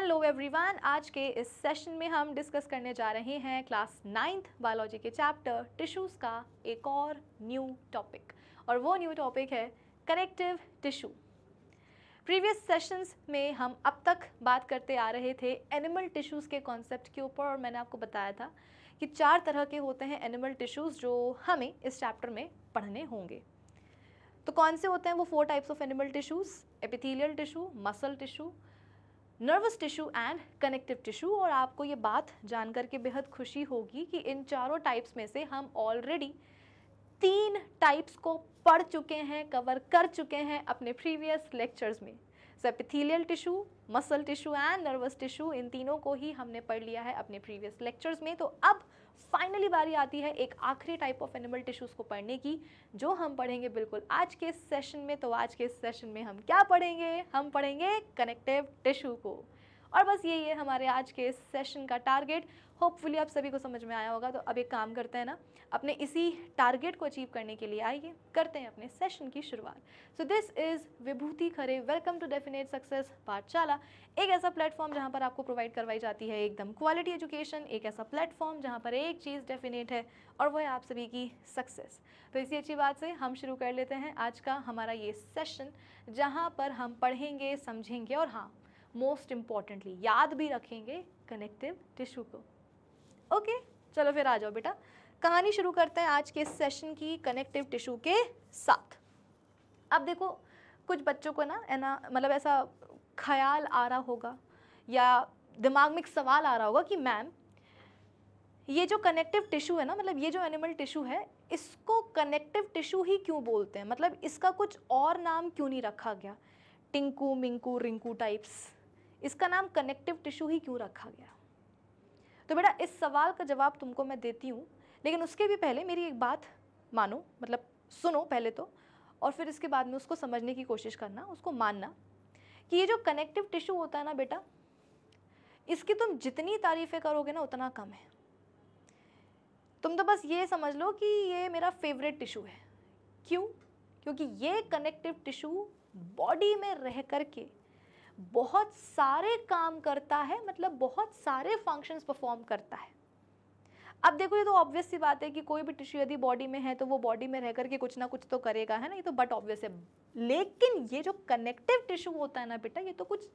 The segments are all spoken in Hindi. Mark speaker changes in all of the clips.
Speaker 1: हेलो एवरीवन आज के इस सेशन में हम डिस्कस करने जा रहे हैं क्लास नाइन्थ बायोलॉजी के चैप्टर टिश्यूज़ का एक और न्यू टॉपिक और वो न्यू टॉपिक है कनेक्टिव टिश्यू प्रीवियस सेशंस में हम अब तक बात करते आ रहे थे एनिमल टिश्यूज़ के कॉन्सेप्ट के ऊपर और मैंने आपको बताया था कि चार तरह के होते हैं एनिमल टिश्यूज़ जो हमें इस चैप्टर में पढ़ने होंगे तो कौन से होते हैं वो four types of animal tissues epithelial tissue muscle tissue nervous tissue and connective tissue और आपको ये बात जानकर के बेहद खुशी होगी कि इन चारों टाइप्स में से हम ऑलरेडी तीन टाइप्स को पढ़ चुके हैं कवर कर चुके हैं अपने प्रीवियस लेक्चर्स में epithelial tissue muscle tissue and nervous tissue इन तीनों को ही हमने पढ़ लिया है अपने प्रीवियस लेक्चर्स में तो अब फाइनली बारी आती है एक आखिरी टाइप ऑफ एनिमल टिश्यूज़ को पढ़ने की जो हम पढ़ेंगे बिल्कुल आज के सेशन में तो आज के सेशन में हम क्या पढ़ेंगे हम पढ़ेंगे कनेक्टिव टिश्यू को और बस यही है हमारे आज के इस सेशन का टारगेट होपफुली आप सभी को समझ में आया होगा तो अब एक काम करते हैं ना अपने इसी टारगेट को अचीव करने के लिए आइए करते हैं अपने सेशन की शुरुआत so this is Vibhuti Khare welcome to definite success Pathshala एक ऐसा प्लेटफॉर्म जहाँ पर आपको प्रोवाइड करवाई जाती है एकदम क्वालिटी एजुकेशन एक ऐसा प्लेटफॉर्म जहाँ पर एक चीज़ डेफिनेट है और वह है आप सभी की सक्सेस तो इसी अच्छी बात से हम शुरू कर लेते हैं आज का हमारा ये सेशन जहाँ पर हम पढ़ेंगे समझेंगे और हाँ मोस्ट इम्पॉर्टेंटली याद भी रखेंगे कनेक्टिव टिश्यू को ओके चलो फिर आ जाओ बेटा कहानी शुरू करते हैं आज के इस सेशन की कनेक्टिव टिश्यू के साथ अब देखो कुछ बच्चों को ना ना मतलब ऐसा ख्याल आ रहा होगा या दिमाग में एक सवाल आ रहा होगा कि मैम ये जो कनेक्टिव टिश्यू है ना मतलब ये जो एनिमल टिश्यू है इसको कनेक्टिव टिश्यू ही क्यों बोलते हैं मतलब इसका कुछ और नाम क्यों नहीं रखा गया टिंकू मिंकू रिंकू टाइप्स इसका नाम कनेक्टिव टिश्यू ही क्यों रखा गया तो बेटा इस सवाल का जवाब तुमको मैं देती हूँ लेकिन उसके भी पहले मेरी एक बात मानो मतलब सुनो पहले तो और फिर इसके बाद में उसको समझने की कोशिश करना उसको मानना कि ये जो कनेक्टिव टिश्यू होता है ना बेटा इसकी तुम जितनी तारीफ़ें करोगे ना उतना कम है तुम तो बस ये समझ लो कि ये मेरा फेवरेट टिश्यू है क्यों क्योंकि ये कनेक्टिव टिश्यू बॉडी में रह कर के बहुत सारे काम करता है मतलब बहुत सारे फंक्शंस परफॉर्म करता है अब देखो ये तो ऑब्वियस सी बात है कि कोई भी टिश्यू यदि बॉडी में है तो वो बॉडी में रह करके कुछ ना कुछ तो करेगा है ना ये तो बट ऑब्वियस है लेकिन ये जो कनेक्टिव टिश्यू होता है ना बेटा ये तो कुछ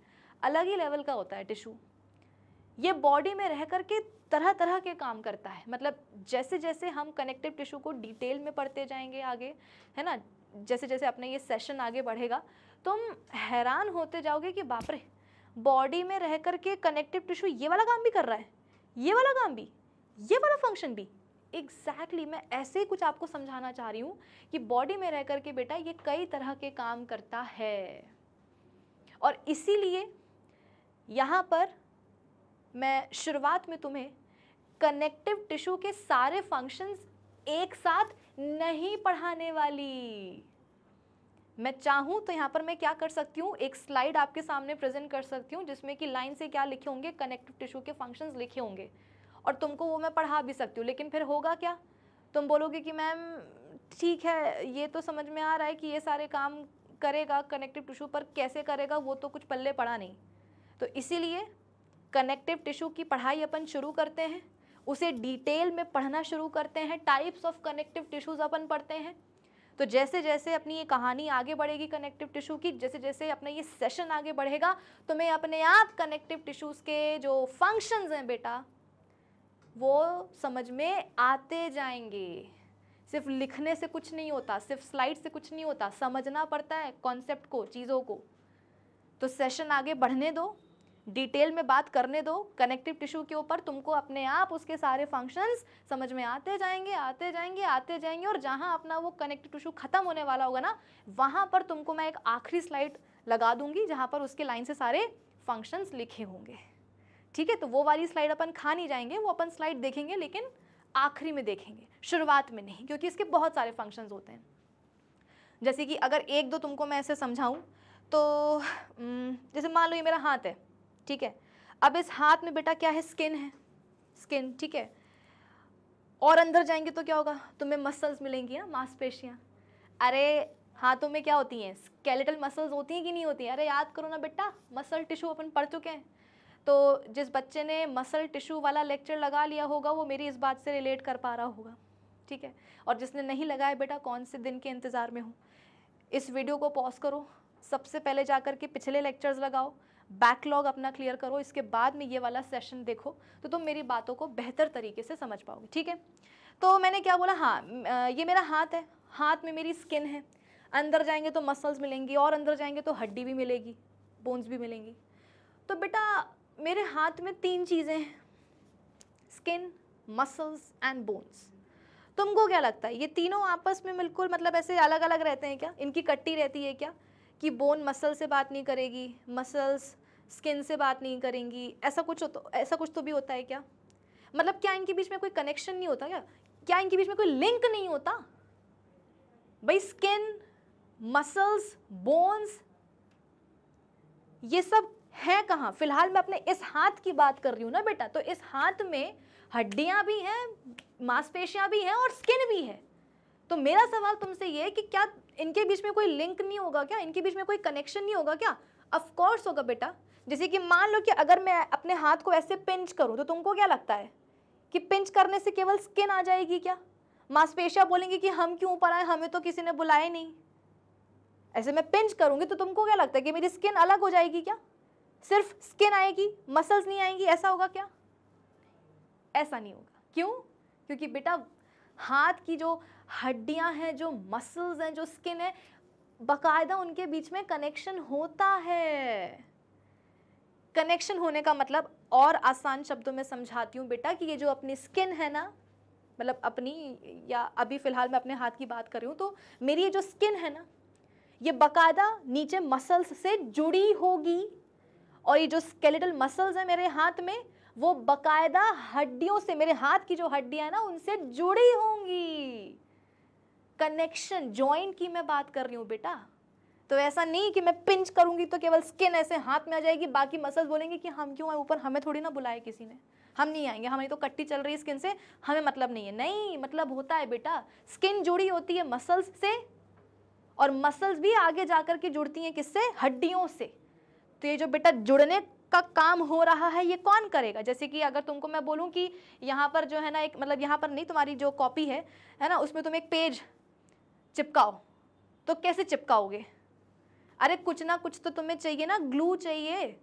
Speaker 1: अलग ही लेवल का होता है टिश्यू ये बॉडी में रह करके तरह तरह के काम करता है मतलब जैसे जैसे हम कनेक्टिव टिश्यू को डिटेल में पढ़ते जाएंगे आगे है ना जैसे जैसे अपने ये सेशन आगे बढ़ेगा तुम हैरान होते जाओगे कि बाप रे बॉडी में रह कर के कनेक्टिव टिश्यू ये वाला काम भी कर रहा है ये वाला काम भी ये वाला फंक्शन भी एग्जैक्टली exactly, मैं ऐसे ही कुछ आपको समझाना चाह रही हूँ कि बॉडी में रह कर के बेटा ये कई तरह के काम करता है और इसीलिए यहाँ पर मैं शुरुआत में तुम्हें कनेक्टिव टिश्यू के सारे फंक्शंस एक साथ नहीं पढ़ाने वाली मैं चाहूँ तो यहाँ पर मैं क्या कर सकती हूँ एक स्लाइड आपके सामने प्रेजेंट कर सकती हूँ जिसमें कि लाइन से क्या लिखे होंगे कनेक्टिव टिश्यू के फंक्शंस लिखे होंगे और तुमको वो मैं पढ़ा भी सकती हूँ लेकिन फिर होगा क्या तुम बोलोगे कि मैम ठीक है ये तो समझ में आ रहा है कि ये सारे काम करेगा कनेक्टिव टिशू पर कैसे करेगा वो तो कुछ पल्ले पड़ा नहीं तो इसीलिए कनेक्टिव टिशू की पढ़ाई अपन शुरू करते हैं उसे डिटेल में पढ़ना शुरू करते हैं टाइप्स ऑफ कनेक्टिव टिश्यूज़ अपन पढ़ते हैं तो जैसे जैसे अपनी ये कहानी आगे बढ़ेगी कनेक्टिव टिश्यू की जैसे जैसे अपना ये सेशन आगे बढ़ेगा तो मैं अपने आप कनेक्टिव टिश्यूज़ के जो फंक्शंस हैं बेटा वो समझ में आते जाएंगे सिर्फ लिखने से कुछ नहीं होता सिर्फ स्लाइड से कुछ नहीं होता समझना पड़ता है कॉन्सेप्ट को चीज़ों को तो सेशन आगे बढ़ने दो डिटेल में बात करने दो कनेक्टिव टिश्यू के ऊपर तुमको अपने आप उसके सारे फंक्शंस समझ में आते जाएंगे आते जाएंगे आते जाएंगे और जहाँ अपना वो कनेक्टिव टिश्यू ख़त्म होने वाला होगा ना वहाँ पर तुमको मैं एक आखिरी स्लाइड लगा दूंगी जहाँ पर उसके लाइन से सारे फंक्शंस लिखे होंगे ठीक है तो वो वाली स्लाइड अपन खा नहीं जाएंगे वो अपन स्लाइड देखेंगे लेकिन आखिरी में देखेंगे शुरुआत में नहीं क्योंकि इसके बहुत सारे फंक्शंस होते हैं जैसे कि अगर एक दो तुमको मैं ऐसे समझाऊँ तो हम्म, जैसे मान लो ये मेरा हाथ है ठीक है अब इस हाथ में बेटा क्या है स्किन है स्किन ठीक है और अंदर जाएंगे तो क्या होगा तुम्हें मसल्स मिलेंगी ना हाँ? मांसपेशियाँ अरे हाथों में क्या होती हैं स्केलेटल मसल्स होती हैं कि नहीं होती हैं अरे याद करो ना बेटा मसल टिशू अपन पढ़ चुके हैं तो जिस बच्चे ने मसल टिशू वाला लेक्चर लगा लिया होगा वो मेरी इस बात से रिलेट कर पा रहा होगा ठीक है और जिसने नहीं लगाया बेटा कौन से दिन के इंतज़ार में हूँ इस वीडियो को पॉज करो सबसे पहले जा कर के पिछले लेक्चर्स लगाओ बैकलॉग अपना क्लियर करो इसके बाद में ये वाला सेशन देखो तो तुम मेरी बातों को बेहतर तरीके से समझ पाओगे ठीक है तो मैंने क्या बोला हाँ ये मेरा हाथ है हाथ में मेरी स्किन है अंदर जाएंगे तो मसल्स मिलेंगी और अंदर जाएंगे तो हड्डी भी मिलेगी बोन्स भी मिलेंगी तो बेटा मेरे हाथ में तीन चीज़ें हैं स्किन मसल्स एंड बोन्स तुमको क्या लगता है ये तीनों आपस में बिल्कुल मतलब ऐसे अलग अलग रहते हैं क्या इनकी कट्टी रहती है क्या कि बोन मसल से बात नहीं करेगी मसल्स स्किन से बात नहीं करेंगी ऐसा कुछ तो ऐसा कुछ तो भी होता है क्या मतलब क्या इनके बीच में कोई कनेक्शन नहीं होता क्या क्या इनके बीच में कोई लिंक नहीं होता भाई स्किन मसल्स बोन्स ये सब है कहाँ फिलहाल मैं अपने इस हाथ की बात कर रही हूँ ना बेटा तो इस हाथ में हड्डियाँ भी हैं मांसपेशियाँ भी हैं और स्किन भी है तो मेरा सवाल तुमसे ये है कि क्या इनके बीच में कोई लिंक नहीं होगा क्या इनके बीच में कोई कनेक्शन नहीं होगा क्या अफकोर्स होगा बेटा जैसे कि मान लो कि अगर मैं अपने हाथ को ऐसे पिंच करूँ तो तुमको क्या लगता है कि पिंच करने से केवल स्किन आ जाएगी क्या मांसपेशियाँ बोलेंगी कि हम क्यों ऊपर आए हमें तो किसी ने बुलाया नहीं ऐसे मैं पिंच करूँगी तो तुमको क्या लगता है कि मेरी स्किन अलग हो जाएगी क्या सिर्फ स्किन आएगी मसल्स नहीं आएंगी ऐसा होगा क्या ऐसा नहीं होगा क्यों क्योंकि बेटा हाथ की जो हड्डियाँ हैं जो मसल्स हैं जो स्किन है बाकायदा उनके बीच में कनेक्शन होता है कनेक्शन होने का मतलब और आसान शब्दों में समझाती हूँ बेटा कि ये जो अपनी स्किन है ना मतलब अपनी या अभी फ़िलहाल मैं अपने हाथ की बात कर रही हूँ तो मेरी ये जो स्किन है ना ये बकायदा नीचे मसल्स से जुड़ी होगी और ये जो स्केलेटल मसल्स हैं मेरे हाथ में वो बकायदा हड्डियों से मेरे हाथ की जो हड्डियाँ हैं ना उनसे जुड़ी होंगी कनेक्शन ज्वाइंट की मैं बात कर रही हूँ बेटा तो ऐसा नहीं कि मैं पिंच करूंगी तो केवल स्किन ऐसे हाथ में आ जाएगी बाकी मसल्स बोलेंगे कि हम क्यों आए ऊपर हमें थोड़ी ना बुलाए किसी ने हम नहीं आएंगे हमारी तो कट्टी चल रही है स्किन से हमें मतलब नहीं है नहीं मतलब होता है बेटा स्किन जुड़ी होती है मसल्स से और मसल्स भी आगे जाकर के जुड़ती हैं किससे हड्डियों से तो ये जो बेटा जुड़ने का काम हो रहा है ये कौन करेगा जैसे कि अगर तुमको मैं बोलूँ कि यहाँ पर जो है ना एक मतलब यहाँ पर नहीं तुम्हारी जो कॉपी है है ना उसमें तुम एक पेज चिपकाओ तो कैसे चिपकाओगे अरे कुछ ना कुछ तो तुम्हें चाहिए ना ग्लू चाहिए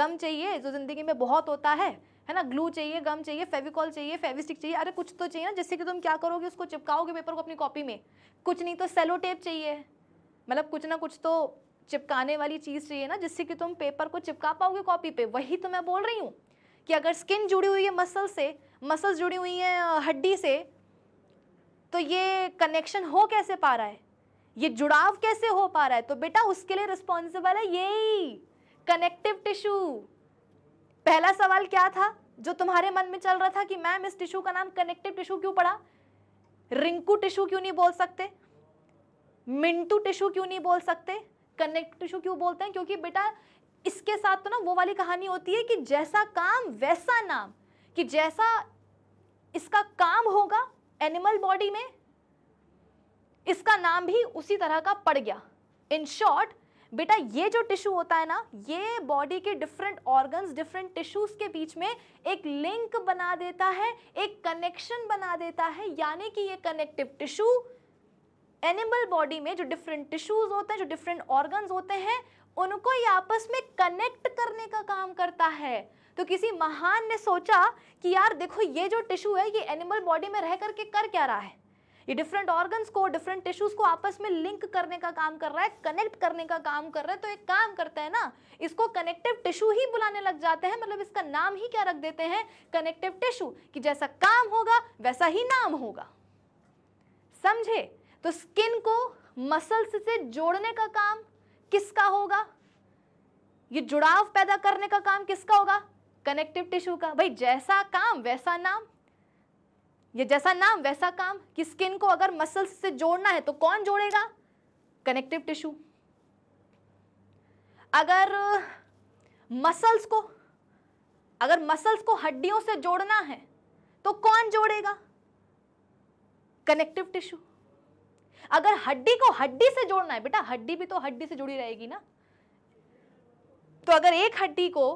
Speaker 1: गम चाहिए जो ज़िंदगी में बहुत होता है है ना ग्लू चाहिए गम चाहिए फेविकॉल चाहिए फेविस्टिक चाहिए अरे कुछ तो चाहिए ना जिससे कि तुम क्या करोगे उसको चिपकाओगे पेपर को अपनी कॉपी में कुछ नहीं तो सेलो टेप चाहिए मतलब कुछ ना कुछ तो चिपकाने वाली चीज़ चाहिए ना जिससे कि तुम पेपर को चिपका पाओगे कॉपी पे वही तो मैं बोल रही हूँ कि अगर स्किन जुड़ी हुई है मसल से मसल्स जुड़ी हुई हैं हड्डी से तो ये कनेक्शन हो कैसे पा रहा है ये जुड़ाव कैसे हो पा रहा है तो बेटा उसके लिए रिस्पॉन्सिबल है ये कनेक्टिव टिश्यू पहला सवाल क्या था जो तुम्हारे मन में चल रहा था कि मैम इस टिश्यू का नाम कनेक्टिव टिश्यू क्यों पड़ा रिंकू टिश्यू क्यों नहीं बोल सकते मिंटू टिश्यू क्यों नहीं बोल सकते कनेक्टिव टिश्यू क्यों बोलते हैं क्योंकि बेटा इसके साथ तो ना वो वाली कहानी होती है कि जैसा काम वैसा नाम कि जैसा इसका काम होगा एनिमल बॉडी में इसका नाम भी उसी तरह का पड़ गया इन शॉर्ट बेटा ये जो टिश्यू होता है ना ये बॉडी के डिफरेंट ऑर्गन्स डिफरेंट टिश्यूज के बीच में एक लिंक बना देता है एक कनेक्शन बना देता है यानी कि ये कनेक्टिव टिश्यू एनिमल बॉडी में जो डिफरेंट टिश्यूज होते हैं जो डिफरेंट ऑर्गन्स होते हैं उनको ये आपस में कनेक्ट करने का काम करता है तो किसी महान ने सोचा कि यार देखो ये जो टिश्यू है ये एनिमल बॉडी में रह करके कर क्या रहा है ये डिफरेंट ऑर्गन्स को डिफरेंट टिश्यूज को आपस में लिंक करने का काम कर रहा है कनेक्ट करने का काम कर रहा है तो एक काम करता है ना इसको कनेक्टिव टिश्यू ही बुलाने लग जाते हैं मतलब इसका नाम ही क्या रख देते हैं कनेक्टिव टिश्यू कि जैसा काम होगा वैसा ही नाम होगा समझे तो स्किन को मसल्स से जोड़ने का काम किसका होगा ये जुड़ाव पैदा करने का काम किसका होगा कनेक्टिव टिश्यू का भाई जैसा काम वैसा नाम ये जैसा नाम वैसा काम कि स्किन को अगर मसल्स से जोड़ना है तो कौन जोड़ेगा कनेक्टिव टिश्यू अगर मसल्स को अगर मसल्स को हड्डियों से जोड़ना है तो कौन जोड़ेगा कनेक्टिव टिश्यू अगर हड्डी को हड्डी से जोड़ना है बेटा हड्डी भी तो हड्डी से जुड़ी रहेगी ना तो अगर एक हड्डी को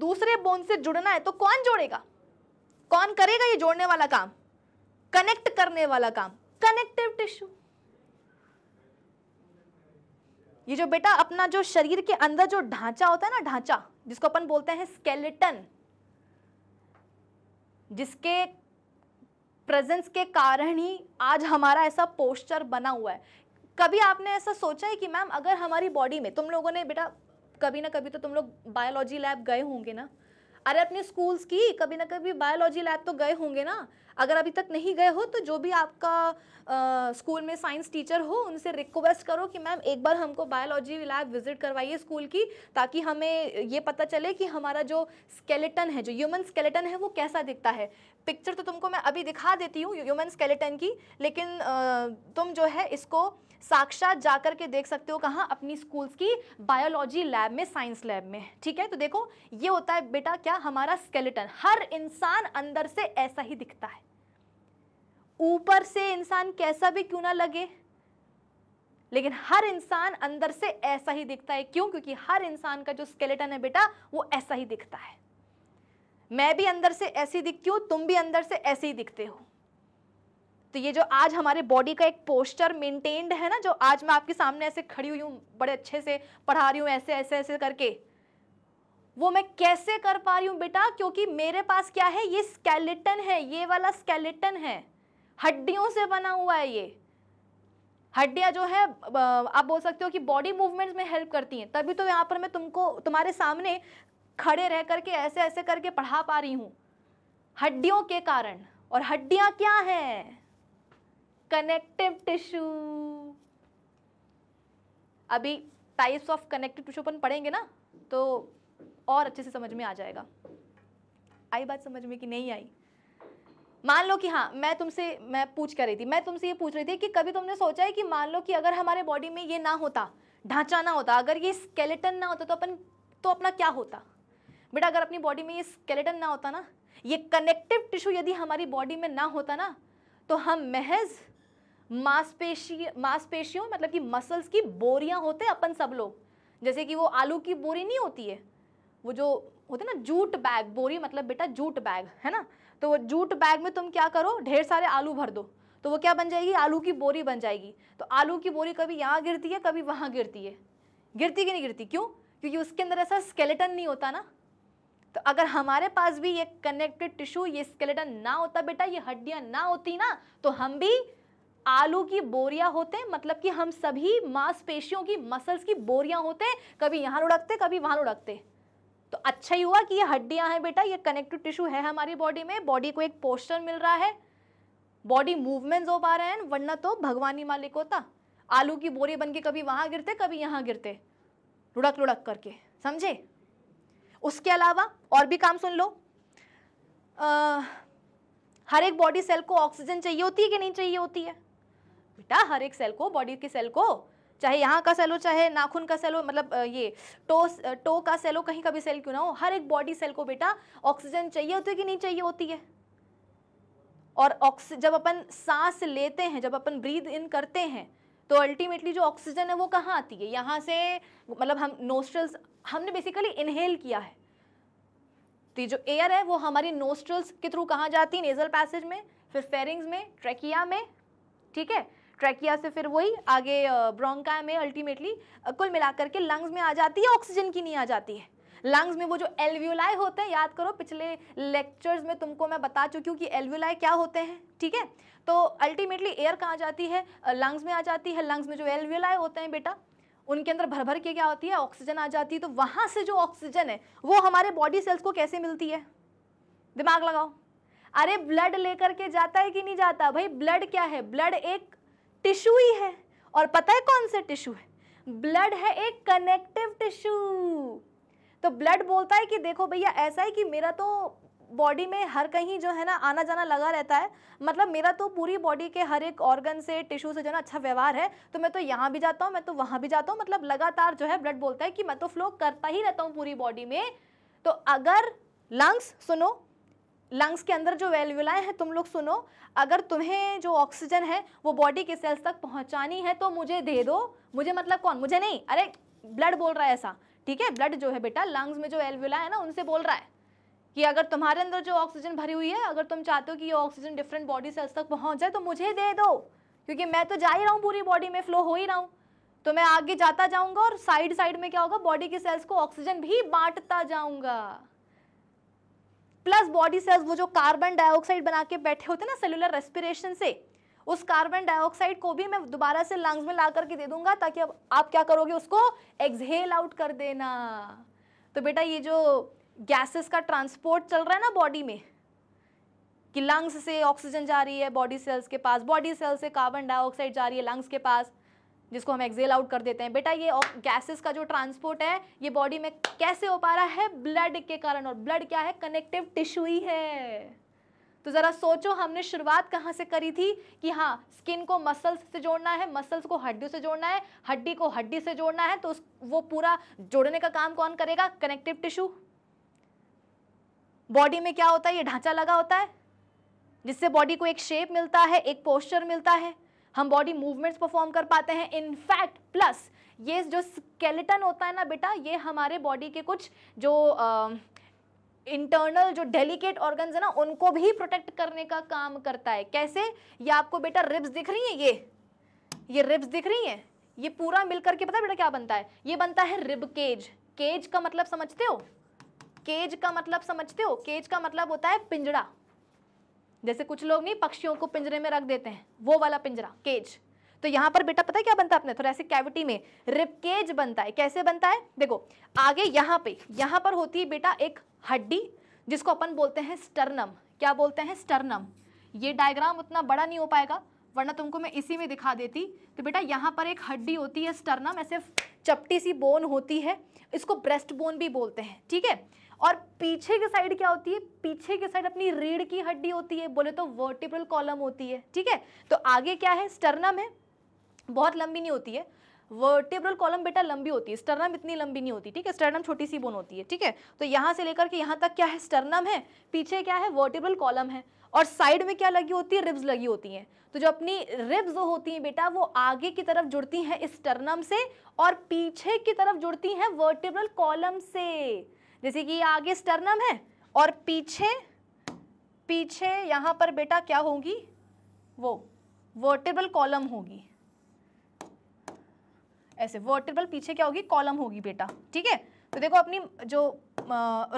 Speaker 1: दूसरे बोन से जुड़ना है तो कौन जोड़ेगा कौन करेगा ये जोड़ने वाला काम कनेक्ट करने वाला काम कनेक्टिव टिश्यू ये जो बेटा अपना जो शरीर के अंदर जो ढांचा होता है ना ढांचा जिसको अपन बोलते हैं स्केलेटन जिसके प्रेजेंस के कारण ही आज हमारा ऐसा पोस्चर बना हुआ है कभी आपने ऐसा सोचा है कि मैम अगर हमारी बॉडी में तुम लोगों ने बेटा कभी ना कभी तो तुम लोग बायोलॉजी लैब गए होंगे ना अरे अपने स्कूल्स की कभी ना कभी बायोलॉजी लैब तो गए होंगे ना अगर अभी तक नहीं गए हो तो जो भी आपका आ, स्कूल में साइंस टीचर हो उनसे रिक्वेस्ट करो कि मैम एक बार हमको बायोलॉजी लैब विजिट करवाइए स्कूल की ताकि हमें ये पता चले कि हमारा जो स्केलेटन है जो ह्यूमन स्केलेटन है वो कैसा दिखता है पिक्चर तो तुमको मैं अभी दिखा देती हूँ ह्यूमन स्केलेटन की लेकिन तुम जो है इसको साक्षात जाकर के देख सकते हो कहाँ अपनी स्कूल्स की बायोलॉजी लैब में साइंस लैब में ठीक है तो देखो ये होता है बेटा क्या हमारा स्केलेटन हर इंसान अंदर से ऐसा ही दिखता है ऊपर से इंसान कैसा भी क्यों ना लगे लेकिन हर इंसान अंदर से ऐसा ही दिखता है क्यों क्योंकि हर इंसान का जो स्केलेटन है बेटा वो ऐसा ही दिखता है मैं भी अंदर से ऐसी दिखती हूँ तुम भी अंदर से ऐसे ही दिखते हो तो ये जो आज हमारे बॉडी का एक पोस्चर मेंटेन्ड है ना जो आज मैं आपके सामने ऐसे खड़ी हुई हूँ बड़े अच्छे से पढ़ा रही हूँ ऐसे ऐसे ऐसे करके वो मैं कैसे कर पा रही हूँ बेटा क्योंकि मेरे पास क्या है ये स्केलेटन है ये वाला स्केलेटन है हड्डियों से बना हुआ है ये हड्डियाँ जो है आप बोल सकते हो कि बॉडी मूवमेंट्स में हेल्प करती हैं तभी तो यहाँ पर मैं तुमको तुम्हारे सामने खड़े रह करके ऐसे ऐसे करके पढ़ा पा रही हूँ हड्डियों के कारण और हड्डियाँ क्या हैं कनेक्टिव टिश्यू अभी टाइप्स ऑफ कनेक्टिव टिश्यू अपन पढ़ेंगे ना तो और अच्छे से समझ में आ जाएगा आई बात समझ में कि नहीं आई मान लो कि हाँ मैं तुमसे मैं पूछ कर रही थी मैं तुमसे ये पूछ रही थी कि कभी तुमने सोचा है कि मान लो कि अगर हमारे बॉडी में ये ना होता ढांचा ना होता अगर ये स्केलेटन ना होता तो अपन तो अपना क्या होता बेटा अगर अपनी बॉडी में ये स्केलेटन ना होता ना ये कनेक्टिव टिश्यू यदि हमारी बॉडी में ना होता ना तो हम महज मांसपेशी मांसपेशियों मतलब कि मसल्स की बोरियां होते अपन सब लोग जैसे कि वो आलू की बोरी नहीं होती है वो जो होते ना जूट बैग बोरी मतलब बेटा जूट बैग है ना तो वो जूट बैग में तुम क्या करो ढेर सारे आलू भर दो तो वो क्या बन जाएगी आलू की बोरी बन जाएगी तो आलू की बोरी कभी यहाँ गिरती है कभी वहाँ गिरती है गिरती कि नहीं गिरती क्यों क्योंकि उसके अंदर ऐसा स्केलेटन नहीं होता ना तो अगर हमारे पास भी ये कनेक्टेड टिश्यू ये स्केलेटन ना होता बेटा ये हड्डियां ना होती ना तो हम भी आलू की बोरिया होते हैं मतलब कि हम सभी मांसपेशियों की मसल्स की बोरियां होते हैं कभी यहाँ लुढ़कते कभी वहाँ लुढ़कते तो अच्छा ही हुआ कि ये हड्डियां हैं बेटा ये कनेक्टिव टिश्यू है हमारी बॉडी में बॉडी को एक पोस्टर मिल रहा है बॉडी मूवमेंट्स हो पा रहे हैं वरना तो भगवानी मालिक होता आलू की बोरी बन के कभी वहाँ गिरते कभी यहाँ गिरते लुढ़क लुढ़क करके समझे उसके अलावा और भी काम सुन लो आ, हर एक बॉडी सेल को ऑक्सीजन चाहिए होती है कि नहीं चाहिए होती है बेटा हर एक सेल को बॉडी के सेल को चाहे यहाँ का सेल हो चाहे नाखून का सेल हो मतलब ये टो टो का सेल हो कहीं का भी सेल क्यों ना हो हर एक बॉडी सेल को बेटा ऑक्सीजन चाहिए होती है कि नहीं चाहिए होती है और ऑक्सी जब अपन सांस लेते हैं जब अपन ब्रीद इन करते हैं तो अल्टीमेटली जो ऑक्सीजन है वो कहाँ आती है यहाँ से मतलब हम नोस्ट्रल्स हमने बेसिकली इनहेल किया है तो जो एयर है वो हमारी नोस्ट्रल्स के थ्रू कहाँ जाती है नेजल पैसेज में फिर फेरिंग्स में ट्रेकिया में ठीक है ट्रैकिया से फिर वही आगे ब्रोंका में अल्टीमेटली कुल मिलाकर के लंग्स में आ जाती है ऑक्सीजन की नहीं आ जाती है लंग्स में वो जो एलव्यूलाई होते हैं याद करो पिछले लेक्चर्स में तुमको मैं बता चुकी हूँ कि एलव्यूलाई क्या होते हैं ठीक है तो अल्टीमेटली एयर कहाँ जाती है लंग्स में आ जाती है लंग्स में जो एलवीलाई होते हैं बेटा उनके अंदर भर भर के क्या होती है ऑक्सीजन आ जाती है तो वहाँ से जो ऑक्सीजन है वो हमारे बॉडी सेल्स को कैसे मिलती है दिमाग लगाओ अरे ब्लड लेकर के जाता है कि नहीं जाता भाई ब्लड क्या है ब्लड एक टिश्यू ही है और पता है कौन सा टिश्यू है ब्लड है एक कनेक्टिव टिश्यू तो ब्लड बोलता है कि देखो भैया ऐसा है कि मेरा तो बॉडी में हर कहीं जो है ना आना जाना लगा रहता है मतलब मेरा तो पूरी बॉडी के हर एक ऑर्गन से टिश्यू से जो है ना अच्छा व्यवहार है तो मैं तो यहाँ भी जाता हूँ मैं तो वहाँ भी जाता हूँ मतलब लगातार जो है ब्लड बोलता है कि मैं तो फ्लो करता ही रहता हूँ पूरी बॉडी में तो अगर लंग्स सुनो लंग्स के अंदर जो वेल्यूलाएँ हैं तुम लोग सुनो अगर तुम्हें जो ऑक्सीजन है वो बॉडी के सेल्स तक पहुँचानी है तो मुझे दे दो मुझे मतलब कौन मुझे नहीं अरे ब्लड बोल रहा है ऐसा ठीक है ब्लड जो है बेटा लंग्स में जो एलविला है ना उनसे बोल रहा है कि अगर तुम्हारे अंदर जो ऑक्सीजन भरी हुई है अगर तुम चाहते हो कि ये ऑक्सीजन डिफरेंट बॉडी सेल्स तक पहुंच जाए तो मुझे दे दो क्योंकि मैं तो जा ही रहा हूँ पूरी बॉडी में फ्लो हो ही रहा हूँ तो मैं आगे जाता जाऊंगा और साइड साइड में क्या होगा बॉडी के सेल्स को ऑक्सीजन भी बांटता जाऊंगा प्लस बॉडी सेल्स वो जो कार्बन डाइऑक्साइड बना के बैठे होते ना सेलुलर रेस्पिरेशन से उस कार्बन डाइऑक्साइड को भी मैं दोबारा से लंग्स में ला करके दे दूंगा ताकि अब आप क्या करोगे उसको एक्सहेल आउट कर देना तो बेटा ये जो गैसेस का ट्रांसपोर्ट चल रहा है ना बॉडी में कि लंग्स से ऑक्सीजन जा रही है बॉडी सेल्स के पास बॉडी सेल्स से कार्बन डाइऑक्साइड जा रही है लंग्स के पास जिसको हम एक्सेल आउट कर देते हैं बेटा ये गैसेस का जो ट्रांसपोर्ट है ये बॉडी में कैसे हो पा रहा है ब्लड के कारण और ब्लड क्या है कनेक्टिव टिश्यू ही है तो ज़रा सोचो हमने शुरुआत कहाँ से करी थी कि हाँ स्किन को मसल्स से जोड़ना है मसल्स को हड्डियों से जोड़ना है हड्डी को हड्डी से जोड़ना है तो वो पूरा जोड़ने का काम कौन करेगा कनेक्टिव टिश्यू बॉडी में क्या होता है ये ढांचा लगा होता है जिससे बॉडी को एक शेप मिलता है एक पोस्चर मिलता है हम बॉडी मूवमेंट्स परफॉर्म कर पाते हैं इनफैक्ट प्लस ये जो स्केलेटन होता है ना बेटा ये हमारे बॉडी के कुछ जो इंटरनल जो डेलिकेट ऑर्गन्स है ना उनको भी प्रोटेक्ट करने का काम करता है कैसे ये आपको बेटा रिब्स दिख रही हैं ये ये रिब्स दिख रही हैं ये पूरा मिलकर के पता है बेटा क्या बनता है ये बनता है रिब केज केज का मतलब समझते हो केज का मतलब समझते हो केज का मतलब होता है पिंजरा जैसे कुछ लोग नहीं पक्षियों को पिंजरे में रख देते हैं वो वाला पिंजरा केज तो यहाँ पर बेटा पता है क्या बनता है अपने थोड़ा कैविटी में रिपकेज बनता है कैसे बनता है देखो आगे यहाँ पे यहाँ पर होती है बेटा एक हड्डी जिसको अपन बोलते हैं स्टर्नम क्या बोलते हैं स्टर्नम ये डायग्राम उतना बड़ा नहीं हो पाएगा वरना तुमको मैं इसी में दिखा देती तो बेटा यहाँ पर एक हड्डी होती है स्टर्नम ऐसे चपटी सी बोन होती है इसको ब्रेस्ट बोन भी बोलते हैं ठीक है और पीछे की साइड क्या होती है पीछे की साइड अपनी रीढ़ की हड्डी होती है बोले तो वर्टिब्रल कॉलम होती है ठीक है तो आगे क्या है स्टर्नम है बहुत लंबी नहीं होती है वर्टिब्रल कॉलम बेटा लंबी होती है स्टर्नम इतनी लंबी नहीं होती ठीक है स्टर्नम छोटी सी बोन होती है ठीक है तो यहाँ से लेकर के यहाँ तक क्या है स्टर्नम है पीछे क्या है वर्टिब्रल कॉलम है और साइड में क्या लगी होती है रिब्स लगी होती हैं तो जो अपनी रिब्स जो होती हैं बेटा वो आगे की तरफ जुड़ती हैं स्टर्नम से और पीछे की तरफ जुड़ती हैं वर्टिब्रल कॉलम से जैसे कि आगे स्टर्नम है और पीछे पीछे यहां पर बेटा क्या होगी वो वर्टेबल कॉलम होगी ऐसे वर्टेबल पीछे क्या होगी कॉलम होगी बेटा ठीक है तो देखो अपनी जो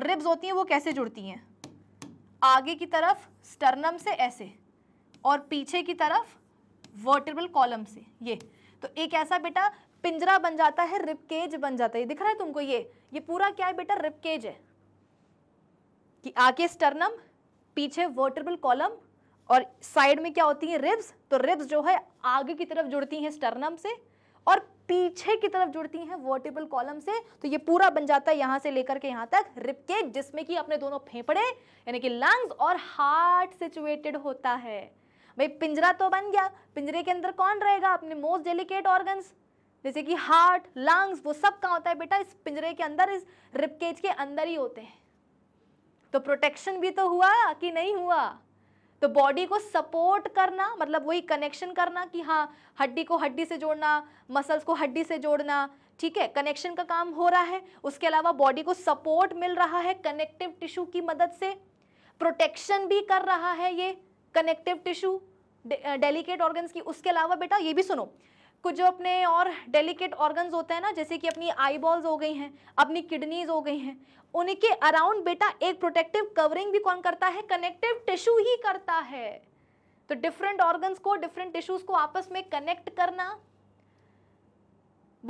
Speaker 1: रिब्स होती हैं वो कैसे जुड़ती हैं आगे की तरफ स्टर्नम से ऐसे और पीछे की तरफ वर्टेबल कॉलम से ये तो एक ऐसा बेटा पिंजरा बन जाता है रिपकेज बन जाता है दिख रहा है तुमको ये ये पूरा क्या है बेटा रिपकेज है कि आगे स्टर्नम पीछे वर्टेबल कॉलम और साइड में क्या होती है रिब्स तो रिब्स जो है आगे की तरफ जुड़ती हैं स्टर्नम से और पीछे की तरफ जुड़ती हैं वर्टेबल कॉलम से तो ये पूरा बन जाता है यहां से लेकर के यहां तक रिपकेज जिसमें कि अपने दोनों फेफड़े यानी कि लंग्स और हार्ट सिचुएटेड होता है भाई पिंजरा तो बन गया पिंजरे के अंदर कौन रहेगा अपने मोस्ट डेलिकेट ऑर्गन्स जैसे कि हार्ट लंग्स वो सब कहाँ होता है बेटा इस पिंजरे के अंदर इस रिपकेज के अंदर ही होते हैं तो प्रोटेक्शन भी तो हुआ कि नहीं हुआ तो बॉडी को सपोर्ट करना मतलब वही कनेक्शन करना कि हाँ हड्डी को हड्डी से जोड़ना मसल्स को हड्डी से जोड़ना ठीक है कनेक्शन का काम हो रहा है उसके अलावा बॉडी को सपोर्ट मिल रहा है कनेक्टिव टिश्यू की मदद से प्रोटेक्शन भी कर रहा है ये कनेक्टिव टिश्यू डेलिकेट ऑर्गन्स की उसके अलावा बेटा ये भी सुनो कुछ जो अपने और डेलिकेट ऑर्गन्स होते हैं ना जैसे कि अपनी आईबॉल्स हो गई हैं अपनी किडनीज हो गई हैं उनके अराउंड बेटा एक प्रोटेक्टिव कवरिंग भी कौन करता है कनेक्टिव टिश्यू ही करता है तो डिफरेंट ऑर्गन्स को डिफरेंट टिश्यूज को आपस में कनेक्ट करना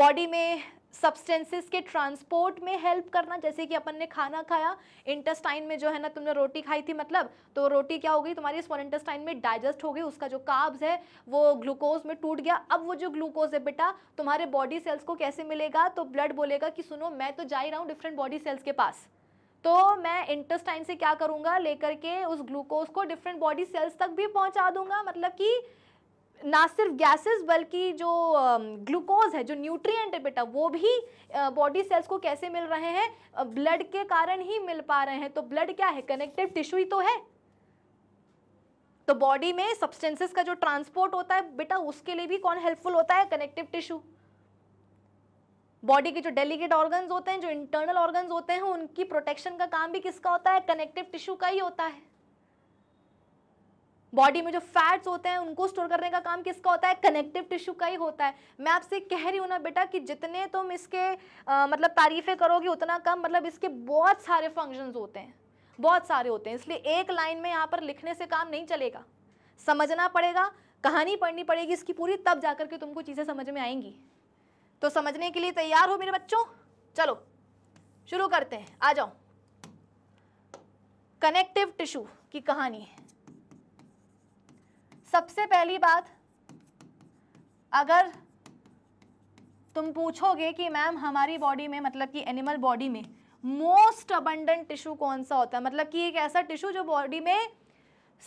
Speaker 1: बॉडी में सब्सटेंसेस के ट्रांसपोर्ट में हेल्प करना जैसे कि अपन ने खाना खाया इंटेस्टाइन में जो है ना तुमने रोटी खाई थी मतलब तो रोटी क्या हो गई तुम्हारी स्मॉल इंटेस्टाइन में डाइजेस्ट हो गई उसका जो काब्स है वो ग्लूकोज में टूट गया अब वो जो ग्लूकोज है बेटा तुम्हारे बॉडी सेल्स को कैसे मिलेगा तो ब्लड बोलेगा कि सुनो मैं तो जा ही रहा हूँ डिफरेंट बॉडी सेल्स के पास तो मैं इंटेस्टाइन से क्या करूँगा लेकर के उस ग्लूकोज को डिफरेंट बॉडी सेल्स तक भी पहुँचा दूंगा मतलब कि ना सिर्फ गैसेस बल्कि जो ग्लूकोज है जो न्यूट्रिएंट है बेटा वो भी बॉडी सेल्स को कैसे मिल रहे हैं ब्लड के कारण ही मिल पा रहे हैं तो ब्लड क्या है कनेक्टिव टिश्यू ही तो है तो बॉडी में सब्सटेंसेस का जो ट्रांसपोर्ट होता है बेटा उसके लिए भी कौन हेल्पफुल होता है कनेक्टिव टिश्यू बॉडी के जो डेलीकेट ऑर्गन्स होते हैं जो इंटरनल ऑर्गन्स होते हैं उनकी प्रोटेक्शन का काम भी किसका होता है कनेक्टिव टिश्यू का ही होता है बॉडी में जो फैट्स होते हैं उनको स्टोर करने का काम किसका होता है कनेक्टिव टिश्यू का ही होता है मैं आपसे कह रही हूँ ना बेटा कि जितने तुम इसके आ, मतलब तारीफ़ें करोगे उतना कम मतलब इसके बहुत सारे फंक्शंस होते हैं बहुत सारे होते हैं इसलिए एक लाइन में यहाँ पर लिखने से काम नहीं चलेगा समझना पड़ेगा कहानी पढ़नी पड़ेगी इसकी पूरी तब जा के तुमको चीज़ें समझ में आएंगी तो समझने के लिए तैयार हो मेरे बच्चों चलो शुरू करते हैं आ जाओ कनेक्टिव टिश्यू की कहानी है सबसे पहली बात अगर तुम पूछोगे कि मैम हमारी बॉडी में मतलब कि एनिमल बॉडी में मोस्ट अबंडेंट टिश्यू कौन सा होता है मतलब कि एक ऐसा टिश्यू जो बॉडी में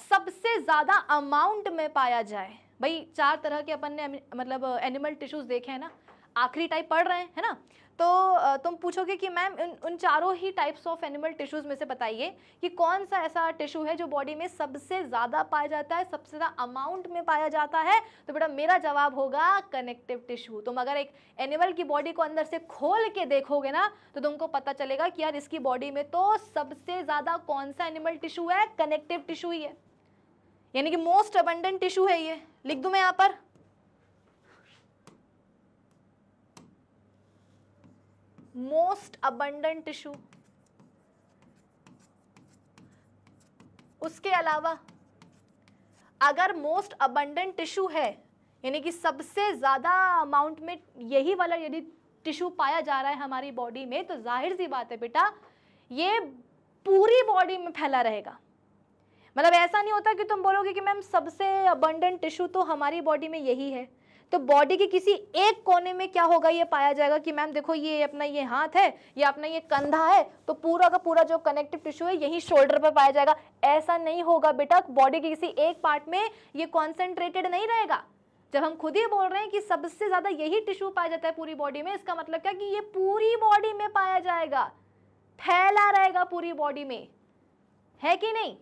Speaker 1: सबसे ज़्यादा अमाउंट में पाया जाए भाई चार तरह के अपन ने मतलब एनिमल टिश्यूज़ देखे हैं ना आखिरी टाइप पढ़ रहे हैं है ना तो तुम पूछोगे कि मैम उन उन चारों ही टाइप्स ऑफ एनिमल टिश्यूज़ में से बताइए कि कौन सा ऐसा टिश्यू है जो बॉडी में सबसे ज़्यादा पाया जाता है सबसे ज़्यादा अमाउंट में पाया जाता है तो बेटा मेरा जवाब होगा कनेक्टिव टिश्यू तुम अगर एक एनिमल की बॉडी को अंदर से खोल के देखोगे ना तो तुमको पता चलेगा कि यार इसकी बॉडी में तो सबसे ज़्यादा कौन सा एनिमल टिश्यू है कनेक्टिव टिश्यू ही है यानी कि मोस्ट अबंडेंट टिश्यू है ये लिख दूँ मैं यहाँ पर मोस्ट अबंडेंट टिश्यू उसके अलावा अगर मोस्ट अबंडेंट टिश्यू है यानी कि सबसे ज़्यादा अमाउंट में यही वाला यदि टिश्यू पाया जा रहा है हमारी बॉडी में तो जाहिर सी बात है बेटा ये पूरी बॉडी में फैला रहेगा मतलब ऐसा नहीं होता कि तुम बोलोगे कि मैम सबसे अबंडेंट टिश्यू तो हमारी बॉडी में यही है तो बॉडी के किसी एक कोने में क्या होगा ये पाया जाएगा कि मैम देखो ये अपना ये हाथ है ये अपना ये कंधा है तो पूरा का पूरा जो कनेक्टिव टिश्यू है यही शोल्डर पर पाया जाएगा ऐसा नहीं होगा बेटा बॉडी के किसी एक पार्ट में ये कॉन्सेंट्रेटेड नहीं रहेगा जब हम खुद ही बोल रहे हैं कि सबसे ज़्यादा यही टिश्यू पाया जाता है पूरी बॉडी में इसका मतलब क्या कि ये पूरी बॉडी में पाया जाएगा फैला रहेगा पूरी बॉडी में है कि नहीं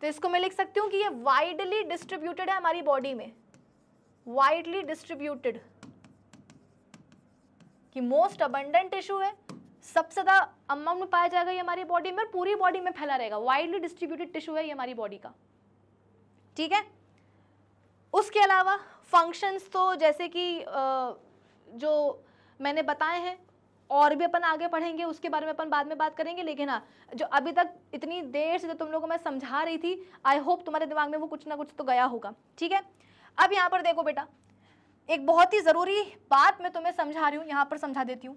Speaker 1: तो इसको मैं लिख सकती हूँ कि ये वाइडली डिस्ट्रीब्यूटेड है हमारी बॉडी में वाइडली डिस्ट्रीब्यूटेड कि मोस्ट अबंडेंट टिश्यू है सबसे ज़्यादा अमाउंट में पाया जाएगा ये हमारी बॉडी में पूरी बॉडी में फैला रहेगा वाइडली डिस्ट्रीब्यूटेड टिश्यू है ये हमारी बॉडी का ठीक है उसके अलावा फंक्शंस तो जैसे कि जो मैंने बताए हैं और भी अपन आगे पढ़ेंगे उसके बारे में अपन बाद में बात करेंगे लेकिन हाँ जो अभी तक इतनी देर से जो तुम लोगों को मैं समझा रही थी आई होप तुम्हारे दिमाग में वो कुछ ना कुछ तो गया होगा ठीक है अब यहाँ पर देखो बेटा एक बहुत ही ज़रूरी बात मैं तुम्हें समझा रही हूँ यहाँ पर समझा देती हूँ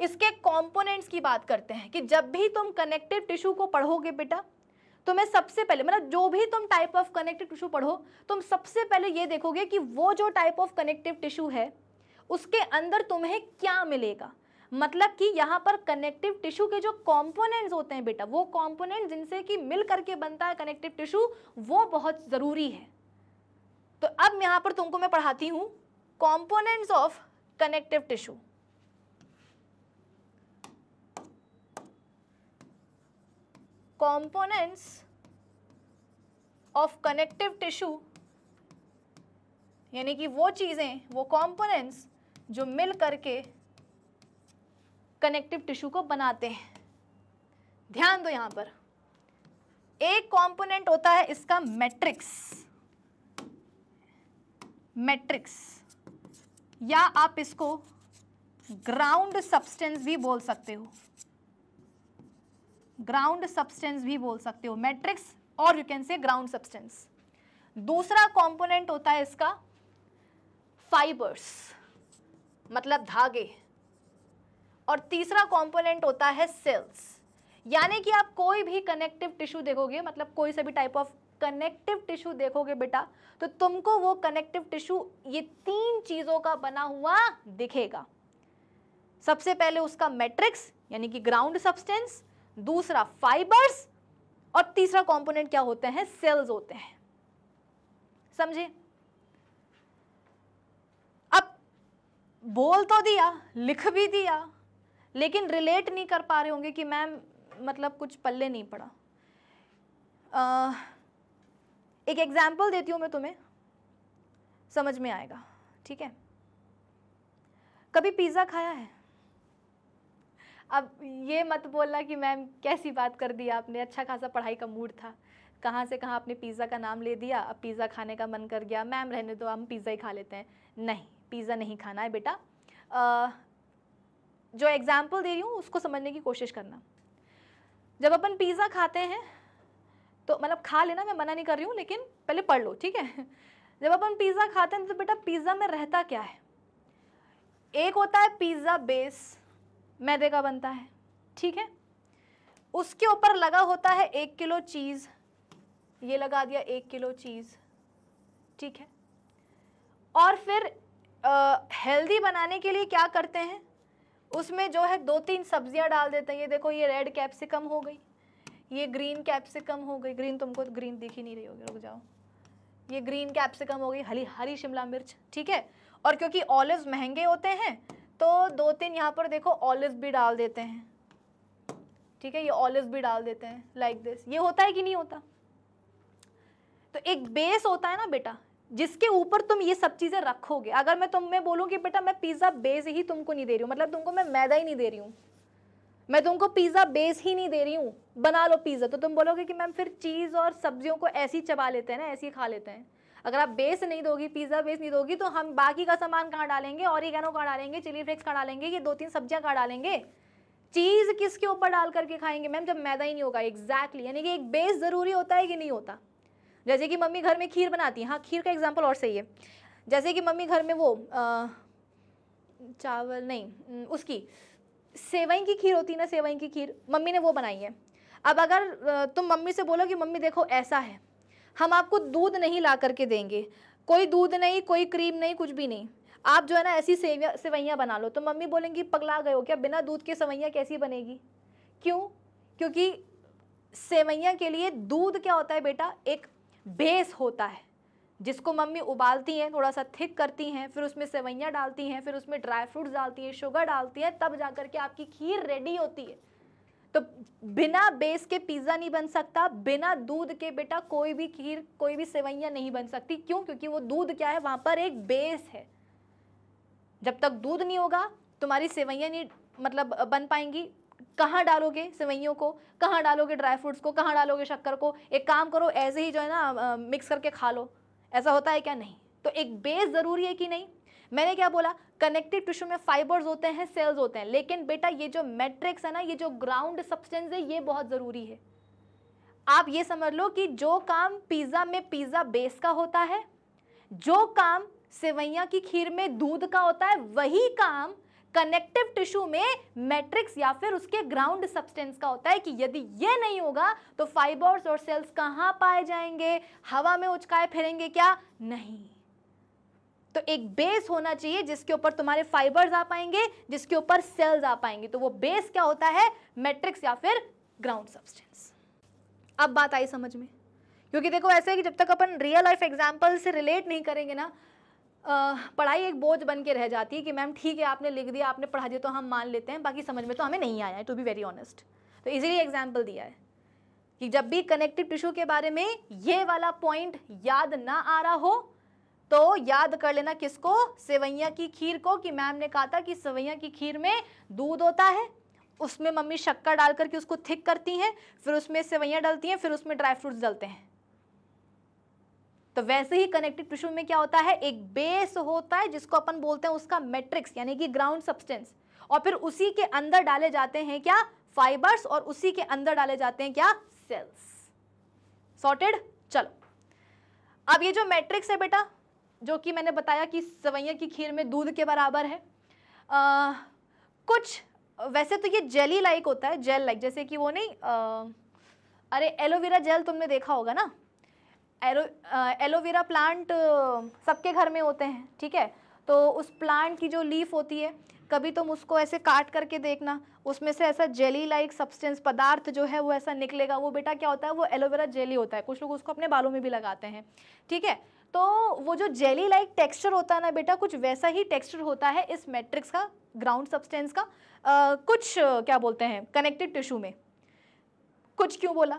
Speaker 1: इसके कंपोनेंट्स की बात करते हैं कि जब भी तुम कनेक्टिव टिश्यू को पढ़ोगे बेटा तुम्हें सबसे पहले मतलब जो भी तुम टाइप ऑफ कनेक्टिव टिश्यू पढ़ो तुम सबसे पहले ये देखोगे कि वो जो टाइप ऑफ कनेक्टिव टिश्यू है उसके अंदर तुम्हें क्या मिलेगा मतलब कि यहाँ पर कनेक्टिव टिश्यू के जो कंपोनेंट्स होते हैं बेटा वो कंपोनेंट जिनसे कि मिल करके बनता है कनेक्टिव टिश्यू वो बहुत ज़रूरी है तो अब यहां पर तुमको मैं पढ़ाती हूं components of connective tissue components of connective tissue यानी कि वो चीज़ें वो कॉम्पोनेंट्स जो मिल करके कनेक्टिव टिश्यू को बनाते हैं ध्यान दो यहां पर एक कंपोनेंट होता है इसका मैट्रिक्स मैट्रिक्स या आप इसको ग्राउंड सब्सटेंस भी बोल सकते हो ग्राउंड सब्सटेंस भी बोल सकते हो मैट्रिक्स और you can say ground substance दूसरा कंपोनेंट होता है इसका फाइबर्स मतलब धागे और तीसरा कंपोनेंट होता है सेल्स यानी कि आप कोई भी कनेक्टिव टिश्यू देखोगे मतलब कोई से भी टाइप ऑफ कनेक्टिव टिश्यू देखोगे बेटा तो तुमको वो कनेक्टिव टिश्यू ये तीन चीज़ों का बना हुआ दिखेगा सबसे पहले उसका मैट्रिक्स यानी कि ग्राउंड सब्सटेंस दूसरा फाइबर्स और तीसरा कंपोनेंट क्या होते हैं सेल्स होते हैं समझे अब बोल तो दिया लिख भी दिया लेकिन रिलेट नहीं कर पा रहे होंगे कि मैम मतलब कुछ पल्ले नहीं पड़ा एक एग्जाम्पल देती हूँ मैं तुम्हें समझ में आएगा ठीक है कभी पिज़्ज़ा खाया है अब ये मत बोलना कि मैम कैसी बात कर दी आपने अच्छा खासा पढ़ाई का मूड था कहाँ से कहाँ आपने पिज़्ज़ा का नाम ले दिया अब पिज़्ज़ा खाने का मन कर गया मैम रहने दो हम पिज़्ज़ा ही खा लेते हैं नहीं पिज़्ज़ा नहीं खाना है बेटा आ, जो एग्ज़ाम्पल दे रही हूँ उसको समझने की कोशिश करना जब अपन पिज़्ज़ा खाते हैं तो मतलब खा लेना मैं मना नहीं कर रही हूँ लेकिन पहले पढ़ लो ठीक है जब अपन पिज़्ज़ा खाते हैं तो बेटा पिज़्ज़ा में रहता क्या है एक होता है पिज़्ज़ा बेस मैदे का बनता है ठीक है उसके ऊपर लगा होता है एक किलो चीज़ ये लगा दिया एक किलो चीज़ ठीक है और फिर हेल्दी बनाने के लिए क्या करते हैं उसमें जो है दो तीन सब्जियां डाल देते हैं ये देखो ये रेड कैप्सिकम हो गई ये ग्रीन कैप्सिकम हो गई ग्रीन तुमको ग्रीन दिख ही नहीं रही होगी रुक जाओ ये ग्रीन कैप्सिकम हो गई हरी हरी शिमला मिर्च ठीक है और क्योंकि ऑलिव महंगे होते हैं तो दो तीन यहाँ पर देखो ऑलिव भी डाल देते हैं ठीक है ये ऑलिव भी डाल देते हैं लाइक like दिस ये होता है कि नहीं होता तो एक बेस होता है ना बेटा जिसके ऊपर तुम ये सब चीज़ें रखोगे अगर मैं तुम्हें बोलूँ कि बेटा मैं पिज़्ज़ा बेस ही तुमको नहीं दे रही हूँ मतलब तुमको मैं मैदा ही नहीं दे रही हूँ मैं तुमको पिज़्ज़ा बेस ही नहीं दे रही हूँ बना लो पिज़्ज़ा तो तुम बोलोगे कि मैम फिर चीज़ और सब्जियों को ऐसी चबा लेते हैं ना ऐसी खा लेते हैं अगर आप बेस नहीं दोगी पिज़्ज़ा बेस नहीं दोगी तो हम बाकी का सामान कहाँ डालेंगे और ही कहाँ डालेंगे चिली फ्लेक्स कहाँ डालेंगे ये दो तीन सब्जियाँ कहाँ डालेंगे चीज़ किसके ऊपर डाल करके खाएंगे मैम जब मैदा ही नहीं होगा एग्जैक्टली यानी कि एक बेस ज़रूरी होता है कि नहीं होता जैसे कि मम्मी घर में खीर बनाती है हाँ खीर का एग्जाम्पल और सही है जैसे कि मम्मी घर में वो चावल नहीं उसकी सेवई की खीर होती है ना सेवई की खीर मम्मी ने वो बनाई है अब अगर तुम मम्मी से बोलो कि मम्मी देखो ऐसा है हम आपको दूध नहीं ला करके देंगे कोई दूध नहीं कोई क्रीम नहीं कुछ भी नहीं आप जो है ना ऐसी सेविया सेवैयाँ बना लो तो मम्मी बोलेंगी पगला गए हो क्या बिना दूध के सेवैयाँ कैसी बनेगी क्यों क्योंकि सेवैयाँ के लिए दूध क्या होता है बेटा एक बेस होता है जिसको मम्मी उबालती हैं थोड़ा सा थिक करती हैं फिर उसमें सेवैयाँ डालती हैं फिर उसमें ड्राई फ्रूट्स डालती हैं शुगर डालती हैं तब जा कर के आपकी खीर रेडी होती है तो बिना बेस के पिज़्ज़ा नहीं बन सकता बिना दूध के बेटा कोई भी खीर कोई भी सेवैयाँ नहीं बन सकती क्यों क्योंकि वो दूध क्या है वहाँ पर एक बेस है जब तक दूध नहीं होगा तुम्हारी सेवैयाँ नहीं मतलब बन पाएंगी कहाँ डालोगे सेवैयों को कहाँ डालोगे ड्राई फ्रूट्स को कहाँ डालोगे शक्कर को एक काम करो ऐसे ही जो है ना मिक्स करके खा लो ऐसा होता है क्या नहीं तो एक बेस ज़रूरी है कि नहीं मैंने क्या बोला कनेक्टिव टिश्यू में फाइबर्स होते हैं सेल्स होते हैं लेकिन बेटा ये जो मैट्रिक्स है ना ये जो ग्राउंड सब्सटेंस है ये बहुत ज़रूरी है आप ये समझ लो कि जो काम पिज़्ज़ा में पिज़्ज़ा बेस का होता है जो काम सेवैया की खीर में दूध का होता है वही काम कनेक्टिव टिश्यू में मैट्रिक्स या फिर उसके ग्राउंड सब्सटेंस का होता है कि यदि ये नहीं होगा तो फाइबर्स और सेल्स कहाँ पाए जाएंगे हवा में उचकाए फिरेंगे क्या नहीं तो एक बेस होना चाहिए जिसके ऊपर तुम्हारे फाइबर्स आ पाएंगे जिसके ऊपर सेल्स आ पाएंगे तो वो बेस क्या होता है मैट्रिक्स या फिर ग्राउंड सब्सटेंस अब बात आई समझ में क्योंकि देखो ऐसे है कि जब तक अपन रियल लाइफ एग्जाम्पल से रिलेट नहीं करेंगे ना पढ़ाई एक बोझ बन के रह जाती है कि मैम ठीक है आपने लिख दिया आपने पढ़ा दिया तो हम मान लेते हैं बाकी समझ में तो हमें नहीं आया है टू बी वेरी ऑनेस्ट तो इजीली एग्जाम्पल दिया है कि जब भी कनेक्टिव टिश्यू के बारे में ये वाला पॉइंट याद ना आ रहा हो तो याद कर लेना किसको सेवैया की खीर को कि मैम ने कहा था कि सेवैया की खीर में दूध होता है उसमें मम्मी शक्कर डाल करके उसको थिक करती हैं फिर उसमें सेवैयाँ डलती हैं फिर उसमें ड्राई फ्रूट्स डलते हैं तो वैसे ही कनेक्टिव टिश्यू में क्या होता है एक बेस होता है जिसको अपन बोलते हैं उसका मेट्रिक्स यानी कि ग्राउंड सब्सटेंस और फिर उसी के अंदर डाले जाते हैं क्या फाइबर्स और उसी के अंदर डाले जाते हैं क्या सेल्स सॉर्टेड चलो अब ये जो मैट्रिक्स है बेटा जो कि मैंने बताया कि सवैया की खीर में दूध के बराबर है आ, कुछ वैसे तो ये जेली लाइक होता है जेल लाइक जैसे कि वो नहीं आ, अरे एलोवेरा जेल तुमने देखा होगा ना एलो एलोवेरा प्लांट सबके घर में होते हैं ठीक है तो उस प्लांट की जो लीफ होती है कभी तुम उसको ऐसे काट करके देखना उसमें से ऐसा जेली लाइक सब्सटेंस पदार्थ जो है वो ऐसा निकलेगा वो बेटा क्या होता है वो एलोवेरा जेली होता है कुछ लोग उसको अपने बालों में भी लगाते हैं ठीक है तो वो जो जेली लाइक टेक्सचर होता है ना बेटा कुछ वैसा ही टेक्सचर होता है इस मैट्रिक्स का ग्राउंड सब्सटेंस का आ, कुछ क्या बोलते हैं कनेक्टेड टिश्यू में कुछ क्यों बोला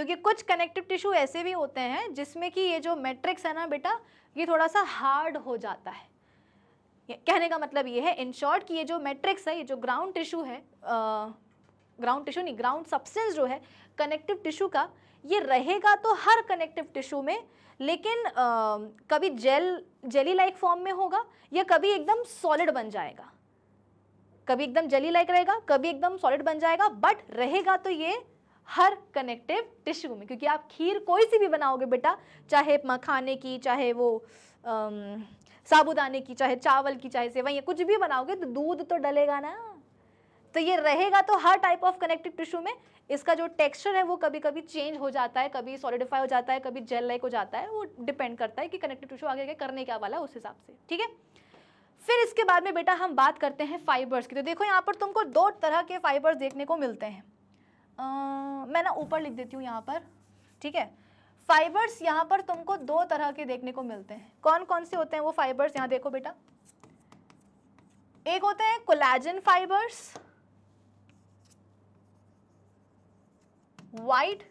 Speaker 1: क्योंकि कुछ कनेक्टिव टिश्यू ऐसे भी होते हैं जिसमें कि ये जो मैट्रिक्स है ना बेटा ये थोड़ा सा हार्ड हो जाता है कहने का मतलब ये है इन शॉर्ट कि ये जो मैट्रिक्स है ये जो ग्राउंड टिश्यू है ग्राउंड टिश्यू नहीं ग्राउंड सब्सटेंस जो है कनेक्टिव टिश्यू का ये रहेगा तो हर कनेक्टिव टिश्यू में लेकिन आ, कभी जेल जेली लाइक फॉर्म में होगा या कभी एकदम सॉलिड बन जाएगा कभी एकदम जेली लाइक रहेगा कभी एकदम सॉलिड बन जाएगा बट रहेगा तो ये हर कनेक्टिव टिश्यू में क्योंकि आप खीर कोई सी भी बनाओगे बेटा चाहे मखाने की चाहे वो आम, साबुदाने की चाहे चावल की चाहे या कुछ भी बनाओगे तो दूध तो डलेगा ना तो ये रहेगा तो हर टाइप ऑफ कनेक्टिव टिश्यू में इसका जो टेक्सचर है वो कभी कभी चेंज हो जाता है कभी सॉलिडिफाई हो जाता है कभी जेल लाइक हो जाता है वो डिपेंड करता है कि कनेक्टिव टिश्यू आगे आगे करने क्या वाला है उस हिसाब से ठीक है फिर इसके बाद में बेटा हम बात करते हैं फाइबर्स की तो देखो यहाँ पर तुमको दो तरह के फाइबर्स देखने को मिलते हैं मैं ना ऊपर लिख देती हूँ यहाँ पर ठीक है फाइबर्स यहाँ पर तुमको दो तरह के देखने को मिलते हैं कौन कौन से होते हैं वो फाइबर्स यहाँ देखो बेटा एक होते हैं collagen fibres white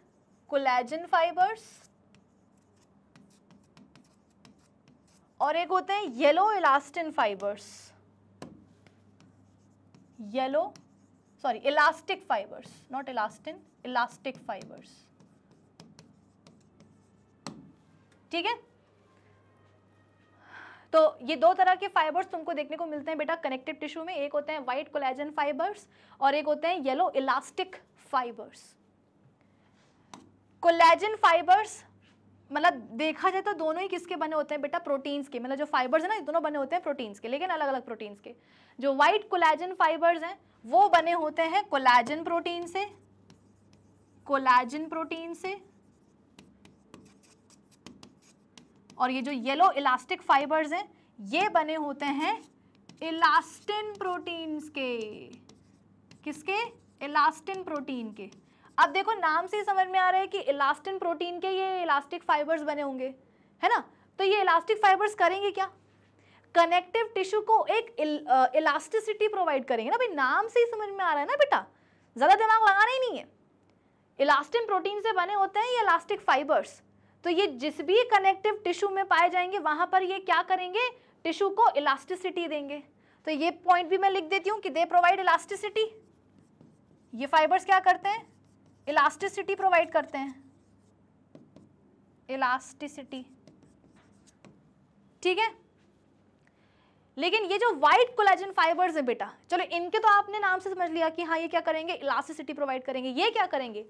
Speaker 1: collagen fibres और एक होते हैं yellow elastin fibres yellow sorry elastic fibers not elastin elastic fibers ठीक है तो ये दो तरह के फाइबर्स तुमको देखने को मिलते हैं बेटा कनेक्टिव टिश्यू में एक होते हैं व्हाइट कोलेजन फाइबर्स और एक होते हैं yellow elastic fibres collagen fibres मतलब देखा जाए तो दोनों ही किसके बने होते हैं बेटा प्रोटीन्स के मतलब जो फाइबर्स है ना ये दोनों बने होते हैं प्रोटीन्स के लेकिन अलग अलग प्रोटीन्स के जो वाइट कोलाजन फाइबर्स हैं वो बने होते हैं कोलाजन प्रोटीन से कोलाजन प्रोटीन से और ये जो येलो इलास्टिक फाइबर्स हैं ये बने होते हैं इलास्टिन प्रोटीन्स के किसके इलास्टिन प्रोटीन के अब देखो नाम से ही समझ में आ रहा है कि इलास्टिन प्रोटीन के ये इलास्टिक फाइबर्स बने होंगे है ना तो ये इलास्टिक फाइबर्स करेंगे क्या कनेक्टिव टिश्यू को एक इलास्टिसिटी प्रोवाइड करेंगे ना भाई नाम से ही समझ में आ रहा है ना बेटा ज़्यादा दिमाग लगाना ही नहीं है इलास्टिन प्रोटीन से बने होते हैं ये इलास्टिक फाइबर्स तो ये जिस भी कनेक्टिव टिश्यू में पाए जाएंगे वहां पर ये क्या करेंगे टिश्यू को इलास्टिसिटी देंगे तो ये पॉइंट भी मैं लिख देती हूँ कि दे प्रोवाइड इलास्टिसिटी ये फाइबर्स क्या करते हैं इलास्टिसिटी प्रोवाइड करते हैं इलास्टिसिटी ठीक है लेकिन ये जो व्हाइट कोलाजन फाइबर्स है बेटा चलो इनके तो आपने नाम से समझ लिया कि हाँ ये क्या करेंगे इलास्टिसिटी प्रोवाइड करेंगे ये क्या करेंगे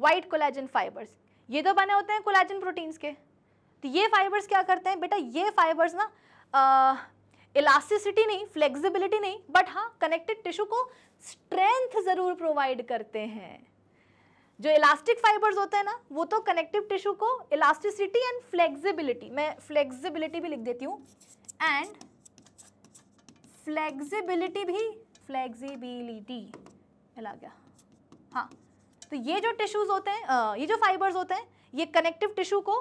Speaker 1: व्हाइट कोलाजन फाइबर्स ये तो बने होते हैं कोलेजन प्रोटीन्स के तो ये फाइबर्स क्या करते हैं बेटा ये फाइबर्स ना इलास्टिसिटी नहीं फ्लेक्सिबिलिटी नहीं बट हाँ कनेक्टेड टिश्यू को स्ट्रेंथ ज़रूर प्रोवाइड करते हैं जो इलास्टिक फाइबर्स होते हैं ना वो तो कनेक्टिव टिश्यू को इलास्टिसिटी एंड फ्लेक्सिबिलिटी मैं फ्लेक्सिबिलिटी भी लिख देती हूँ एंड फ्लेक्सिबिलिटी भी फ्लेक्सिबिलिटी मिला गया हाँ तो ये जो टिश्यूज होते हैं ये जो फाइबर्स होते हैं ये कनेक्टिव टिश्यू को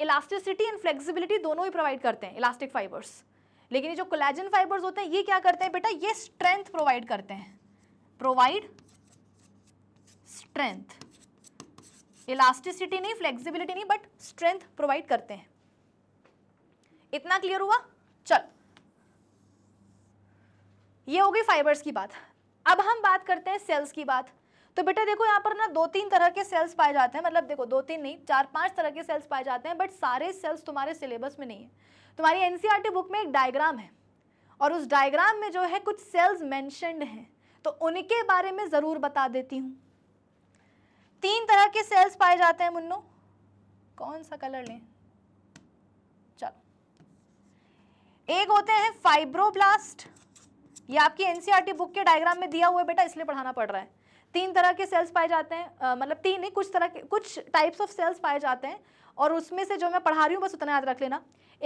Speaker 1: इलास्टिसिटी एंड फ्लेक्सिबिलिटी दोनों ही प्रोवाइड करते हैं इलास्टिक फाइबर्स लेकिन ये जो कोलेजन फाइबर्स होते हैं ये क्या करते हैं बेटा ये स्ट्रेंथ प्रोवाइड करते हैं प्रोवाइड स्ट्रेंथ इलास्टिसिटी नहीं फ्लेक्सिबिलिटी नहीं बट स्ट्रेंथ प्रोवाइड करते हैं इतना क्लियर हुआ चल ये हो गई फाइबर्स की बात अब हम बात करते हैं सेल्स की बात तो बेटा देखो यहाँ पर ना दो तीन तरह के सेल्स पाए जाते हैं मतलब देखो दो तीन नहीं चार पांच तरह के सेल्स पाए जाते हैं बट सारे सेल्स तुम्हारे सिलेबस में नहीं है तुम्हारी एनसीईआरटी बुक e में एक डायग्राम है और उस डायग्राम में जो है कुछ सेल्स मैंशनड हैं तो उनके बारे में ज़रूर बता देती हूँ तीन तरह के सेल्स पाए जाते हैं मुन्नो कौन सा कलर लें चलो एक होते हैं फाइब्रोब्लास्ट ये आपकी एनसीईआरटी बुक e के डायग्राम में दिया हुआ है बेटा इसलिए पढ़ाना पड़ रहा है तीन तरह के सेल्स पाए जाते हैं मतलब तीन ही कुछ तरह के कुछ टाइप्स ऑफ सेल्स पाए जाते हैं और उसमें से जो मैं पढ़ा रही हूँ बस उतना याद रख लेना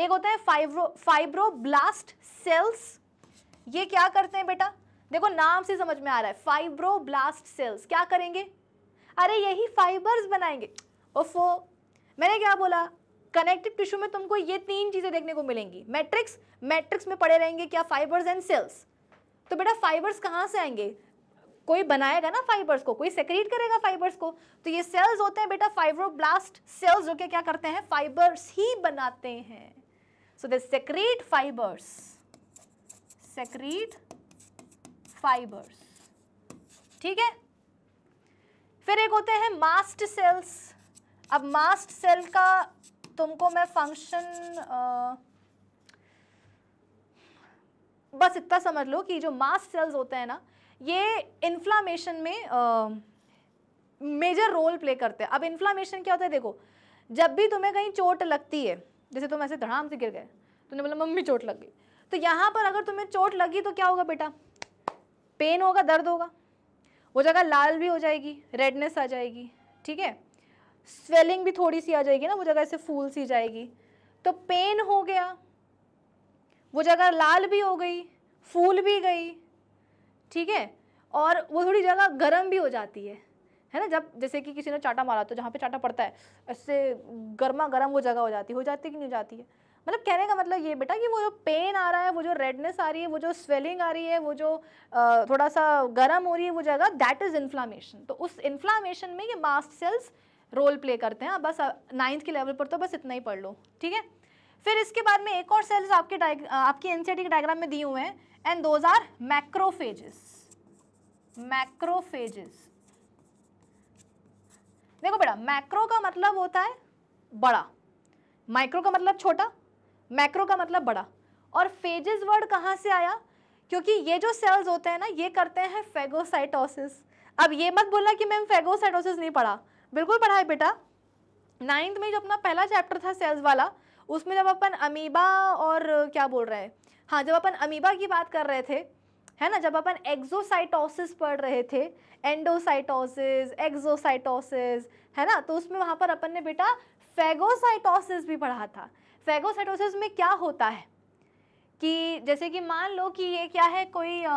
Speaker 1: एक होता है फाइब्रो फाइब्रोब्लास्ट सेल्स ये क्या करते हैं बेटा देखो नाम से समझ में आ रहा है फाइब्रोब्लास्ट सेल्स क्या करेंगे अरे यही फाइबर्स बनाएंगे ओफो मैंने क्या बोला कनेक्टिव टिश्यू में तुमको ये तीन चीज़ें देखने को मिलेंगी मैट्रिक्स मैट्रिक्स में पड़े रहेंगे क्या फाइबर्स एंड सेल्स तो बेटा फाइबर्स कहाँ से आएंगे कोई बनाएगा ना फाइबर्स को कोई सेक्रेट करेगा फाइबर्स को तो ये सेल्स होते हैं बेटा फाइब्रोब्लास्ट सेल्स जो के क्या करते हैं फाइबर्स ही बनाते हैं so they secrete fibres secrete fibres ठीक है फिर एक होते हैं मास्ट सेल्स अब मास्ट सेल का तुमको मैं फंक्शन बस इतना समझ लो कि जो मास सेल्स होते हैं ना ये इन्फ्लामेशन में मेजर रोल प्ले करते हैं अब इन्फ्लामेशन क्या होता है देखो जब भी तुम्हें कहीं चोट लगती है जैसे तुम ऐसे धड़ाम से गिर गए तुमने बोला मम्मी चोट लग गई तो यहाँ पर अगर तुम्हें चोट लगी तो क्या होगा बेटा पेन होगा दर्द होगा वो जगह लाल भी हो जाएगी रेडनेस आ जाएगी ठीक है स्वेलिंग भी थोड़ी सी आ जाएगी ना वो जगह ऐसे फूल सी जाएगी तो पेन हो गया वो जगह लाल भी हो गई फूल भी गई ठीक है और वो थोड़ी जगह गर्म भी हो जाती है है ना जब जैसे कि किसी ने चाटा मारा तो जहाँ पे चाटा पड़ता है ऐसे गर्मा गर्म वो जगह हो जाती है हो जाती कि नहीं हो जाती है मतलब कहने का मतलब ये बेटा कि वो जो पेन आ रहा है वो जो रेडनेस आ रही है वो जो स्वेलिंग आ रही है वो जो थोड़ा सा गर्म हो रही है वो जगह दैट इज़ इन्फ्लामेशन तो उस इन्फ्लामेशन में ये मास्ट सेल्स रोल प्ले करते हैं अब बस नाइन्थ के लेवल पर तो बस इतना ही पढ़ लो ठीक है फिर इसके बाद में एक और सेल्स आपके आपकी एनसीआरटी e के डायग्राम में दिए हुए हैं and those are macrophages macrophages देखो बेटा मैक्रो का मतलब होता है बड़ा माइक्रो का मतलब छोटा मैक्रो का मतलब बड़ा और फेजेस वर्ड कहाँ से आया क्योंकि ये जो सेल्स होते हैं ना ये करते हैं फेगोसाइटोसिस अब ये मत बोलना कि मैम फेगोसाइटोसिस नहीं पढ़ा बिल्कुल पढ़ा है बेटा नाइन्थ में जो अपना पहला चैप्टर था सेल्स वाला उसमें जब अपन अमीबा और क्या बोल रहे हैं हाँ जब अपन अमीबा की बात कर रहे थे है ना जब अपन एक्जोसाइटोसिस पढ़ रहे थे एंडोसाइटोसिस एक्जोसाइटोसिस है ना तो उसमें वहाँ पर अपन ने बेटा फेगोसाइटोसिस भी पढ़ा था फेगोसाइटोसिस में क्या होता है कि जैसे कि मान लो कि ये क्या है कोई आ,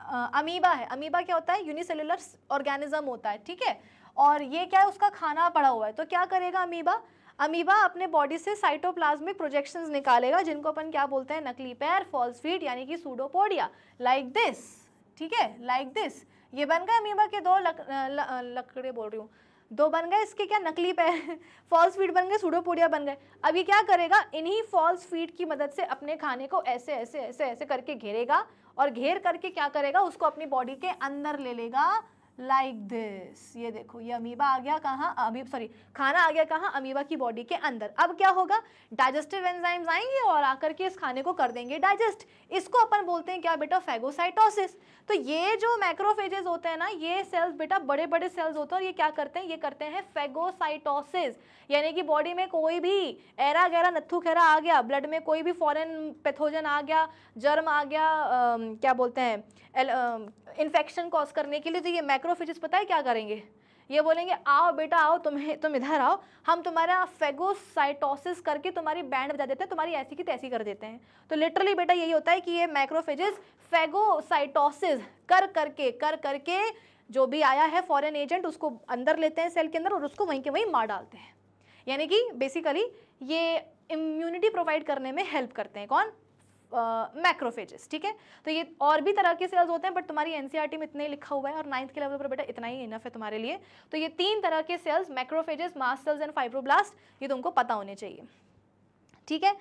Speaker 1: आ, अमीबा है अमीबा क्या होता है यूनिसेलुलर ऑर्गेनिज्म होता है ठीक है और ये क्या है उसका खाना पड़ा हुआ है तो क्या करेगा अमीबा अमीबा अपने बॉडी से साइटोप्लाज्मिक प्रोजेक्शंस निकालेगा जिनको अपन क्या बोलते हैं नकली पैर फॉल्स फीट यानी कि सूडोपोडिया लाइक दिस ठीक है लाइक दिस ये बन गए अमीबा के दो लक, ल, लकड़े बोल रही हूँ दो बन गए इसके क्या नकली पैर फॉल्स फीट बन गए सूडोपोडिया बन गए अब ये क्या करेगा इन्हीं फॉल्स फीट की मदद से अपने खाने को ऐसे ऐसे ऐसे ऐसे करके घेरेगा और घेर करके क्या करेगा उसको अपनी बॉडी के अंदर ले लेगा लाइक दिस ये देखो ये अमीबा आ गया कहाँ अमीब सॉरी खाना आ गया कहाँ अमीबा की बॉडी के अंदर अब क्या होगा डाइजेस्टिव एंजाइम्स आएंगे और आकर के इस खाने को कर देंगे डाइजेस्ट इसको अपन बोलते हैं क्या बेटा फेगोसाइटोसिस तो ये जो मैक्रोफेजेस होते हैं ना ये सेल्स बेटा बड़े बड़े सेल्स होते हैं और ये क्या करते हैं ये करते हैं फेगोसाइटोसिस यानी कि बॉडी में कोई भी एरा गहरा नत्थू खेरा आ गया ब्लड में कोई भी फॉरन पैथोजन आ गया जर्म आ गया आ, क्या बोलते हैं इन्फेक्शन कॉज करने के लिए तो ये मैक्रोफेजेस पता है क्या करेंगे ये बोलेंगे आओ बेटा आओ तुम्हें तुम इधर आओ हम तुम्हारा फेगोसाइटोसिस करके तुम्हारी बैंड बजा देते हैं तुम्हारी ऐसी की तैसी कर देते हैं तो लिटरली बेटा यही होता है कि ये मैक्रोफेजिस फेगोसाइटोसिस कर करके कर करके जो भी आया है फॉरेन एजेंट उसको अंदर लेते हैं सेल के अंदर और उसको वहीं के वहीं मार डालते हैं यानी कि बेसिकली ये इम्यूनिटी प्रोवाइड करने में हेल्प करते हैं कौन मैक्रोफेजेस ठीक है तो ये और भी तरह के सेल्स होते हैं बट तुम्हारी एनसीईआरटी e में इतना ही लिखा हुआ है और नाइन्थ के लेवल पर बेटा इतना ही इनफ है तुम्हारे लिए तो ये तीन तरह के cells macrophages mast cells and fibroblast ये तुमको पता होने चाहिए ठीक है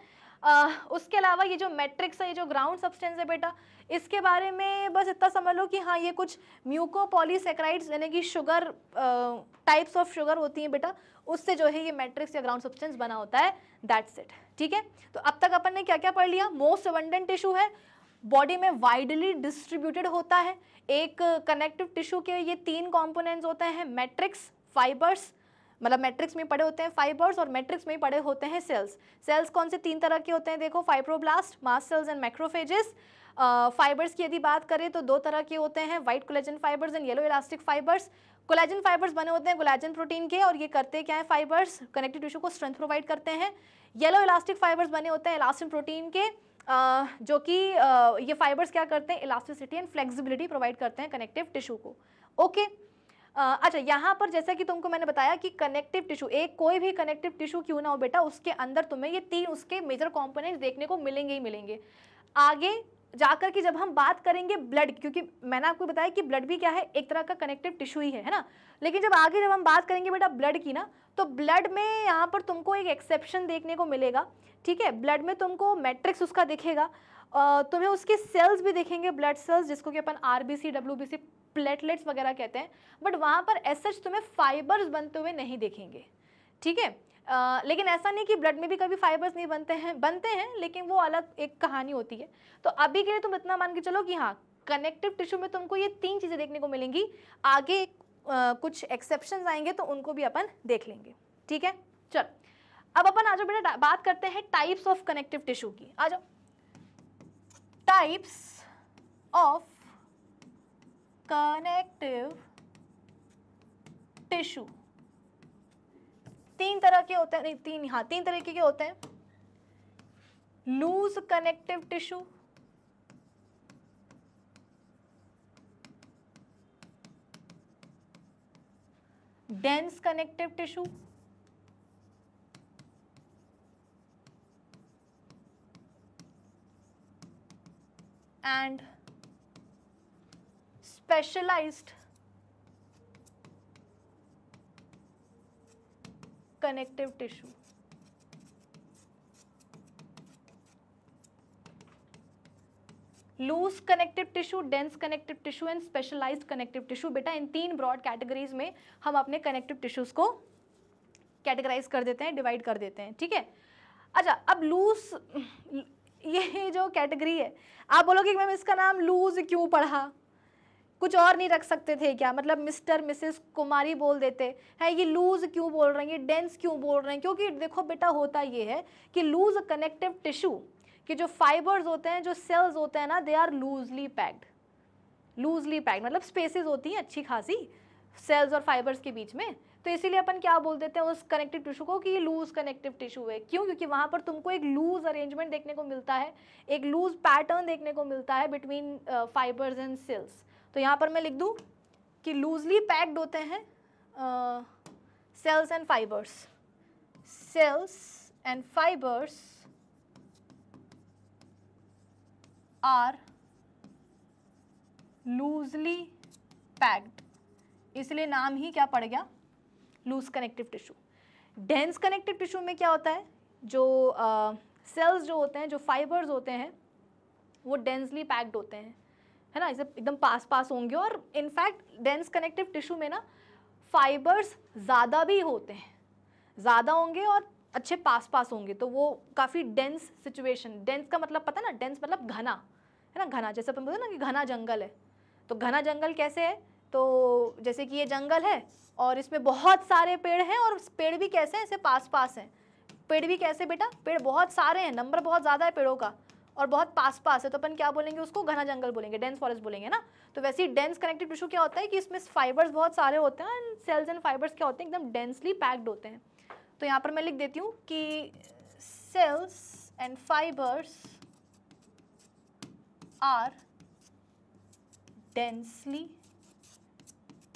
Speaker 1: आ, उसके अलावा ये जो मैट्रिक्स है ये जो ग्राउंड सब्सटेंस है बेटा इसके बारे में बस इतना समझ लो कि हाँ ये कुछ म्यूकोपॉलीसेक्राइड्स यानी कि शुगर टाइप्स ऑफ शुगर होती हैं बेटा उससे जो है ये मैट्रिक्स या ग्राउंड सब्सटेंस बना होता है दैट्स इट ठीक है तो अब तक अपन ने क्या क्या पढ़ लिया मोस्ट अबंडेंट टिश्यू है बॉडी में वाइडली डिस्ट्रीब्यूटेड होता है एक कनेक्टिव टिश्यू के ये तीन कॉम्पोनेंट्स होते हैं मैट्रिक्स फाइबर्स मतलब मैट्रिक्स में पड़े होते हैं फाइबर्स और मैट्रिक्स में पड़े होते हैं सेल्स सेल्स कौन से तीन तरह के होते हैं देखो fibroblast mast cells and macrophages fibres की यदि बात करें तो दो तरह के होते हैं white collagen fibres and yellow elastic fibres collagen fibres बने होते हैं कोलेजन प्रोटीन के और ये करते क्या है फाइबर्स कनेक्टिव टिश्यू को स्ट्रेंथ प्रोवाइड करते हैं येलो इलास्टिक फाइबर्स बने होते हैं इलास्टिन प्रोटीन के जो कि ये फाइबर्स क्या करते हैं इलास्टिसिटी एंड फ्लेक्सिबिलिटी प्रोवाइड करते हैं कनेक्टिव टिश्यू को ओके okay. अच्छा यहाँ पर जैसा कि तुमको मैंने बताया कि कनेक्टिव टिश्यू एक कोई भी कनेक्टिव टिश्यू क्यों ना हो बेटा उसके अंदर तुम्हें ये तीन उसके मेजर कॉम्पोनेंट्स देखने को मिलेंगे ही मिलेंगे आगे जाकर के जब हम बात करेंगे ब्लड क्योंकि मैंने आपको बताया कि ब्लड भी क्या है एक तरह का कनेक्टिव टिश्यू ही है है ना लेकिन जब आगे जब हम बात करेंगे बेटा ब्लड की ना तो ब्लड में यहाँ पर तुमको एक एक्सेप्शन देखने को मिलेगा ठीक है ब्लड में तुमको मैट्रिक्स उसका दिखेगा तुम्हें उसके सेल्स भी देखेंगे ब्लड सेल्स जिसको कि अपन R B C W B C platelets वगैरह कहते हैं बट वहाँ पर एस सच तुम्हें फाइबर्स बनते हुए नहीं देखेंगे ठीक है लेकिन ऐसा नहीं कि ब्लड में भी कभी फाइबर्स नहीं बनते हैं बनते हैं लेकिन वो अलग एक कहानी होती है तो अभी के लिए तुम इतना मान के चलो कि हाँ कनेक्टिव टिश्यू में तुमको ये तीन चीज़ें देखने को मिलेंगी आगे आ, कुछ एक्सेप्शन आएंगे तो उनको भी अपन देख लेंगे ठीक है चल अब अपन आ जाओ बेटा बात करते हैं टाइप्स ऑफ कनेक्टिव टिश्यू की आ जाओ टाइप्स ऑफ कनेक्टिव टिश्यू तीन तरह के होते हैं नहीं तीन हाँ तीन तरीके के होते हैं loose connective tissue dense connective tissue and specialised connective tissue loose connective tissue dense connective tissue and specialised connective tissue बेटा इन तीन ब्रॉड कैटेगरीज में हम अपने कनेक्टिव टिश्यूज़ को कैटेगराइज कर देते हैं डिवाइड कर देते हैं ठीक है अच्छा अब लूज ये जो कैटेगरी है आप बोलोगे मैम इसका नाम लूज क्यों पढ़ा कुछ और नहीं रख सकते थे क्या मतलब मिस्टर मिसेस कुमारी बोल देते हैं ये लूज क्यों बोल रहे हैं ये डेंस क्यों बोल रहे हैं क्योंकि देखो बेटा होता ये है कि लूज कनेक्टिव टिश्यू कि जो फाइबर्स होते हैं जो सेल्स होते हैं ना they are loosely packed loosely packed मतलब स्पेसेस होती हैं अच्छी खासी सेल्स और फाइबर्स के बीच में तो इसीलिए अपन क्या बोल देते हैं उस कनेक्टिव टिश्यू को कि ये लूज कनेक्टिव टिश्यू है क्यों क्योंकि वहाँ पर तुमको एक लूज अरेंजमेंट देखने को मिलता है एक लूज पैटर्न देखने को मिलता है बिटवीन फाइबर्स एंड सेल्स तो यहाँ पर मैं लिख दूँ कि लूजली पैक्ड होते हैं cells and fibres cells and fibres are loosely packed इसलिए नाम ही क्या पड़ गया loose connective tissue dense connective tissue में क्या होता है जो सेल्स uh, जो होते हैं जो फाइबर्स होते हैं वो डेंसली पैक्ड होते हैं है ना इसे एकदम पास पास होंगे और इनफैक्ट डेंस कनेक्टिव टिश्यू में ना फाइबर्स ज़्यादा भी होते हैं ज़्यादा होंगे और अच्छे पास पास होंगे तो वो काफ़ी डेंस सिचुएशन डेंस का मतलब पता ना डेंस मतलब घना है ना घना जैसे अपन बोलते हैं ना कि घना जंगल है तो घना जंगल कैसे है तो जैसे कि ये जंगल है और इसमें बहुत सारे पेड़ हैं और पेड़ भी कैसे हैं ऐसे पास पास हैं पेड़ भी कैसे बेटा पेड़ बहुत सारे हैं नंबर बहुत ज़्यादा है पेड़ों का और बहुत पास पास है तो अपन क्या बोलेंगे उसको घना जंगल बोलेंगे डेंस फॉरेस्ट बोलेंगे ना तो वैसे ही डेंस कनेक्टेड टिशू क्या होता है कि इसमें फाइबर्स बहुत सारे होते हैं एंड सेल्स एंड फाइबर्स क्या होते हैं एकदम डेंसली पैक्ड होते हैं तो यहाँ पर मैं लिख देती हूँ कि cells and fibres are densely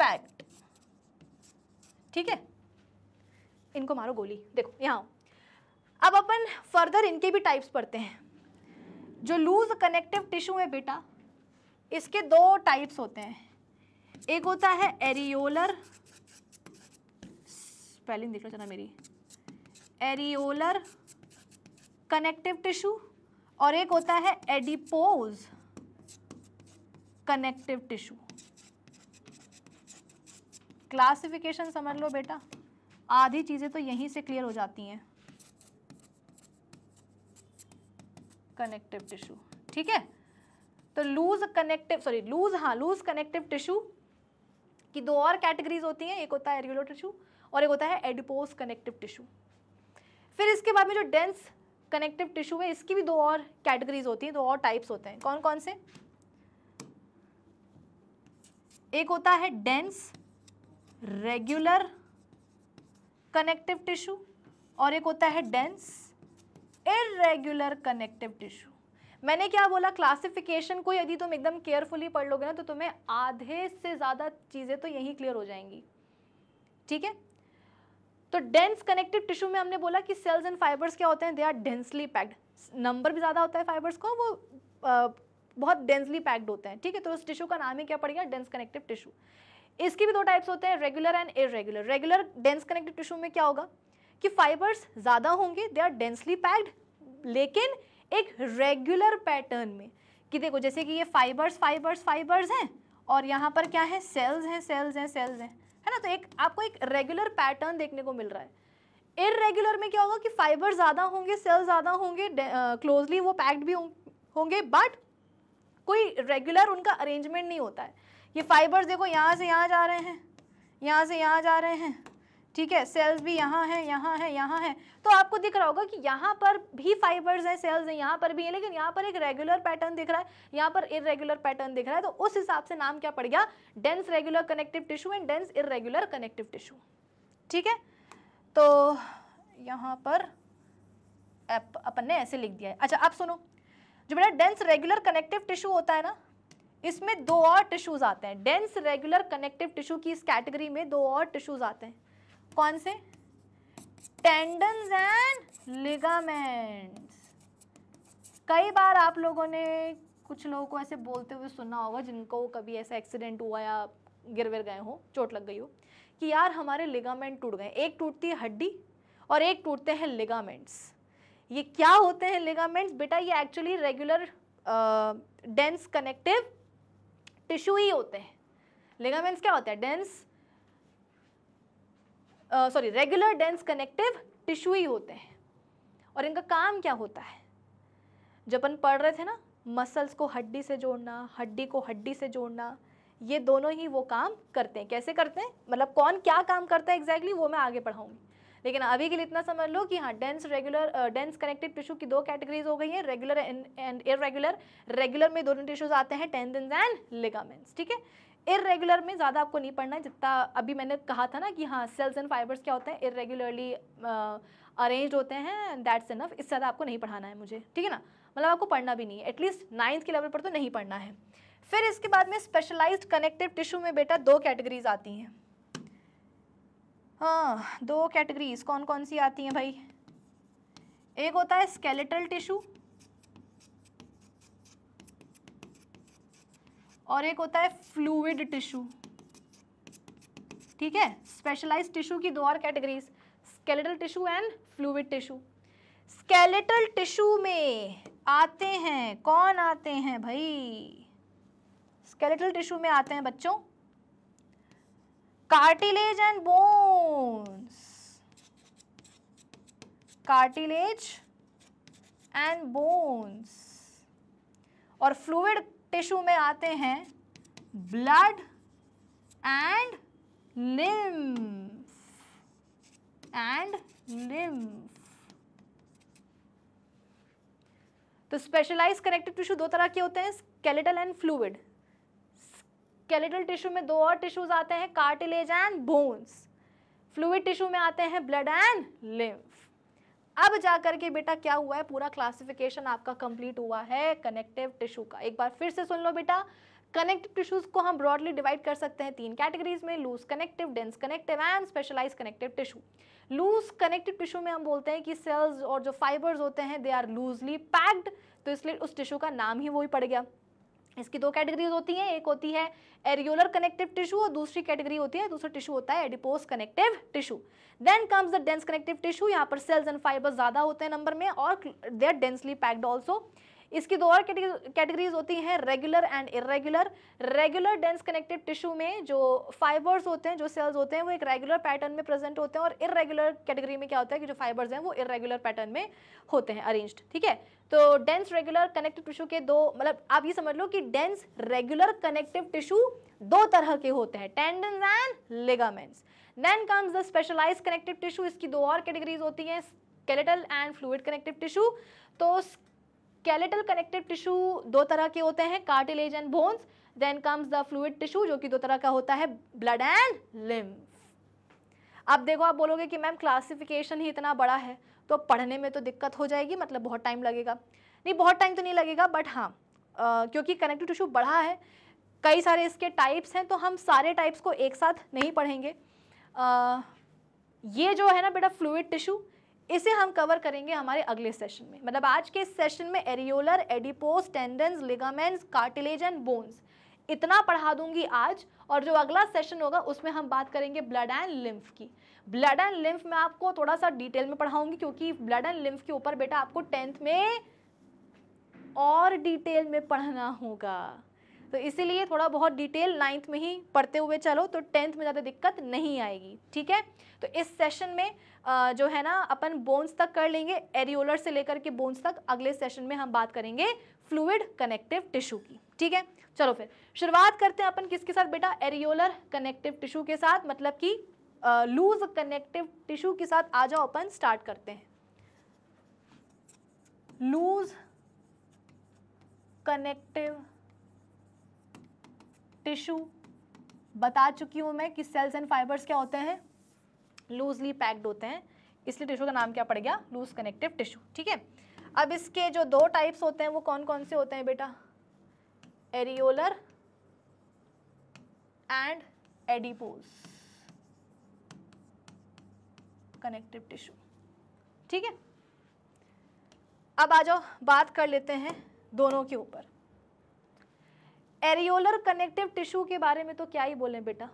Speaker 1: packed ठीक है इनको मारो गोली देखो यहाँ अब अपन फर्दर इनके भी टाइप्स पढ़ते हैं जो लूज कनेक्टिव टिश्यू है बेटा इसके दो टाइप्स होते हैं एक होता है एरियोलर स्पेलिंग देख लो जरा मेरी एरियोलर कनेक्टिव टिश्यू और एक होता है एडिपोज कनेक्टिव टिश्यू क्लासिफिकेशन समझ लो बेटा आधी चीज़ें तो यहीं से क्लियर हो जाती हैं कनेक्टिव टिश्यू ठीक है तो लूज कनेक्टिव सॉरी लूज हाँ लूज कनेक्टिव टिश्यू की दो और कैटेगरीज होती हैं एक होता है एरियोलो टिश्यू और एक होता है एडिपोज कनेक्टिव टिश्यू फिर इसके बाद में जो डेंस कनेक्टिव टिश्यू है इसकी भी दो और कैटेगरीज होती हैं दो और टाइप्स होते हैं कौन कौन से एक होता है डेंस रेगुलर कनेक्टिव टिश्यू और एक होता है डेंस इरेगुलर कनेक्टिव टिश्यू मैंने क्या बोला क्लासिफिकेशन को यदि तुम एकदम केयरफुली पढ़ लोगे ना तो तुम्हें आधे से ज़्यादा चीज़ें तो यहीं क्लियर हो जाएंगी ठीक है तो डेंस कनेक्टिव टिश्यू में हमने बोला कि सेल्स एंड फाइबर्स क्या होते हैं they are densely packed number भी ज़्यादा होता है फाइबर्स को वो आ, बहुत डेंसली पैक्ड होते हैं ठीक है तो उस टिश्यू का नाम ही क्या पड़ गया डेंस कनेक्टिव टिश्यू इसके भी दो टाइप्स होते हैं regular and irregular regular dense connective tissue में क्या होगा कि फाइबर्स ज़्यादा होंगे दे आर डेंसली पैक्ड लेकिन एक रेगुलर पैटर्न में कि देखो जैसे कि ये फाइबर्स फाइबर्स फाइबर्स हैं और यहाँ पर क्या है सेल्स हैं सेल्स हैं सेल्स हैं है ना तो एक आपको एक रेगुलर पैटर्न देखने को मिल रहा है इरेगुलर में क्या होगा कि फाइबर ज़्यादा होंगे सेल ज़्यादा होंगे क्लोजली uh, वो पैक्ड भी होंगे बट कोई रेगुलर उनका अरेंजमेंट नहीं होता है ये फाइबर्स देखो यहाँ से यहाँ जा रहे हैं यहाँ से यहाँ जा रहे हैं ठीक है सेल्स भी यहाँ हैं यहाँ हैं यहाँ हैं तो आपको दिख रहा होगा कि यहाँ पर भी फाइबर्स हैं सेल्स हैं यहाँ पर भी हैं लेकिन यहाँ पर एक रेगुलर पैटर्न दिख रहा है यहाँ पर इरेगुलर पैटर्न दिख रहा है तो उस हिसाब से नाम क्या पड़ गया dense regular connective tissue and dense irregular connective tissue ठीक है तो यहाँ पर अपन ने ऐसे लिख दिया है अच्छा आप सुनो जो बेटा डेंस रेगुलर कनेक्टिव टिश्यू होता है ना इसमें दो और टिश्यूज आते हैं डेंस रेगुलर कनेक्टिव टिश्यू की इस कैटेगरी में दो और टिश्यूज आते हैं कौन से टेंडन्स एंड लिगामेंट्स कई बार आप लोगों ने कुछ लोगों को ऐसे बोलते हुए सुना होगा जिनको कभी ऐसा एक्सीडेंट हुआ या गिर गिर गए हो चोट लग गई हो कि यार हमारे लिगामेंट टूट गए एक टूटती है हड्डी और एक टूटते हैं लिगामेंट्स ये क्या होते हैं लिगामेंट्स बेटा ये actually regular dense connective tissue ही होते हैं लिगामेंट्स क्या होते हैं dense sorry regular dense connective tissue ही होते हैं और इनका काम क्या होता है जब अपन पढ़ रहे थे ना मसल्स को हड्डी से जोड़ना हड्डी को हड्डी से जोड़ना ये दोनों ही वो काम करते हैं कैसे करते हैं मतलब कौन क्या काम करता है एग्जैक्टली exactly, वो मैं आगे पढ़ाऊंगी लेकिन अभी के लिए इतना समझ लो कि हाँ dense regular dense connective tissue की दो कैटेगरीज हो गई हैं रेगुलर एंड इरेगुलर रेगुलर में दोनों टिश्यूज आते हैं टेंथन्स एंड लिगामेंट्स ठीक है इरेगुलर में ज़्यादा आपको नहीं पढ़ना है जितना अभी मैंने कहा था ना कि हाँ सेल्स एंड फाइबर्स क्या होते हैं इरेगुलरली अरेंज uh, होते हैं दैट्स इनफ इससे ज़्यादा आपको नहीं पढ़ाना है मुझे ठीक है ना मतलब आपको पढ़ना भी नहीं है एटलीस्ट नाइन्थ के लेवल पर तो नहीं पढ़ना है फिर इसके बाद में स्पेशलाइज कनेक्टिव टिश्यू में बेटा दो कैटेगरीज आती हैं हाँ दो कैटेगरीज कौन कौन सी आती हैं भाई एक होता है स्केलेटल टिश्यू और एक होता है फ्लूड टिश्यू ठीक है स्पेशलाइज टिश्यू की दो और categories skeletal tissue and fluid tissue skeletal tissue में आते हैं कौन आते हैं भाई स्केलेटल टिश्यू में आते हैं बच्चों cartilage and bones cartilage and bones और फ्लूड टिश्यू में आते हैं blood and lymph and lymph तो स्पेशलाइज कनेक्टिव टिश्यू दो तरह के होते हैं skeletal and fluid skeletal tissue में दो और टिश्यूज आते हैं cartilage and bones fluid tissue में आते हैं ब्लड एंड लिम्फ अब जा करके बेटा क्या हुआ है पूरा क्लासिफिकेशन आपका कंप्लीट हुआ है कनेक्टिव टिश्यू का एक बार फिर से सुन लो बेटा कनेक्टिव टिश्यूज को हम ब्रॉडली डिवाइड कर सकते हैं तीन कैटेगरीज में loose connective dense connective and specialise connective tissue loose connective tissue में हम बोलते हैं कि सेल्स और जो फाइबर्स होते हैं दे आर लूजली पैक्ड तो इसलिए उस टिश्यू का नाम ही वही पड़ गया इसकी दो कैटेगरीज होती हैं एक होती है एरियोलर कनेक्टिव टिश्यू और दूसरी कैटेगरी होती है दूसरा टिश्यू होता है adipose connective tissue then comes the dense connective tissue यहाँ पर सेल्स एंड फाइबर ज़्यादा होते हैं नंबर में और they are densely packed also इसकी दो और कैटेगरीज होती हैं regular and irregular regular dense connective tissue में जो फाइबर्स होते हैं जो सेल्स होते हैं वो एक रेगुलर पैटर्न में प्रेजेंट होते हैं और इरेगुलर कैटेगरी में क्या होता है कि जो फाइबर्स हैं वो इरेगुलर पैटर्न में होते हैं अरेंज्ड ठीक है तो डेंस रेगुलर कनेक्टिव टिश्यू के दो मतलब आप ये समझ लो कि डेंस रेगुलर कनेक्टिव टिश्यू दो तरह के होते हैं tendon and ligaments then comes the specialise connective tissue इसकी दो और कैटेगरीज होती हैं skeletal and fluid connective tissue तो कैलेटल कनेक्टिव टिश्यू दो तरह के होते हैं cartilage and bones then comes the fluid tissue जो कि दो तरह का होता है ब्लड एंड लिम्फ अब देखो आप बोलोगे कि मैम क्लासिफिकेशन ही इतना बड़ा है तो पढ़ने में तो दिक्कत हो जाएगी मतलब बहुत टाइम लगेगा नहीं बहुत टाइम तो नहीं लगेगा बट हाँ आ, क्योंकि कनेक्टिव टिश्यू बढ़ा है कई सारे इसके टाइप्स हैं तो हम सारे टाइप्स को एक साथ नहीं पढ़ेंगे आ, ये जो है ना बेटा फ्लूड टिश्यू इसे हम कवर करेंगे हमारे अगले सेशन में मतलब आज के सेशन में areolar adipose tendons ligaments cartilage and bones इतना पढ़ा दूंगी आज और जो अगला सेशन होगा उसमें हम बात करेंगे ब्लड एंड लिम्फ की ब्लड एंड लिम्फ में आपको थोड़ा सा डिटेल में पढ़ाऊंगी क्योंकि ब्लड एंड लिम्फ के ऊपर बेटा आपको टेंथ में और डिटेल में पढ़ना होगा तो इसीलिए थोड़ा बहुत डिटेल नाइन्थ में ही पढ़ते हुए चलो तो टेंथ में ज़्यादा दिक्कत नहीं आएगी ठीक है तो इस सेशन में जो है ना अपन बोन्स तक कर लेंगे एरियोलर से लेकर के बोन्स तक अगले सेशन में हम बात करेंगे फ्लूड कनेक्टिव टिश्यू की ठीक है चलो फिर शुरुआत करते हैं अपन किसके साथ बेटा एरियोलर कनेक्टिव टिश्यू के साथ मतलब कि लूज कनेक्टिव टिश्यू के साथ आ जाओ अपन स्टार्ट करते हैं लूज कनेक्टिव टिश्यू बता चुकी हूँ मैं कि सेल्स एंड फाइबर्स क्या होते हैं लूजली पैक्ड होते हैं इसलिए टिश्यू का नाम क्या पड़ गया लूज कनेक्टिव टिश्यू ठीक है अब इसके जो दो टाइप्स होते हैं वो कौन कौन से होते हैं बेटा areolar and adipose connective tissue ठीक है अब आ जाओ बात कर लेते हैं दोनों के ऊपर एरियोलर कनेक्टिव टिश्यू के बारे में तो क्या ही बोलें बेटा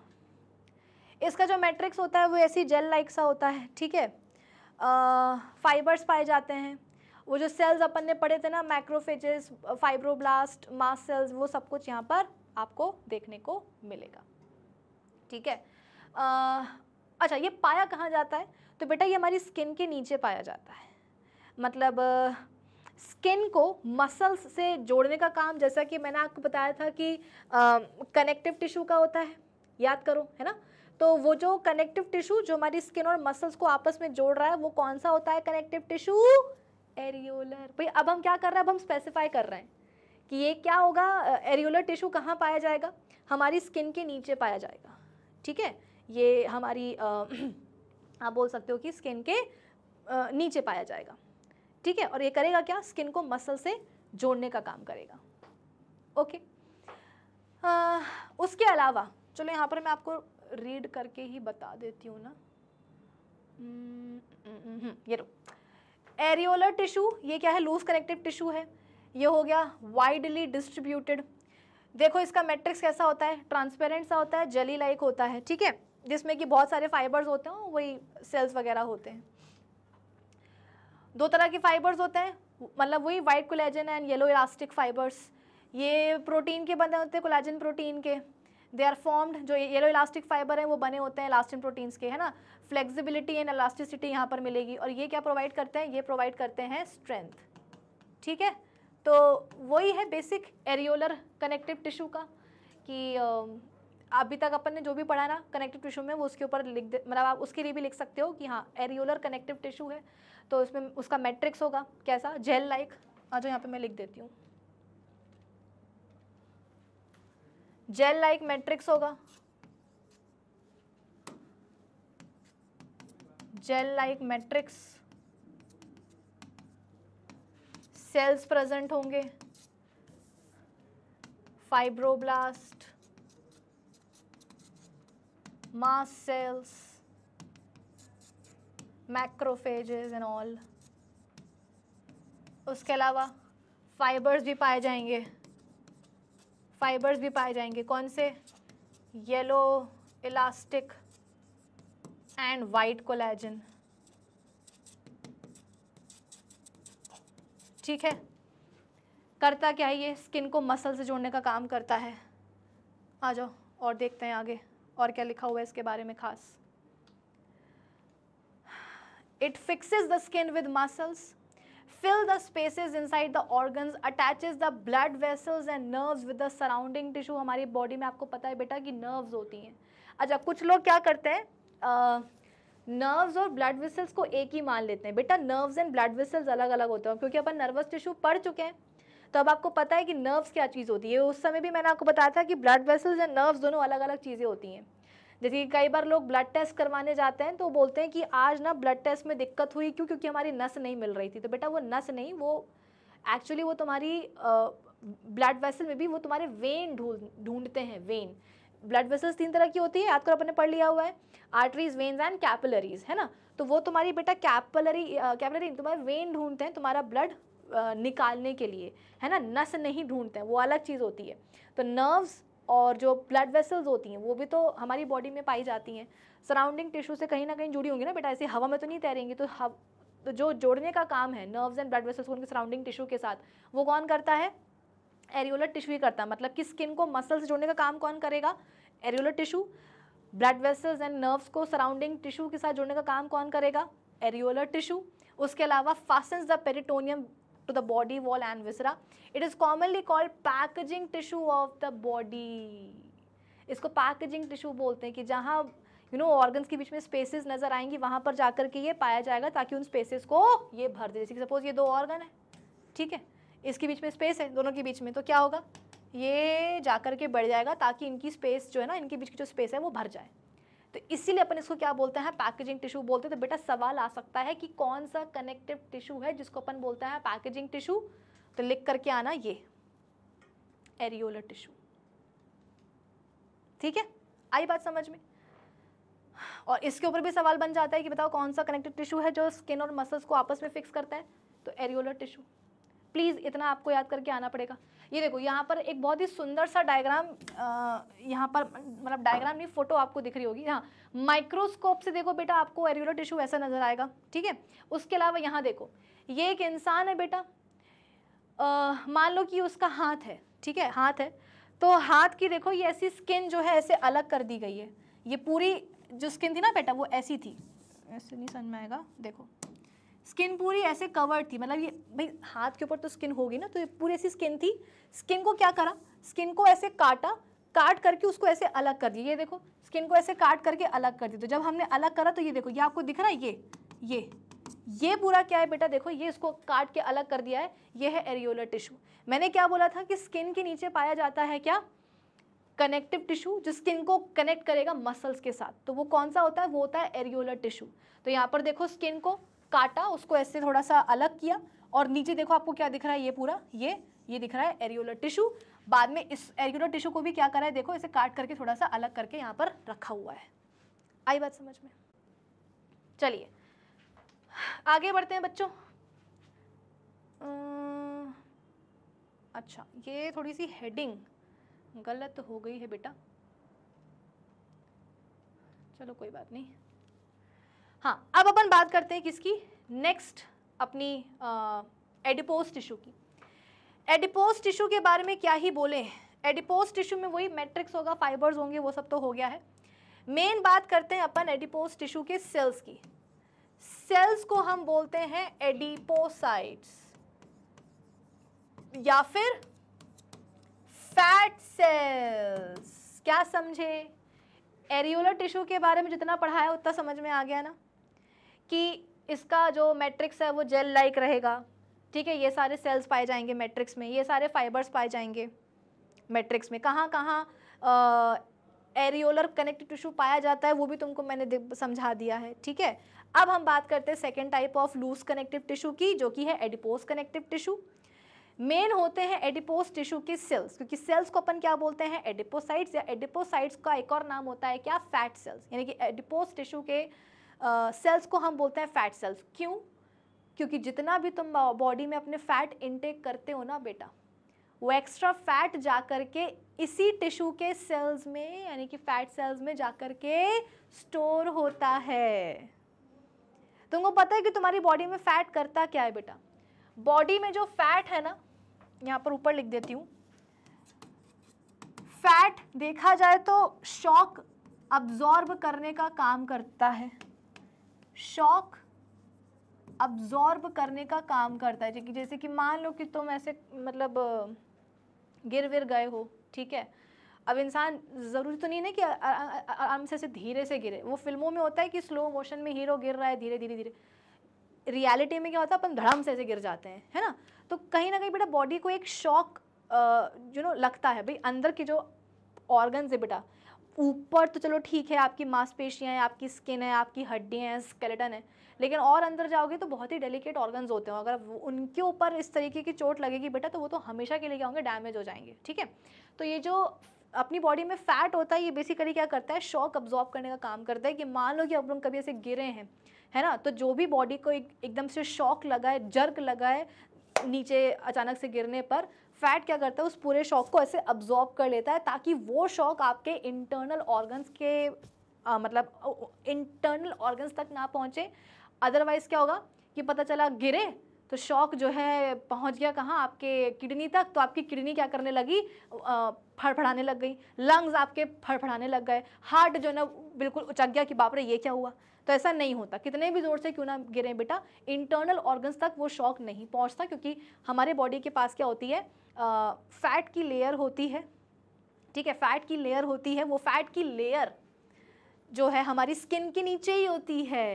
Speaker 1: इसका जो मैट्रिक्स होता है वो ऐसी जेल लाइक सा होता है ठीक है फाइबर्स पाए जाते हैं वो जो सेल्स अपन ने पढ़े थे ना मैक्रोफेजेस फाइब्रोब्लास्ट मास सेल्स वो सब कुछ यहाँ पर आपको देखने को मिलेगा ठीक है आ, अच्छा ये पाया कहाँ जाता है तो बेटा ये हमारी स्किन के नीचे पाया जाता है मतलब स्किन को मसल्स से जोड़ने का काम जैसा कि मैंने आपको बताया था कि कनेक्टिव टिश्यू का होता है याद करो है ना तो वो जो कनेक्टिव टिश्यू जो हमारी स्किन और मसल्स को आपस में जोड़ रहा है वो कौन सा होता है कनेक्टिव टिश्यू एरियोलर भाई अब हम क्या कर रहे हैं अब हम स्पेसिफाई कर रहे हैं कि ये क्या होगा एरियोलर टिश्यू कहाँ पाया जाएगा हमारी स्किन के नीचे पाया जाएगा ठीक है ये हमारी आप बोल सकते हो कि स्किन के नीचे पाया जाएगा ठीक है और ये करेगा क्या स्किन को मसल से जोड़ने का काम करेगा ओके आ, उसके अलावा चलो यहाँ पर मैं आपको रीड करके ही बता देती हूँ ना हम्म, हम्म, हम्म, ये रो एरियोलर टिश्यू ये क्या है लूज कनेक्टिव टिश्यू है ये हो गया वाइडली डिस्ट्रीब्यूटेड देखो इसका मैट्रिक्स कैसा होता है ट्रांसपेरेंट सा होता है जली लाइक होता है ठीक है जिसमें कि बहुत सारे फाइबर्स होते हैं वही सेल्स वगैरह होते हैं दो तरह के फाइबर्स होते हैं मतलब वही white collagen and yellow elastic fibres ये प्रोटीन के बने होते हैं कोलेजन प्रोटीन के दे आर फॉर्म्ड जो येलो इलास्टिक फाइबर हैं वो बने होते हैं इलास्टिन प्रोटीन्स के है ना फ्लेक्सिबिलिटी एंड इलास्टिसिटी यहाँ पर मिलेगी और ये क्या प्रोवाइड करते हैं ये प्रोवाइड करते हैं स्ट्रेंथ ठीक है तो वही है बेसिक एरियोलर कनेक्टिव टिश्यू का कि अभी तक अपन ने जो भी पढ़ा ना कनेक्टिव टिश्यू में वो उसके ऊपर लिख मतलब आप उसके लिए भी लिख सकते हो कि हाँ एरियोलर कनेक्टिव टिश्यू है तो उसमें उसका मैट्रिक्स होगा कैसा जेल लाइक आज यहाँ पे मैं लिख देती हूँ जेल लाइक मैट्रिक्स होगा gel like matrix cells present होंगे fibroblast mast cells, macrophages and all. उसके अलावा फाइबर्स भी पाए जाएंगे फाइबर्स भी पाए जाएंगे कौन से yellow elastic and white collagen ठीक है करता क्या है ये स्किन को मसल से जोड़ने का काम करता है आ जाओ और देखते हैं आगे और क्या लिखा हुआ है इसके बारे में खास it fixes the skin with muscles fill the space inside the organ attaches the blood vessels and nerve with the surrounding tissue हमारी बॉडी में आपको पता है बेटा कि नर्व होती हैं अच्छा कुछ लोग क्या करते हैं नर्व्स और ब्लड वेसल्स को एक ही मान लेते हैं बेटा नर्व्स एंड ब्लड वेसल्स अलग अलग होते हैं क्योंकि अपन नर्वस टिश्यू पढ़ चुके हैं तो अब आपको पता है कि नर्व्स क्या चीज़ होती है उस समय भी मैंने आपको बताया था कि ब्लड वेसल्स एंड नर्व्स दोनों अलग अलग चीज़ें होती हैं जैसे कि कई बार लोग ब्लड टेस्ट करवाने जाते हैं तो बोलते हैं कि आज ना ब्लड टेस्ट में दिक्कत हुई क्यों क्योंकि हमारी नस नहीं मिल रही थी तो बेटा वो नस नहीं वो एक्चुअली वो तुम्हारी ब्लड वेसल में भी वो तुम्हारे वेन ढूंढ ढूंढते हैं वेन ब्लड वेसल्स तीन तरह की होती है याद करो अपने पढ़ लिया हुआ है आर्टरीज वेन्स एंड कैपलरीज है ना तो वो तुम्हारी बेटा कैपलरी कैपलरी तुम्हारे वेन ढूंढते हैं तुम्हारा ब्लड निकालने के लिए है ना नस नहीं ढूंढते हैं वो अलग चीज़ होती है तो नर्व्स और जो ब्लड वेसल्स होती हैं वो भी तो हमारी बॉडी में पाई जाती हैं सराउंडिंग टिश्यू से कहीं ना कहीं जुड़ी होंगी ना बेटा ऐसे हवा में तो नहीं तैरेंगी तो हव तो जो जोड़ने का काम है नर्व्स एंड ब्लड वेसल्स को उनके सराउंडिंग टिश्यू के साथ वो कौन करता है एरियोलर टिश्यू ही करता है मतलब कि स्किन को मसल से जोड़ने का काम कौन करेगा areolar tissue blood vessels and nerves को सराउंडिंग टिश्यू के साथ जोड़ने का काम कौन करेगा एरियोलर टिश्यू उसके अलावा fastens the peritoneum to the body wall and viscera. It is commonly called packaging tissue of the body. इसको पैकेजिंग टिश्यू बोलते हैं कि जहाँ यू नो ऑर्गन्स के बीच में स्पेसेस नज़र आएंगी वहां पर जाकर के ये पाया जाएगा ताकि उन स्पेसेस को ये भर दे जैसे कि सपोज ये दो ऑर्गन है ठीक है इसके बीच में स्पेस है दोनों के बीच में तो क्या होगा ये जाकर के बढ़ जाएगा ताकि इनकी स्पेस जो है ना इनके बीच की जो स्पेस है वो भर जाए तो इसीलिए अपन इसको क्या बोलते हैं पैकेजिंग टिश्यू बोलते हैं तो बेटा सवाल आ सकता है कि कौन सा कनेक्टिव टिश्यू है जिसको अपन बोलते हैं पैकेजिंग टिश्यू तो लिख करके आना ये एरियोलर टिश्यू ठीक है आई बात समझ में और इसके ऊपर भी सवाल बन जाता है कि बताओ कौन सा कनेक्टिव टिश्यू है जो स्किन और मसल्स को आपस में फिक्स करता है तो एरियोलर टिश्यू प्लीज़ इतना आपको याद करके आना पड़ेगा ये देखो यहाँ पर एक बहुत ही सुंदर सा डायग्राम यहाँ पर मतलब डायग्राम नहीं फोटो आपको दिख रही होगी हाँ माइक्रोस्कोप से देखो बेटा आपको एरियोलो टिश्यू ऐसा नज़र आएगा ठीक है उसके अलावा यहाँ देखो ये एक इंसान है बेटा मान लो कि उसका हाथ है ठीक है हाथ है तो हाथ की देखो ये ऐसी स्किन जो है ऐसे अलग कर दी गई है ये पूरी जो स्किन थी ना बेटा वो ऐसी थी ऐसे नहीं समझ में आएगा देखो स्किन पूरी ऐसे कवर्ड थी मतलब ये भाई हाथ के ऊपर तो स्किन होगी ना तो ये पूरी ऐसी स्किन थी स्किन को क्या करा स्किन को ऐसे काटा काट करके उसको ऐसे अलग कर दिया ये देखो स्किन को ऐसे काट करके अलग कर दिया तो जब हमने अलग करा तो ये देखो ये आपको दिख रहा है ये ये ये पूरा क्या है बेटा देखो ये इसको काट के अलग कर दिया है ये है एरियोलर टिश्यू मैंने क्या बोला था कि स्किन के नीचे पाया जाता है क्या कनेक्टिव टिश्यू जो स्किन को कनेक्ट करेगा मसल्स के साथ तो वो कौन सा होता है वो होता है एरियोलर टिश्यू तो यहाँ पर देखो स्किन को काटा उसको ऐसे थोड़ा सा अलग किया और नीचे देखो आपको क्या दिख रहा है ये पूरा ये ये दिख रहा है एरियोलर टिश्यू बाद में इस एरियोलर टिश्यू को भी क्या करा है देखो इसे काट करके थोड़ा सा अलग करके यहाँ पर रखा हुआ है आई बात समझ में चलिए आगे बढ़ते हैं बच्चों अच्छा ये थोड़ी सी हेडिंग गलत हो गई है बेटा चलो कोई बात नहीं हाँ अब अपन बात करते हैं किसकी नेक्स्ट अपनी एडिपोज टिश्यू की एडिपोज टिश्यू के बारे में क्या ही बोलें एडिपोज टिश्यू में वही मैट्रिक्स होगा फाइबर्स होंगे वो सब तो हो गया है मेन बात करते हैं अपन एडिपोज टिश्यू के सेल्स की सेल्स को हम बोलते हैं एडिपोसाइट्स या फिर फैट सेल्स क्या समझे एरियोलर टिश्यू के बारे में जितना पढ़ाया उतना समझ में आ गया ना कि इसका जो मैट्रिक्स है वो जेल लाइक रहेगा ठीक है ये सारे सेल्स पाए जाएंगे मैट्रिक्स में ये सारे फाइबर्स पाए जाएंगे मैट्रिक्स में कहाँ कहाँ एरियोलर कनेक्टिव टिश्यू पाया जाता है वो भी तुमको मैंने समझा दिया है ठीक है अब हम बात करते हैं second type of loose connective tissue की जो कि है एडिपोज कनेक्टिव टिश्यू मेन होते हैं एडिपोज टिश्यू के सेल्स क्योंकि सेल्स को अपन क्या बोलते हैं एडिपोसाइट्स या एडिपोसाइट्स का एक और नाम होता है क्या फैट सेल्स यानी कि एडिपोज टिश्यू के सेल्स uh, को हम बोलते हैं फैट सेल्स क्यों क्योंकि जितना भी तुम बॉडी में अपने फैट इनटेक करते हो ना बेटा वो एक्स्ट्रा फैट जा कर के इसी टिश्यू के सेल्स में यानी कि फैट सेल्स में जा कर के स्टोर होता है तुमको पता है कि तुम्हारी बॉडी में फैट करता क्या है बेटा बॉडी में जो फैट है ना यहाँ पर ऊपर लिख देती हूँ फैट देखा जाए तो शॉक अब्जॉर्ब करने का काम करता है शौक अब्जॉर्ब करने का काम करता है जैसे कि मान लो कि तुम ऐसे मतलब गिर विर गए हो ठीक है अब इंसान ज़रूरी तो नहीं ना कि आराम से ऐसे धीरे से गिरे वो फिल्मों में होता है कि स्लो मोशन में हीरो गिर रहा है धीरे धीरे धीरे रियलिटी में क्या होता है अपन धड़म से ऐसे गिर जाते हैं है ना तो कहीं ना कहीं बेटा बॉडी को एक शौक यू नो लगता है भाई अंदर की जो ऑर्गन्स है बेटा ऊपर तो चलो ठीक है आपकी मांसपेशियाँ हैं आपकी स्किन है आपकी हड्डियाँ हैं स्केलेटन है लेकिन और अंदर जाओगे तो बहुत ही डेलिकेट ऑर्गन्स होते हैं अगर उनके ऊपर इस तरीके की चोट लगेगी बेटा तो वो तो हमेशा के लिए क्या होंगे डैमेज हो जाएंगे ठीक है तो ये जो अपनी बॉडी में फैट होता है ये बेसिकली क्या करता है शॉक अब्जॉर्ब करने का काम करता है कि मान लो कि अब लोग कभी ऐसे गिरे हैं है ना तो जो भी बॉडी को एकदम से शॉक लगाए जर्क लगाए नीचे अचानक से गिरने पर फैट क्या करता है उस पूरे शॉक को ऐसे अब्जॉर्ब कर लेता है ताकि वो शॉक आपके इंटरनल ऑर्गन्स के आ, मतलब इंटरनल ऑर्गन्स तक ना पहुँचे अदरवाइज़ क्या होगा कि पता चला गिरे तो शॉक जो है पहुंच गया कहाँ आपके किडनी तक तो आपकी किडनी क्या करने लगी फड़फड़ाने लग गई लंग्स आपके फड़फड़ाने लग गए हार्ट जो है ना बिल्कुल उचक गया कि बाप रे ये क्या हुआ तो ऐसा नहीं होता कितने भी ज़ोर से क्यों ना गिरे बेटा इंटरनल ऑर्गन्स तक वो शॉक नहीं पहुंचता क्योंकि हमारे बॉडी के पास क्या होती है फ़ैट की लेयर होती है ठीक है फ़ैट की लेयर होती है वो फ़ैट की लेयर जो है हमारी स्किन के नीचे ही होती है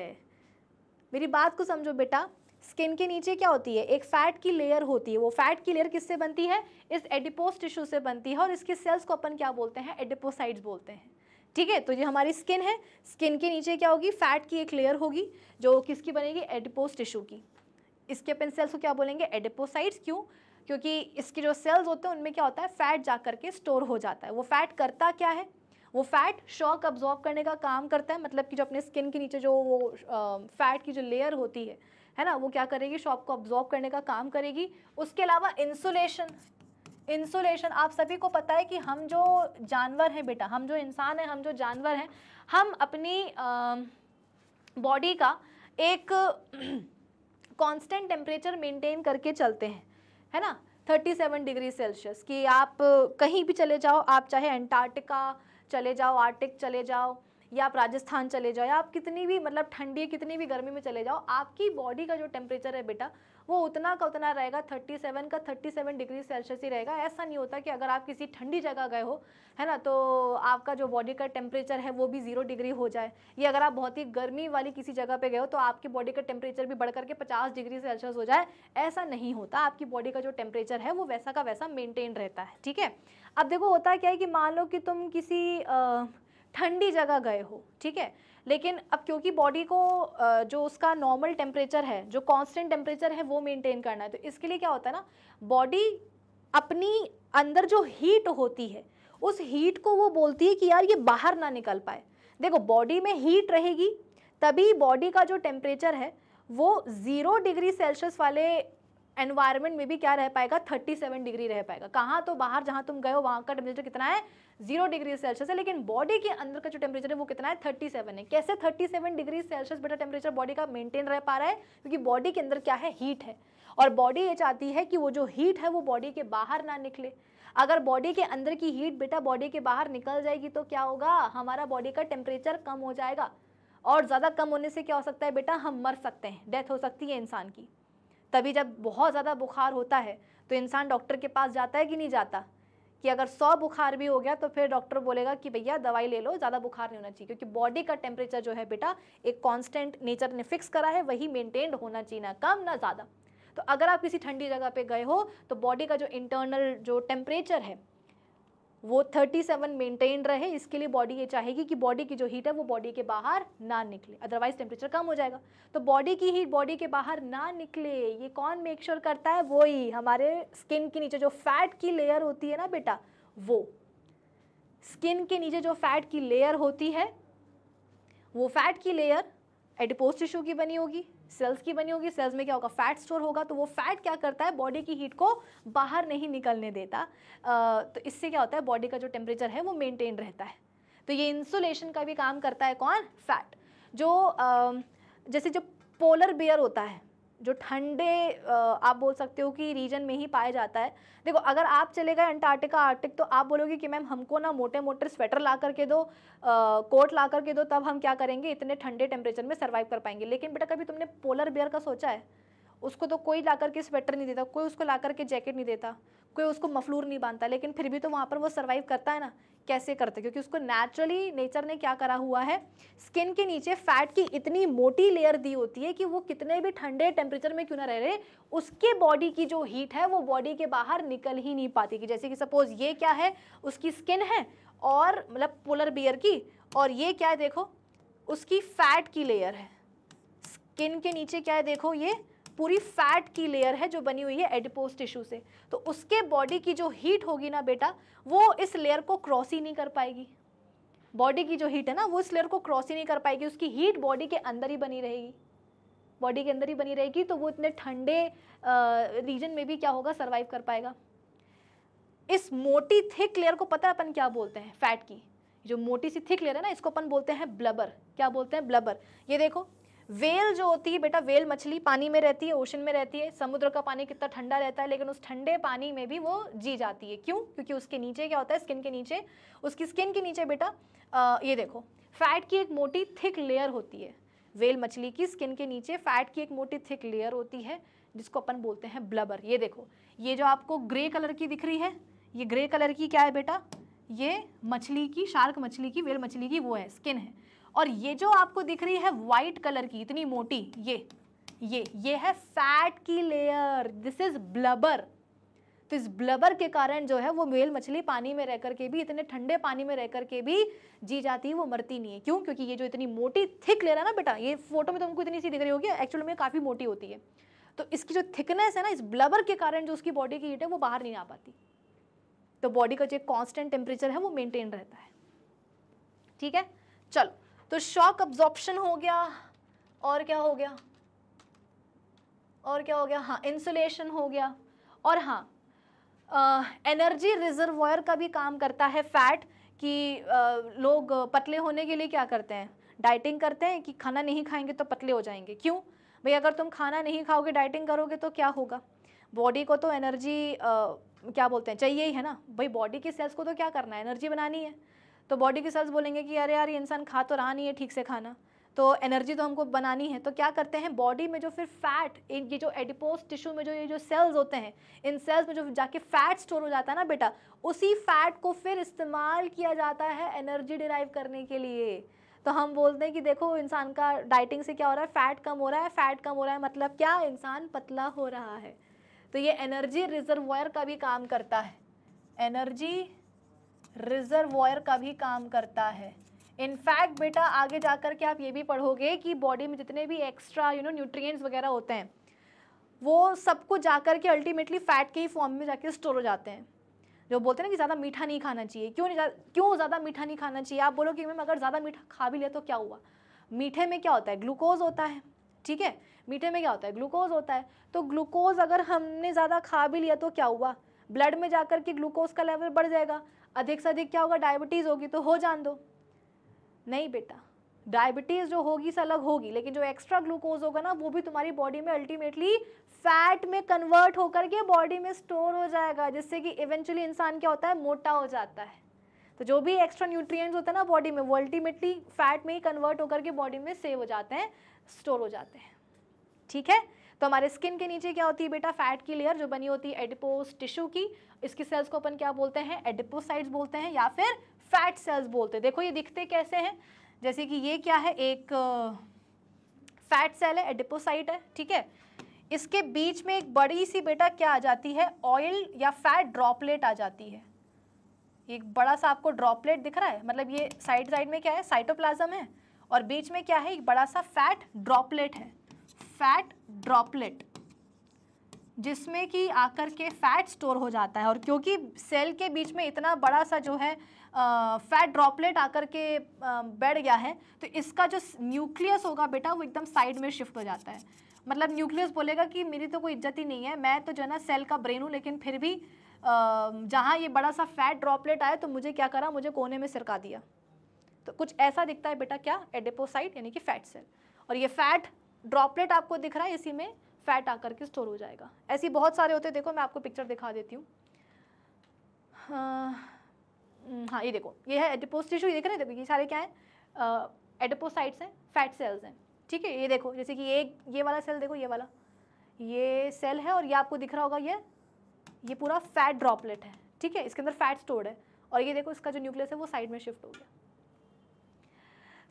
Speaker 1: मेरी बात को समझो बेटा स्किन के नीचे क्या होती है एक फैट की लेयर होती है वो फैट की लेयर किससे बनती है इस एडिपोस टिश्यू से बनती है और इसके सेल्स को अपन क्या बोलते हैं एडिपोसाइड्स बोलते हैं ठीक है तो ये हमारी स्किन है स्किन के नीचे क्या होगी फैट की एक लेयर होगी जो किसकी बनेगी एडिपोस टिश्यू की इसके अपन सेल्स को क्या बोलेंगे एडिपोसाइड्स क्यों क्योंकि इसके जो सेल्स होते हैं उनमें क्या होता है फ़ैट जा करके स्टोर हो जाता है वो फ़ैट करता क्या है वो फ़ैट शॉक अब्जॉर्ब करने का काम करता है मतलब कि जो अपने स्किन के नीचे जो वो फ़ैट की जो लेयर होती है है ना वो क्या करेगी शॉक को अब्जॉर्ब करने का काम करेगी उसके अलावा इंसुलेशन इंसुलेशन आप सभी को पता है कि हम जो जानवर हैं बेटा हम जो इंसान हैं हम जो जानवर हैं हम अपनी बॉडी का एक कांस्टेंट टेम्परेचर मेंटेन करके चलते हैं है ना 37 डिग्री सेल्सियस कि आप कहीं भी चले जाओ आप चाहे एंटार्क्टिका चले जाओ आर्टिक चले जाओ या आप राजस्थान चले जाओ या आप कितनी भी मतलब ठंडी कितनी भी गर्मी में चले जाओ आपकी बॉडी का जो टेम्परेचर है बेटा वो उतना का उतना रहेगा 37 का 37 डिग्री सेल्सियस ही रहेगा ऐसा नहीं होता कि अगर आप किसी ठंडी जगह गए हो है ना तो आपका जो बॉडी का टेम्परेचर है वो भी ज़ीरो डिग्री हो जाए या अगर आप बहुत ही गर्मी वाली किसी जगह पर गए हो तो आपकी बॉडी का टेम्परेचर भी बढ़ करके पचास डिग्री सेल्सियस हो जाए ऐसा नहीं होता आपकी बॉडी का जो टेम्परेचर है वो वैसा का वैसा मेनटेन रहता है ठीक है अब देखो होता क्या है कि मान लो कि तुम किसी आ, ठंडी जगह गए हो ठीक है लेकिन अब क्योंकि बॉडी को जो उसका नॉर्मल टेम्परेचर है जो कांस्टेंट टेम्परेचर है वो मेंटेन करना है तो इसके लिए क्या होता है ना बॉडी अपनी अंदर जो हीट होती है उस हीट को वो बोलती है कि यार ये बाहर ना निकल पाए देखो बॉडी में हीट रहेगी तभी बॉडी का जो टेम्परेचर है वो ज़ीरो डिग्री सेल्सियस वाले एनवायरमेंट में भी क्या रह पाएगा 37 डिग्री रह पाएगा कहाँ तो बाहर जहाँ तुम गए हो वहाँ का टेम्परेचर कितना है जीरो डिग्री सेल्सियस है लेकिन बॉडी के अंदर का जो टेम्परेचर है वो कितना है 37 है कैसे 37 डिग्री सेल्सियस बेटा टेम्परेचर बॉडी का मेंटेन रह पा रहा है क्योंकि बॉडी के अंदर क्या है हीट है और बॉडी ये चाहती है कि वो जो हीट है वो बॉडी के बाहर ना निकले अगर बॉडी के अंदर की हीट बेटा बॉडी के बाहर निकल जाएगी तो क्या होगा हमारा बॉडी का टेम्परेचर कम हो जाएगा और ज़्यादा कम होने से क्या हो सकता है बेटा हम मर सकते हैं डेथ हो सकती है इंसान की तभी जब बहुत ज़्यादा बुखार होता है तो इंसान डॉक्टर के पास जाता है कि नहीं जाता कि अगर सौ बुखार भी हो गया तो फिर डॉक्टर बोलेगा कि भैया दवाई ले लो ज़्यादा बुखार नहीं होना चाहिए क्योंकि बॉडी का टेम्परेचर जो है बेटा एक कॉन्स्टेंट नेचर ने फिक्स करा है वही मेंटेन्ड होना चाहिए ना कम ना ज़्यादा तो अगर आप किसी ठंडी जगह पे गए हो तो बॉडी का जो इंटरनल जो टेम्परेचर है वो 37 मेंटेन रहे इसके लिए बॉडी ये चाहेगी कि बॉडी की जो हीट है वो बॉडी के बाहर ना निकले अदरवाइज टेम्परेचर कम हो जाएगा तो बॉडी की हीट बॉडी के बाहर ना निकले ये कौन मेक श्योर sure करता है वो ही हमारे स्किन के नीचे जो फैट की लेयर होती है ना बेटा वो स्किन के नीचे जो फैट की लेयर होती है वो फैट की लेयर एडिपोज टिश्यू की बनी होगी सेल्स की बनी होगी सेल्स में क्या होगा फैट स्टोर होगा तो वो फैट क्या करता है बॉडी की हीट को बाहर नहीं निकलने देता तो इससे क्या होता है बॉडी का जो टेम्परेचर है वो मेनटेन रहता है तो ये इंसुलेशन का भी काम करता है कौन फैट जो जैसे जो पोलर बियर होता है जो ठंडे आप बोल सकते हो कि रीजन में ही पाया जाता है देखो अगर आप चले गए अंटार्कटिका आर्टिक तो आप बोलोगे कि मैम हमको ना मोटे मोटे स्वेटर ला करके दो आ, कोट ला करके दो तब हम क्या करेंगे इतने ठंडे टेम्परेचर में सर्वाइव कर पाएंगे लेकिन बेटा कभी तुमने पोलर बियर का सोचा है उसको तो कोई ला करके स्वेटर नहीं देता कोई उसको ला करके जैकेट नहीं देता कोई उसको मफलूर नहीं बांधता लेकिन फिर भी तो वहाँ पर वो सर्वाइव करता है ना कैसे करते क्योंकि उसको नेचुरली नेचर ने क्या करा हुआ है स्किन के नीचे फैट की इतनी मोटी लेयर दी होती है कि वो कितने भी ठंडे टेम्परेचर में क्यों ना रह रहे उसके बॉडी की जो हीट है वो बॉडी के बाहर निकल ही नहीं पाती कि जैसे कि सपोज ये क्या है उसकी स्किन है और मतलब पोलर बियर की और ये क्या है देखो उसकी फैट की लेयर है स्किन के नीचे क्या है देखो ये पूरी फैट की लेयर है जो बनी हुई है एडिपोज टिश्यू से तो उसके बॉडी की जो हीट होगी ना बेटा वो इस लेयर को क्रॉस ही नहीं कर पाएगी बॉडी की जो हीट है ना वो इस लेयर को क्रॉस ही नहीं कर पाएगी उसकी हीट बॉडी के अंदर ही बनी रहेगी बॉडी के अंदर ही बनी रहेगी तो वो इतने ठंडे रीजन में भी क्या होगा सर्वाइव कर पाएगा इस मोटी थिक लेयर को पता है अपन क्या बोलते हैं फैट की जो मोटी सी थिक लेयर है ना इसको अपन बोलते हैं ब्लबर क्या बोलते हैं ब्लबर ये देखो वेल जो होती है बेटा वेल मछली पानी में रहती है ओशन में रहती है समुद्र का पानी कितना ठंडा रहता है लेकिन उस ठंडे पानी में भी वो जी जाती है क्यों क्योंकि उसके नीचे क्या होता है स्किन के नीचे उसकी स्किन के नीचे बेटा आ, ये देखो फैट की एक मोटी थिक लेयर होती है वेल मछली की स्किन के नीचे फैट की एक मोटी थिक लेयर होती है जिसको अपन बोलते हैं ब्लबर ये देखो ये जो आपको ग्रे कलर की दिख रही है ये ग्रे कलर की क्या है बेटा ये मछली की शार्क मछली की वेल मछली की वो है स्किन है और ये जो आपको दिख रही है वाइट कलर की इतनी मोटी ये ये ये है फैट की लेयर दिस इज ब्लबर तो इस ब्लबर के कारण जो है वो मेल मछली पानी में रह के भी इतने ठंडे पानी में रह करके भी जी जाती है वो मरती नहीं है क्यों क्योंकि ये जो इतनी मोटी थिक लेयर है ना बेटा ये फोटो में तो हमको इतनी सी दिख रही होगी एक्चुअल में काफ़ी मोटी होती है तो इसकी जो थिकनेस है ना इस ब्लबर के कारण जो उसकी बॉडी की हीट है वो बाहर नहीं आ पाती तो बॉडी का जो कॉन्स्टेंट टेम्परेचर है वो मेनटेन रहता है ठीक है चलो तो शॉक अब्जॉर्प्शन हो गया और क्या हो गया और क्या हो गया हाँ इंसुलेशन हो गया और हाँ एनर्जी रिजर्वॉयर का भी काम करता है फैट कि आ, लोग पतले होने के लिए क्या करते हैं डाइटिंग करते हैं कि खाना नहीं खाएंगे तो पतले हो जाएंगे क्यों भाई अगर तुम खाना नहीं खाओगे डाइटिंग करोगे तो क्या होगा बॉडी को तो एनर्जी क्या बोलते हैं चाहिए ही है ना भाई बॉडी की सेल्स को तो क्या करना है एनर्जी बनानी है तो बॉडी के सेल्स बोलेंगे कि अरे यार ये इंसान खा तो रहा नहीं है ठीक से खाना तो एनर्जी तो हमको बनानी है तो क्या करते हैं बॉडी में जो फिर फैट ये जो एडिपोज टिश्यू में जो ये जो सेल्स होते हैं इन सेल्स में जो जाके फैट स्टोर हो जाता है ना बेटा उसी फैट को फिर इस्तेमाल किया जाता है एनर्जी डिराइव करने के लिए तो हम बोलते हैं कि देखो इंसान का डाइटिंग से क्या हो रहा है फैट कम हो रहा है फैट कम हो रहा है मतलब क्या इंसान पतला हो रहा है तो ये एनर्जी रिजर्वॉयर का भी काम करता है एनर्जी रिजर्वॉयर का भी काम करता है इनफैक्ट बेटा आगे जाकर के आप ये भी पढ़ोगे कि बॉडी में जितने भी एक्स्ट्रा यू नो न्यूट्रिएंट्स वगैरह होते हैं वो सबको जाकर के अल्टीमेटली फैट के ही फॉर्म में जाके स्टोर हो जाते हैं जो बोलते हैं ना कि ज़्यादा मीठा नहीं खाना चाहिए क्यों नहीं क्यों ज़्यादा मीठा नहीं खाना चाहिए आप बोलो कि मैम अगर ज़्यादा मीठा खा भी ले तो क्या हुआ मीठे में क्या होता है ग्लूकोज होता है ठीक है मीठे में क्या होता है ग्लूकोज होता है तो ग्लूकोज अगर हमने ज़्यादा खा भी लिया तो क्या हुआ ब्लड में जाकर के ग्लूकोज का लेवल बढ़ जाएगा अधिक से अधिक क्या होगा डायबिटीज़ होगी तो हो जान दो नहीं बेटा डायबिटीज़ जो होगी से अलग होगी लेकिन जो एक्स्ट्रा ग्लूकोज होगा ना वो भी तुम्हारी बॉडी में अल्टीमेटली फैट में कन्वर्ट होकर के बॉडी में स्टोर हो जाएगा जिससे कि इवेंचुअली इंसान क्या होता है मोटा हो जाता है तो जो भी एक्स्ट्रा न्यूट्रिएंट्स होते हैं ना बॉडी में वो अल्टीमेटली फैट में ही कन्वर्ट होकर के बॉडी में सेव हो जाते हैं स्टोर हो जाते हैं ठीक है तो हमारे स्किन के नीचे क्या होती है बेटा फैट की लेयर जो बनी होती है एडिपोस टिश्यू की इसकी सेल्स को अपन क्या बोलते हैं एडिपोसाइड्स बोलते हैं या फिर फैट सेल्स बोलते हैं देखो ये दिखते कैसे हैं जैसे कि ये क्या है एक फैट सेल है एडिपोसाइट है ठीक है इसके बीच में एक बड़ी सी बेटा क्या आ जाती है ऑयल या फैट ड्रॉपलेट आ जाती है एक बड़ा सा आपको ड्रॉपलेट दिख रहा है मतलब ये साइड साइड में क्या है साइटोप्लाज्म है और बीच में क्या है एक बड़ा सा फैट ड्रॉपलेट है फैट ड्रॉपलेट जिसमें कि आकर के फैट स्टोर हो जाता है और क्योंकि सेल के बीच में इतना बड़ा सा जो है फैट ड्रॉपलेट आकर के बैठ गया है तो इसका जो न्यूक्लियस होगा बेटा वो एकदम साइड में शिफ्ट हो जाता है मतलब न्यूक्लियस बोलेगा कि मेरी तो कोई इज्जत ही नहीं है मैं तो जो है ना सेल का ब्रेन हूँ लेकिन फिर भी जहाँ ये बड़ा सा फैट ड्रॉपलेट आया तो मुझे क्या करा मुझे कोने में सिरका दिया तो कुछ ऐसा दिखता है बेटा क्या एडिपोसाइट यानी कि फैट सेल और ये फैट ड्रॉपलेट आपको दिख रहा है इसी में फैट आकर के स्टोर हो जाएगा ऐसी बहुत सारे होते हैं देखो मैं आपको पिक्चर दिखा देती हूँ हाँ, हम्म, हाँ ये देखो ये है एडिपोज टिश्यू ये देख रहे हैं देखो ये सारे क्या हैं एडिपोसाइट्स हैं फैट सेल्स हैं ठीक है ये देखो जैसे कि ये ये वाला सेल देखो ये वाला ये सेल है और ये आपको दिख रहा होगा ये ये पूरा फैट ड्रॉपलेट है ठीक है इसके अंदर फैट स्टोर्ड है और ये देखो इसका जो न्यूक्लियस है वो साइड में शिफ्ट हो गया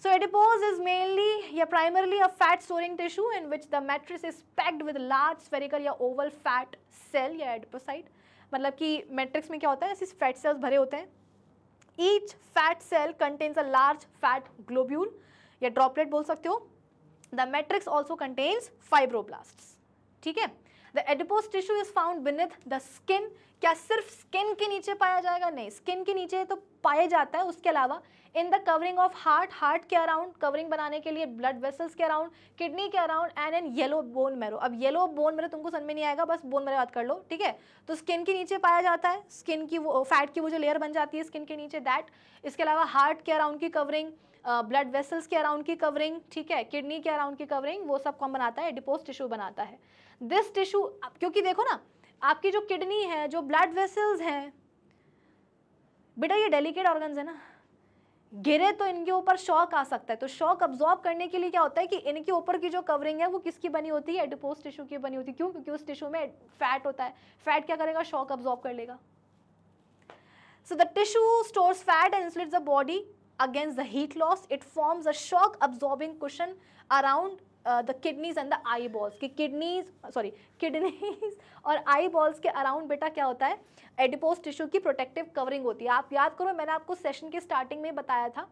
Speaker 1: So adipose is mainly yeah, primarily a fat storing tissue in which the matrix is packed with large spherical या oval fat cell या adipocyte मतलब कि matrix में क्या होता है ऐसे fat cells भरे होते हैं Each fat cell contains a large fat globule या droplet बोल सकते हो The matrix also contains fibroblasts ठीक है The adipose tissue is found beneath the skin क्या सिर्फ स्किन के नीचे पाया जाएगा नहीं स्किन के नीचे तो पाया जाता है उसके अलावा in the covering of heart heart के अराउंड कवरिंग बनाने के लिए ब्लड वेसल्स के अराउंड किडनी के around and an yellow bone marrow अब येलो बोन मैरो तुमको समझ में नहीं आएगा बस बोन मैरो बात कर लो ठीक है तो स्किन के नीचे पाया जाता है स्किन की वो फैट की वो जो लेयर बन जाती है स्किन के नीचे दैट इसके अलावा हार्ट के अराउंड की कवरिंग ब्लड वेसल्स के अराउंड की कवरिंग ठीक है किडनी के अराउंड की कवरिंग वो सब कौन बनाता है डिपोज टिश्यू बनाता है दिस टिश्यू क्योंकि देखो ना आपकी जो किडनी है जो ब्लड वेसल्स हैं बेटा ये डेलिकेट ऑर्गन्स है ना गिरे तो इनके ऊपर शॉक आ सकता है तो शॉक अब्जॉर्ब करने के लिए क्या होता है कि इनके ऊपर की जो कवरिंग है वो किसकी बनी होती है एडिपोज टिश्यू की बनी होती है क्यों क्योंकि उस टिश्यू में फैट होता है फैट क्या करेगा शॉक अब्जॉर्ब कर लेगा so the tissue stores fat and insulates the body against the heat loss it forms a shock absorbing cushion around the kidneys and the eyeballs की किडनीज सॉरी किडनीज और आई बॉल्स के अराउंड बेटा क्या होता है एडिपोज टिश्यू की प्रोटेक्टिव कवरिंग होती है आप याद करो मैंने आपको सेशन के स्टार्टिंग में बताया था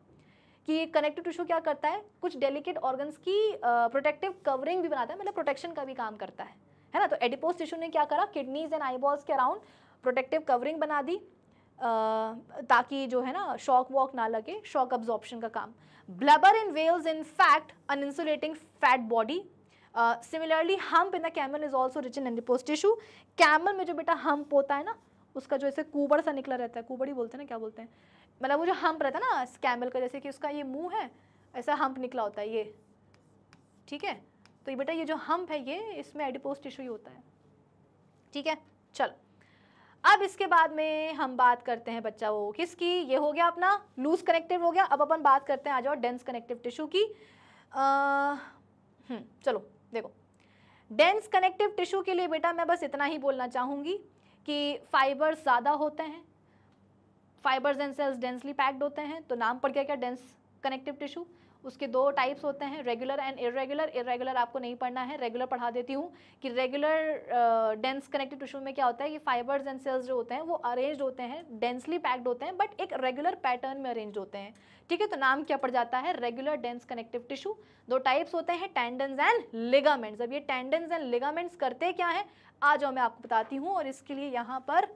Speaker 1: कि ये कनेक्टिव टिश्यू क्या करता है कुछ डेलिकेट ऑर्गन्स की प्रोटेक्टिव uh, कवरिंग भी बनाता है मतलब प्रोटेक्शन का भी काम करता है है ना तो एडिपोज टिश्यू ने क्या करा किडनीज एंड आई बॉल्स के अराउंड प्रोटेक्टिव कवरिंग बना दी ताकि जो है ना शॉक वॉक ना लगे शॉक अब्जॉर्प्शन का काम blubber in whales in fact an insulating fat body similarly hump in the camel is also rich in adipose tissue camel में जो बेटा हम्प होता है ना उसका जो ऐसे कूबड़ सा निकला रहता है कूबड़ ही बोलते हैं ना क्या बोलते हैं मतलब वो जो हम्प रहता है ना कैमल का जैसे कि उसका ये मुंह है ऐसा हम्प निकला होता है ये ठीक है तो ये बेटा ये जो हम्प है ये इसमें एडिपोस्ट टिश्यू ही होता है ठीक है चलो अब इसके बाद में हम बात करते हैं बच्चा वो किसकी ये हो गया अपना लूज कनेक्टिव हो गया अब अपन बात करते हैं आ जाओ डेंस कनेक्टिव टिश्यू की आ, हम्म, चलो देखो डेंस कनेक्टिव टिश्यू के लिए बेटा मैं बस इतना ही बोलना चाहूँगी कि फाइबर ज़्यादा होते हैं fibres and cells densely packed होते हैं तो नाम पड़ गया क्या डेंस कनेक्टिव टिश्यू उसके दो टाइप्स होते हैं रेगुलर एंड इरेगुलर इरेगुलर आपको नहीं पढ़ना है रेगुलर पढ़ा देती हूँ कि रेगुलर डेंस कनेक्टिव टिश्यू में क्या होता है कि फाइबर्स एंड सेल्स जो होते हैं वो अरेंज होते हैं डेंसली पैक्ड होते हैं बट एक रेगुलर पैटर्न में अरेंज होते हैं ठीक है तो नाम क्या पड़ जाता है रेगुलर डेंस कनेक्टिव टिश्यू दो टाइप्स होते हैं टेंडन्स एंड लिगामेंट्स अब ये टेंडन्स एंड लिगामेंट्स करते क्या है आ जाओ मैं आपको बताती हूँ और इसके लिए यहाँ पर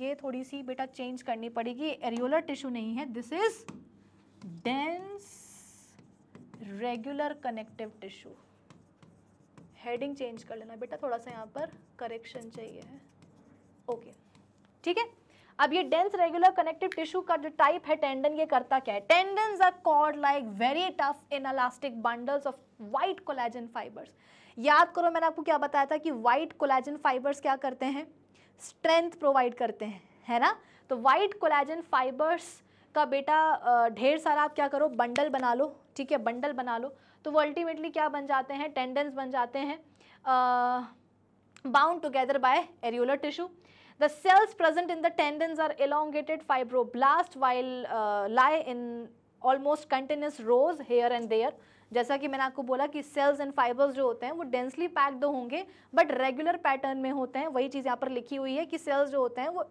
Speaker 1: ये थोड़ी सी बेटा चेंज करनी पड़ेगी एरियोलर टिश्यू नहीं है this is dense regular connective tissue heading change कर लेना बेटा थोड़ा सा यहाँ पर करेक्शन चाहिए है ओके ठीक है अब ये डेंस रेगुलर कनेक्टिव टिश्यू का जो टाइप है टेंडन ये करता क्या है tendon are cord like very tough inelastic bundles of white collagen fibres याद करो मैंने आपको क्या बताया था कि वाइट कोलेजन फाइबर्स क्या करते हैं स्ट्रेंथ प्रोवाइड करते हैं है ना तो वाइट कोलेजन फाइबर्स का बेटा ढेर सारा आप क्या करो बंडल बना लो ठीक है बंडल बना लो तो वो अल्टीमेटली क्या बन जाते हैं टेंडेंस बन जाते हैं bound together by areolar tissue the cells present in the tendons are elongated fibroblast while lie in almost continuous rows here and there जैसा कि मैंने आपको बोला कि सेल्स एंड फाइबर्स जो होते हैं वो डेंसली पैक्ड तो होंगे बट रेगुलर पैटर्न में होते हैं वही चीज़ यहाँ पर लिखी हुई है कि सेल्स जो होते हैं वो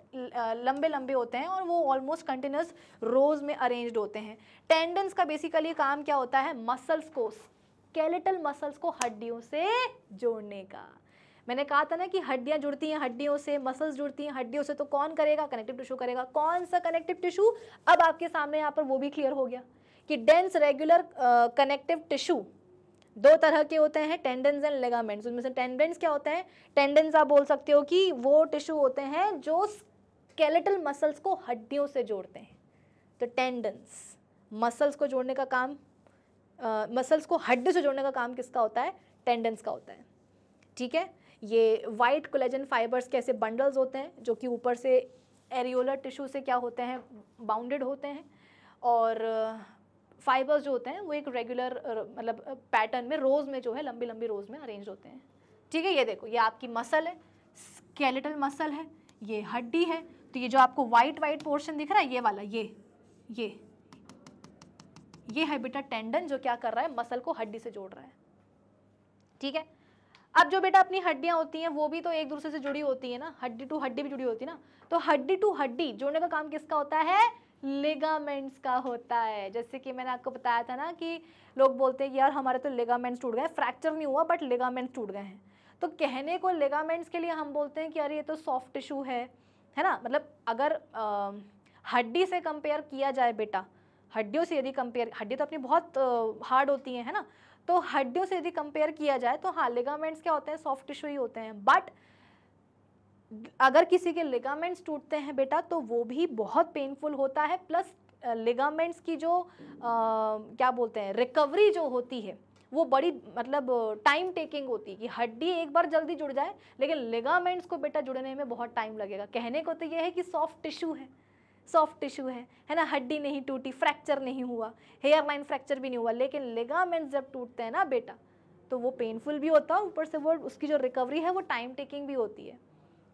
Speaker 1: लंबे लंबे होते हैं और वो ऑलमोस्ट कंटिन्यूस रोज में अरेंज होते हैं टेंडन्स का बेसिकली काम क्या होता है मसल्स को स्केलेटल मसल्स को हड्डियों से जोड़ने का मैंने कहा था ना कि हड्डियां जुड़ती हैं हड्डियों से मसल्स जुड़ती हैं हड्डियों से तो कौन करेगा कनेक्टिव टिश्यू करेगा कौन सा कनेक्टिव टिश्यू अब आपके सामने यहाँ पर वो भी क्लियर हो गया कि डेंस रेगुलर कनेक्टिव टिश्यू दो तरह के होते हैं टेंडेंस एंड लेगामेंट्स उनमें से टेंडेंस क्या होते हैं टेंडेंस आप बोल सकते हो कि वो टिश्यू होते हैं जो स्केलेटल मसल्स को हड्डियों से जोड़ते हैं तो टेंडेंस मसल्स को जोड़ने का काम मसल्स uh, को हड्डी से जोड़ने का काम किसका होता है टेंडेंस का होता है ठीक है ये वाइट कोलेजन फाइबर्स के ऐसे बंडल्स होते हैं जो कि ऊपर से एरियोलर टिश्यू से क्या होते हैं बाउंडेड होते हैं और uh, फाइबर्स जो होते हैं वो एक रेगुलर मतलब पैटर्न में रोज़ में जो है लंबी लंबी रोज़ में अरेंज होते हैं ठीक है ये देखो ये आपकी मसल है स्केलेटल मसल है ये हड्डी है तो ये जो आपको वाइट वाइट पोर्शन दिख रहा है ये वाला ये ये ये है बेटा टेंडन जो क्या कर रहा है मसल को हड्डी से जोड़ रहा है ठीक है अब जो बेटा अपनी हड्डियां होती हैं वो भी तो एक दूसरे से जुड़ी होती है ना हड्डी टू हड्डी भी जुड़ी होती है ना तो हड्डी टू हड्डी जोड़ने का काम किसका होता है लिगामेंट्स का होता है जैसे कि मैंने आपको बताया था ना कि लोग बोलते हैं कि यार हमारे तो लेगामेंट्स टूट गए फ्रैक्चर नहीं हुआ बट लेगामेंट्स टूट गए हैं तो कहने को लेगामेंट्स के लिए हम बोलते हैं कि यार ये तो सॉफ्ट टिशू है है ना मतलब अगर हड्डी से कंपेयर किया जाए बेटा हड्डियों से यदि कंपेयर हड्डी तो अपनी बहुत हार्ड होती हैं है ना तो हड्डियों से यदि कंपेयर किया जाए तो हाँ लेगामेंट्स क्या होते हैं सॉफ्ट टिश्यू ही होते हैं बट अगर किसी के लिगामेंट्स टूटते हैं बेटा तो वो भी बहुत पेनफुल होता है प्लस लिगामेंट्स की जो आ, क्या बोलते हैं रिकवरी जो होती है वो बड़ी मतलब टाइम टेकिंग होती है कि हड्डी एक बार जल्दी जुड़ जाए लेकिन लिगामेंट्स को बेटा जुड़ने में बहुत टाइम लगेगा कहने को तो ये है कि सॉफ्ट टिश्यू है सॉफ्ट टिश्यू है है ना हड्डी नहीं टूटी फ्रैक्चर नहीं हुआ हेयर लाइन फ्रैक्चर भी नहीं हुआ लेकिन लिगामेंट्स जब टूटते हैं ना बेटा तो वो पेनफुल भी होता है ऊपर से वो उसकी जो रिकवरी है वो टाइम टेकिंग भी होती है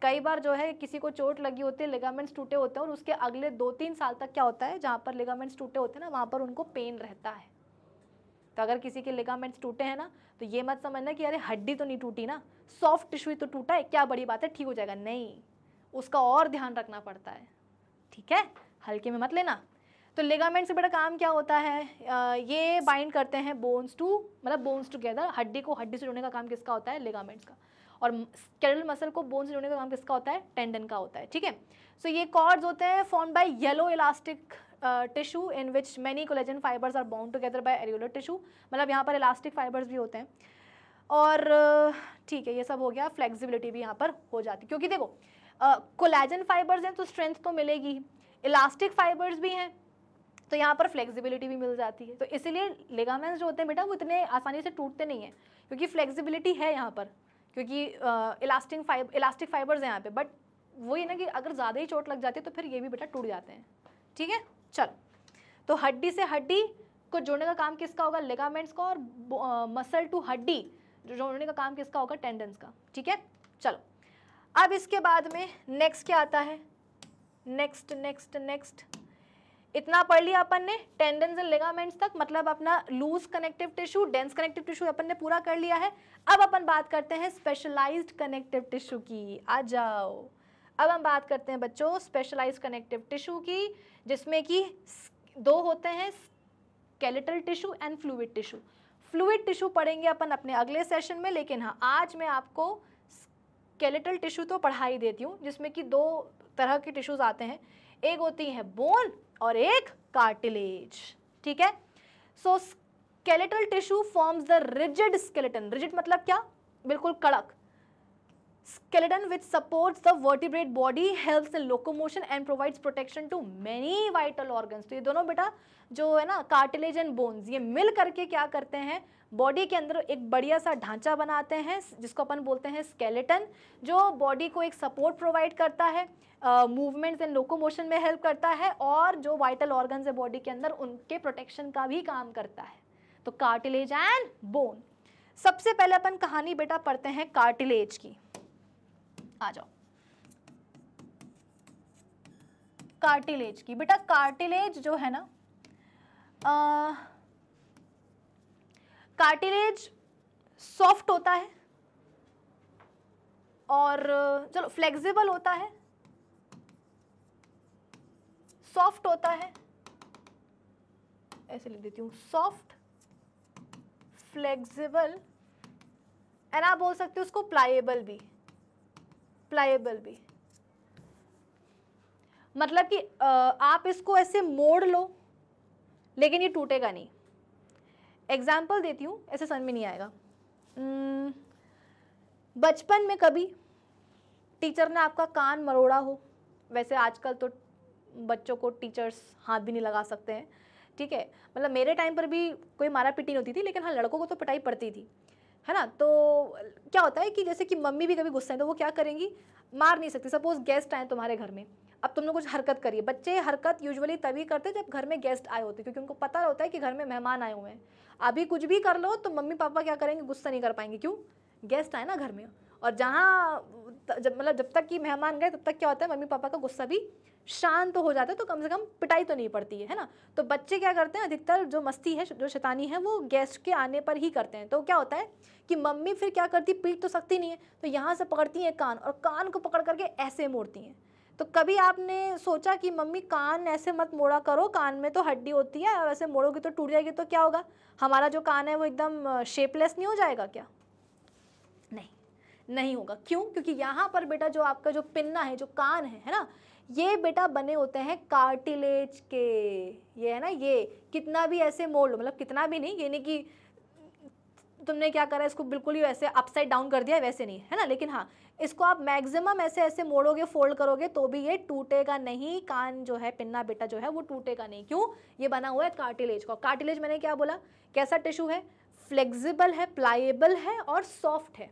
Speaker 1: कई बार जो है किसी को चोट लगी होती है लिगामेंट्स टूटे होते हैं और उसके अगले दो तीन साल तक क्या होता है जहाँ पर लिगामेंट्स टूटे होते हैं ना वहाँ पर उनको पेन रहता है तो अगर किसी के लिगामेंट्स टूटे हैं ना तो ये मत समझना कि अरे हड्डी तो नहीं टूटी ना सॉफ्ट टिश्यू तो टूटा है क्या बड़ी बात है ठीक हो जाएगा नहीं उसका और ध्यान रखना पड़ता है ठीक है हल्के में मत लेना तो लिगामेंट से बड़ा काम क्या होता है आ, ये बाइंड करते हैं बोन्स टू मतलब बोन्स टुगेदर हड्डी को हड्डी से जुड़ने का काम किसका होता है लिगामेंट्स का और स्केलेटल मसल को बोन से जोड़ने का काम किसका होता है टेंडन का होता है ठीक है सो ये कॉर्ड्स होते हैं form by yellow elastic tissue in which many collagen fibres are bound together by areolar tissue मतलब यहाँ पर इलास्टिक फाइबर्स भी होते हैं और uh, ठीक है ये सब हो गया फ्लेक्सिबिलिटी भी यहाँ पर हो जाती क्योंकि देखो कोलेजन uh, फाइबर्स हैं तो स्ट्रेंथ तो मिलेगी इलास्टिक फाइबर्स भी हैं तो यहाँ पर फ्लेक्सिबिलिटी भी मिल जाती है तो इसीलिए लेगामेंट्स जो होते हैं बेटा वो इतने आसानी से टूटते नहीं हैं क्योंकि फ्लेक्सिबिलिटी है यहाँ पर क्योंकि इलास्टिक फाइबर इलास्टिक फाइबर्स हैं यहाँ पे बट वही ना कि अगर ज़्यादा ही चोट लग जाती है तो फिर ये भी बेटा टूट जाते हैं ठीक है चल तो हड्डी से हड्डी को जोड़ने का काम किसका होगा लेगामेंट्स का और मसल टू हड्डी जोड़ने का काम किसका होगा टेंडेंस का ठीक है चलो अब इसके बाद में नेक्स्ट क्या आता है नेक्स्ट नेक्स्ट नेक्स्ट इतना पढ़ लिया अपन ने टेंडन्स एंड लेगामेंट्स तक मतलब अपना loose connective tissue dense connective tissue अपन ने पूरा कर लिया है अब अपन बात करते हैं स्पेशलाइज्ड कनेक्टिव टिश्यू की आ जाओ अब हम बात करते हैं बच्चों स्पेशलाइज्ड कनेक्टिव टिश्यू की जिसमें कि दो होते हैं skeletal tissue and fluid tissue fluid tissue पढ़ेंगे अपन अपने अगले सेशन में लेकिन हाँ आज मैं आपको स्केलेटल टिश्यू तो पढ़ा ही देती हूँ जिसमें कि दो तरह के टिश्यूज़ आते हैं एक होती है बोन और एक कार्टिलेज ठीक है so skeletal tissue forms the rigid skeleton rigid मतलब क्या बिल्कुल कड़क skeleton which supports the vertebrate body helps in locomotion and provides protection to many vital organs तो ये दोनों बेटा जो है ना कार्टिलेज एंड बोन्स ये मिल करके क्या करते हैं बॉडी के अंदर एक बढ़िया सा ढांचा बनाते हैं जिसको अपन बोलते हैं स्केलेटन जो बॉडी को एक सपोर्ट प्रोवाइड करता है मूवमेंट्स एंड लोकोमोशन में हेल्प करता है और जो वाइटल ऑर्गन्स है बॉडी के अंदर उनके प्रोटेक्शन का भी काम करता है तो कार्टिलेज एंड बोन सबसे पहले अपन कहानी बेटा पढ़ते हैं कार्टिलेज की आ जाओ कार्टिलेज की बेटा कार्टिलेज जो है ना आ, कार्टिलेज सॉफ्ट होता है और चलो फ्लेक्सिबल होता है सॉफ्ट होता है ऐसे लिख देती हूँ सॉफ्ट फ्लेक्सिबल एंड आप बोल सकते हो उसको प्लाइएबल भी प्लाईबल भी मतलब कि आप इसको ऐसे मोड़ लो लेकिन ये टूटेगा नहीं एग्जाम्पल देती हूँ ऐसे समझ में नहीं आएगा बचपन में कभी टीचर ने आपका कान मरोड़ा हो वैसे आजकल तो बच्चों को टीचर्स हाथ भी नहीं लगा सकते हैं ठीक है मतलब मेरे टाइम पर भी कोई मारा पिटी नहीं होती थी लेकिन हाँ लड़कों को तो पिटाई पड़ती थी है ना तो क्या होता है कि जैसे कि मम्मी भी कभी गुस्सा है तो वो क्या करेंगी मार नहीं सकती सपोज गेस्ट आए तुम्हारे घर में अब तुम लोग कुछ हरकत करी है बच्चे हरकत यूजुअली तभी करते जब घर में गेस्ट आए होते हैं क्योंकि उनको पता होता है कि घर में मेहमान आए हुए हैं अभी कुछ भी कर लो तो मम्मी पापा क्या करेंगे गुस्सा नहीं कर पाएंगे क्यों गेस्ट आए ना घर में और जहाँ जब मतलब जब तक कि मेहमान गए तब तक क्या होता है मम्मी पापा का गुस्सा भी शांत तो हो जाता है तो कम से कम पिटाई तो नहीं पड़ती है है ना तो बच्चे क्या करते हैं अधिकतर जो मस्ती है जो शैतानी है वो गेस्ट के आने पर ही करते हैं तो क्या होता है कि मम्मी फिर क्या करती पीट तो सकती नहीं है तो यहाँ से पकड़ती हैं कान और कान को पकड़ करके ऐसे मोड़ती हैं तो कभी आपने सोचा कि मम्मी कान ऐसे मत मोड़ा करो कान में तो हड्डी होती है और ऐसे मोड़ोगे तो टूट जाएगी तो क्या होगा हमारा जो कान है वो एकदम शेपलेस नहीं हो जाएगा क्या नहीं नहीं होगा क्यों क्योंकि यहाँ पर बेटा जो आपका जो पिन्ना है जो कान है है ना ये बेटा बने होते हैं कार्टिलेज के ये है ना ये कितना भी ऐसे मोल्ड मतलब कितना भी नहीं ये नहीं कि तुमने क्या करा इसको बिल्कुल ही वैसे अपसाइड डाउन कर दिया वैसे नहीं है ना लेकिन हाँ इसको आप मैक्सिमम ऐसे ऐसे मोड़ोगे फोल्ड करोगे तो भी ये टूटेगा नहीं कान जो है पिन्ना बेटा जो है वो टूटेगा नहीं क्यों ये बना हुआ है कार्टिलेज का कार्टिलेज मैंने क्या बोला कैसा टिश्यू है फ्लेक्सिबल है प्लाइएबल है और सॉफ्ट है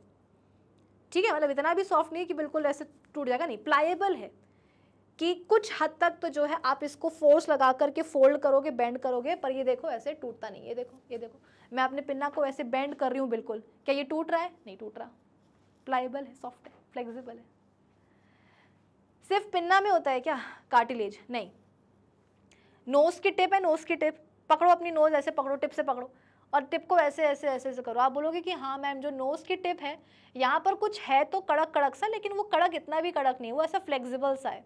Speaker 1: ठीक है मतलब इतना भी सॉफ्ट नहीं है कि बिल्कुल ऐसे टूट जाएगा नहीं प्लाइएबल है कि कुछ हद तक तो जो है आप इसको फोर्स लगा करके फोल्ड करोगे बेंड करोगे पर ये देखो ऐसे टूटता नहीं ये देखो ये देखो मैं अपने पिन्ना को ऐसे बेंड कर रही हूँ बिल्कुल क्या ये टूट रहा है नहीं टूट रहा प्लाइबल है सॉफ्ट है फ्लेक्सिबल है सिर्फ पिन्ना में होता है क्या कार्टिलेज नहीं नोज की टिप है नोज की टिप पकड़ो अपनी नोज ऐसे पकड़ो टिप से पकड़ो और टिप को ऐसे ऐसे ऐसे ऐसे करो आप बोलोगे कि हाँ मैम जो नोज़ की टिप है यहाँ पर कुछ है तो कड़क कड़क सा लेकिन वो कड़क इतना भी कड़क नहीं वो ऐसा फ्लेक्सिबल सा है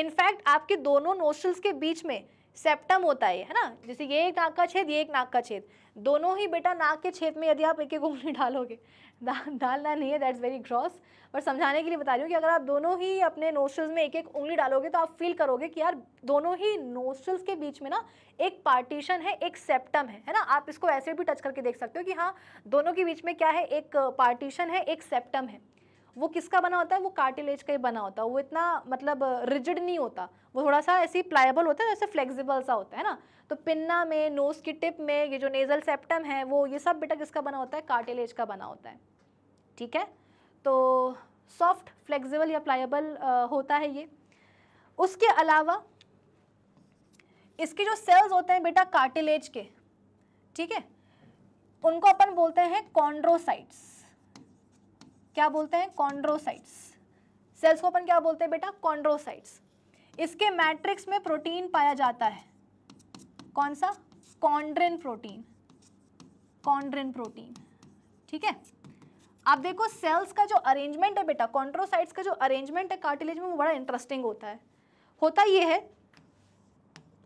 Speaker 1: इनफैक्ट आपके दोनों नोस्टल्स के बीच में सेप्टम होता है है ना जैसे ये एक नाक का छेद ये एक नाक का छेद दोनों ही बेटा नाक के छेद में यदि आप एक एक उंगली डालोगे डा, डालना नहीं है दैट्स वेरी ग्रॉस पर समझाने के लिए बता रही हूँ कि अगर आप दोनों ही अपने नोस्टल्स में एक एक उंगली डालोगे तो आप फील करोगे कि यार दोनों ही नोस्टल्स के बीच में ना एक पार्टीशन है एक सेप्टम है है ना आप इसको ऐसे भी टच करके देख सकते हो कि हाँ दोनों के बीच में क्या है एक पार्टीशन है एक सेप्टम है वो किसका बना होता है वो कार्टिलेज का ही बना होता है वो इतना मतलब रिजिड नहीं होता वो थोड़ा सा ऐसे प्लायबल होता है जैसे फ्लेक्सिबल सा होता है ना तो पिन्ना में नोज़ की टिप में ये जो नेज़ल सेप्टम है वो ये सब बेटा किसका बना होता है कार्टिलेज का बना होता है ठीक है तो सॉफ्ट फ्लेक्सिबल या प्लायबल होता है ये उसके अलावा इसके जो सेल्स होते हैं बेटा कार्टिलेज के ठीक है उनको अपन बोलते हैं कॉन्ड्रोसाइट्स क्या बोलते हैं कॉन्ड्रोसाइट्स सेल्स को अपन क्या बोलते हैं बेटा कॉन्ड्रोसाइट्स इसके मैट्रिक्स में प्रोटीन पाया जाता है कौन सा कॉन्ड्रेन प्रोटीन कॉन्ड्रेन प्रोटीन ठीक है आप देखो सेल्स का जो अरेंजमेंट है बेटा कॉन्ट्रोसाइट्स का जो अरेंजमेंट है कार्टिलेज में वो बड़ा इंटरेस्टिंग होता है होता ये है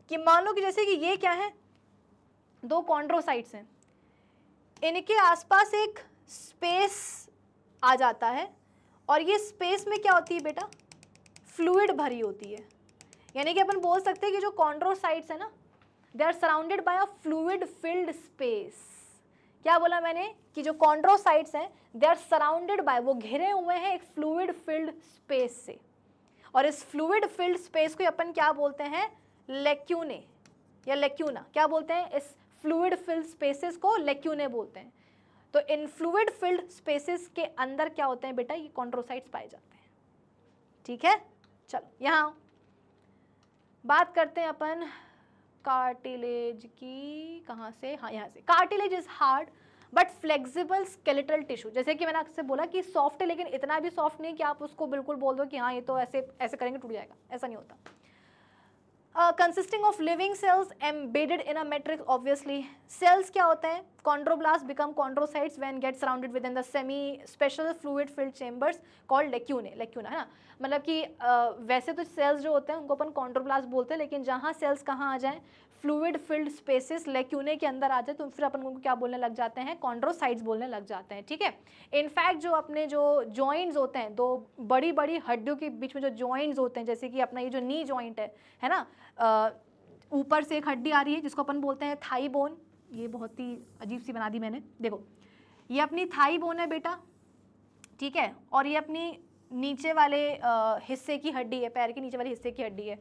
Speaker 1: कि मान लो कि जैसे कि ये क्या है दो कॉन्ड्रोसाइट्स हैं इनके आसपास एक स्पेस आ जाता है और ये स्पेस में क्या होती है बेटा फ्लूड भरी होती है यानी कि अपन बोल सकते हैं कि जो कॉन्ड्रोसाइट्स है ना they are surrounded by a fluid filled space क्या बोला मैंने कि जो कॉन्ड्रोसाइट्स हैं दे आर सराउंडेड बाय वो घिरे हुए हैं एक फ्लूड फिल्ड स्पेस से और इस फ्लूड फिल्ड स्पेस को अपन क्या बोलते हैं लेक्यूने या लेक्यूना क्या बोलते हैं इस फ्लूड फिल्ड स्पेसेस को लेक्यूने बोलते हैं तो इन फ्लूड फिल्ड स्पेसिस के अंदर क्या होते हैं बेटा ये कॉन्ड्रोसाइट्स पाए जाते हैं ठीक है चलो यहाँ बात करते हैं अपन कार्टिलेज की कहाँ से हाँ यहाँ से cartilage is hard but flexible skeletal tissue जैसे कि मैंने आपसे बोला कि सॉफ्ट है लेकिन इतना भी सॉफ्ट नहीं कि आप उसको बिल्कुल बोल दो कि हाँ ये तो ऐसे ऐसे करेंगे टूट जाएगा ऐसा नहीं होता uh, consisting of living cells embedded in a matrix obviously cells क्या होते हैं chondroblast become chondrocytes when get surrounded within the semi special fluid filled chambers called lacunae lacuna है ना मतलब कि uh, वैसे तो cells जो होते हैं उनको अपन chondroblast बोलते हैं लेकिन जहाँ cells कहाँ आ जाएं फ्लूड फिल्ड स्पेसिस लेक्यूने के अंदर आ जाए तो फिर अपन को क्या बोलने लग जाते हैं कॉन्ड्रोसाइट्स बोलने लग जाते हैं ठीक है इनफैक्ट जो अपने जो जॉइंट्स होते हैं दो बड़ी बड़ी हड्डियों के बीच में जो जॉइंट्स होते हैं जैसे कि अपना ये जो नी जॉइंट है है ना ऊपर से एक हड्डी आ रही है जिसको अपन बोलते हैं थाई बोन ये बहुत ही अजीब सी बना दी मैंने देखो ये अपनी थाई बोन है बेटा ठीक है और ये अपनी नीचे वाले हिस्से की हड्डी है पैर के नीचे वाले हिस्से की हड्डी है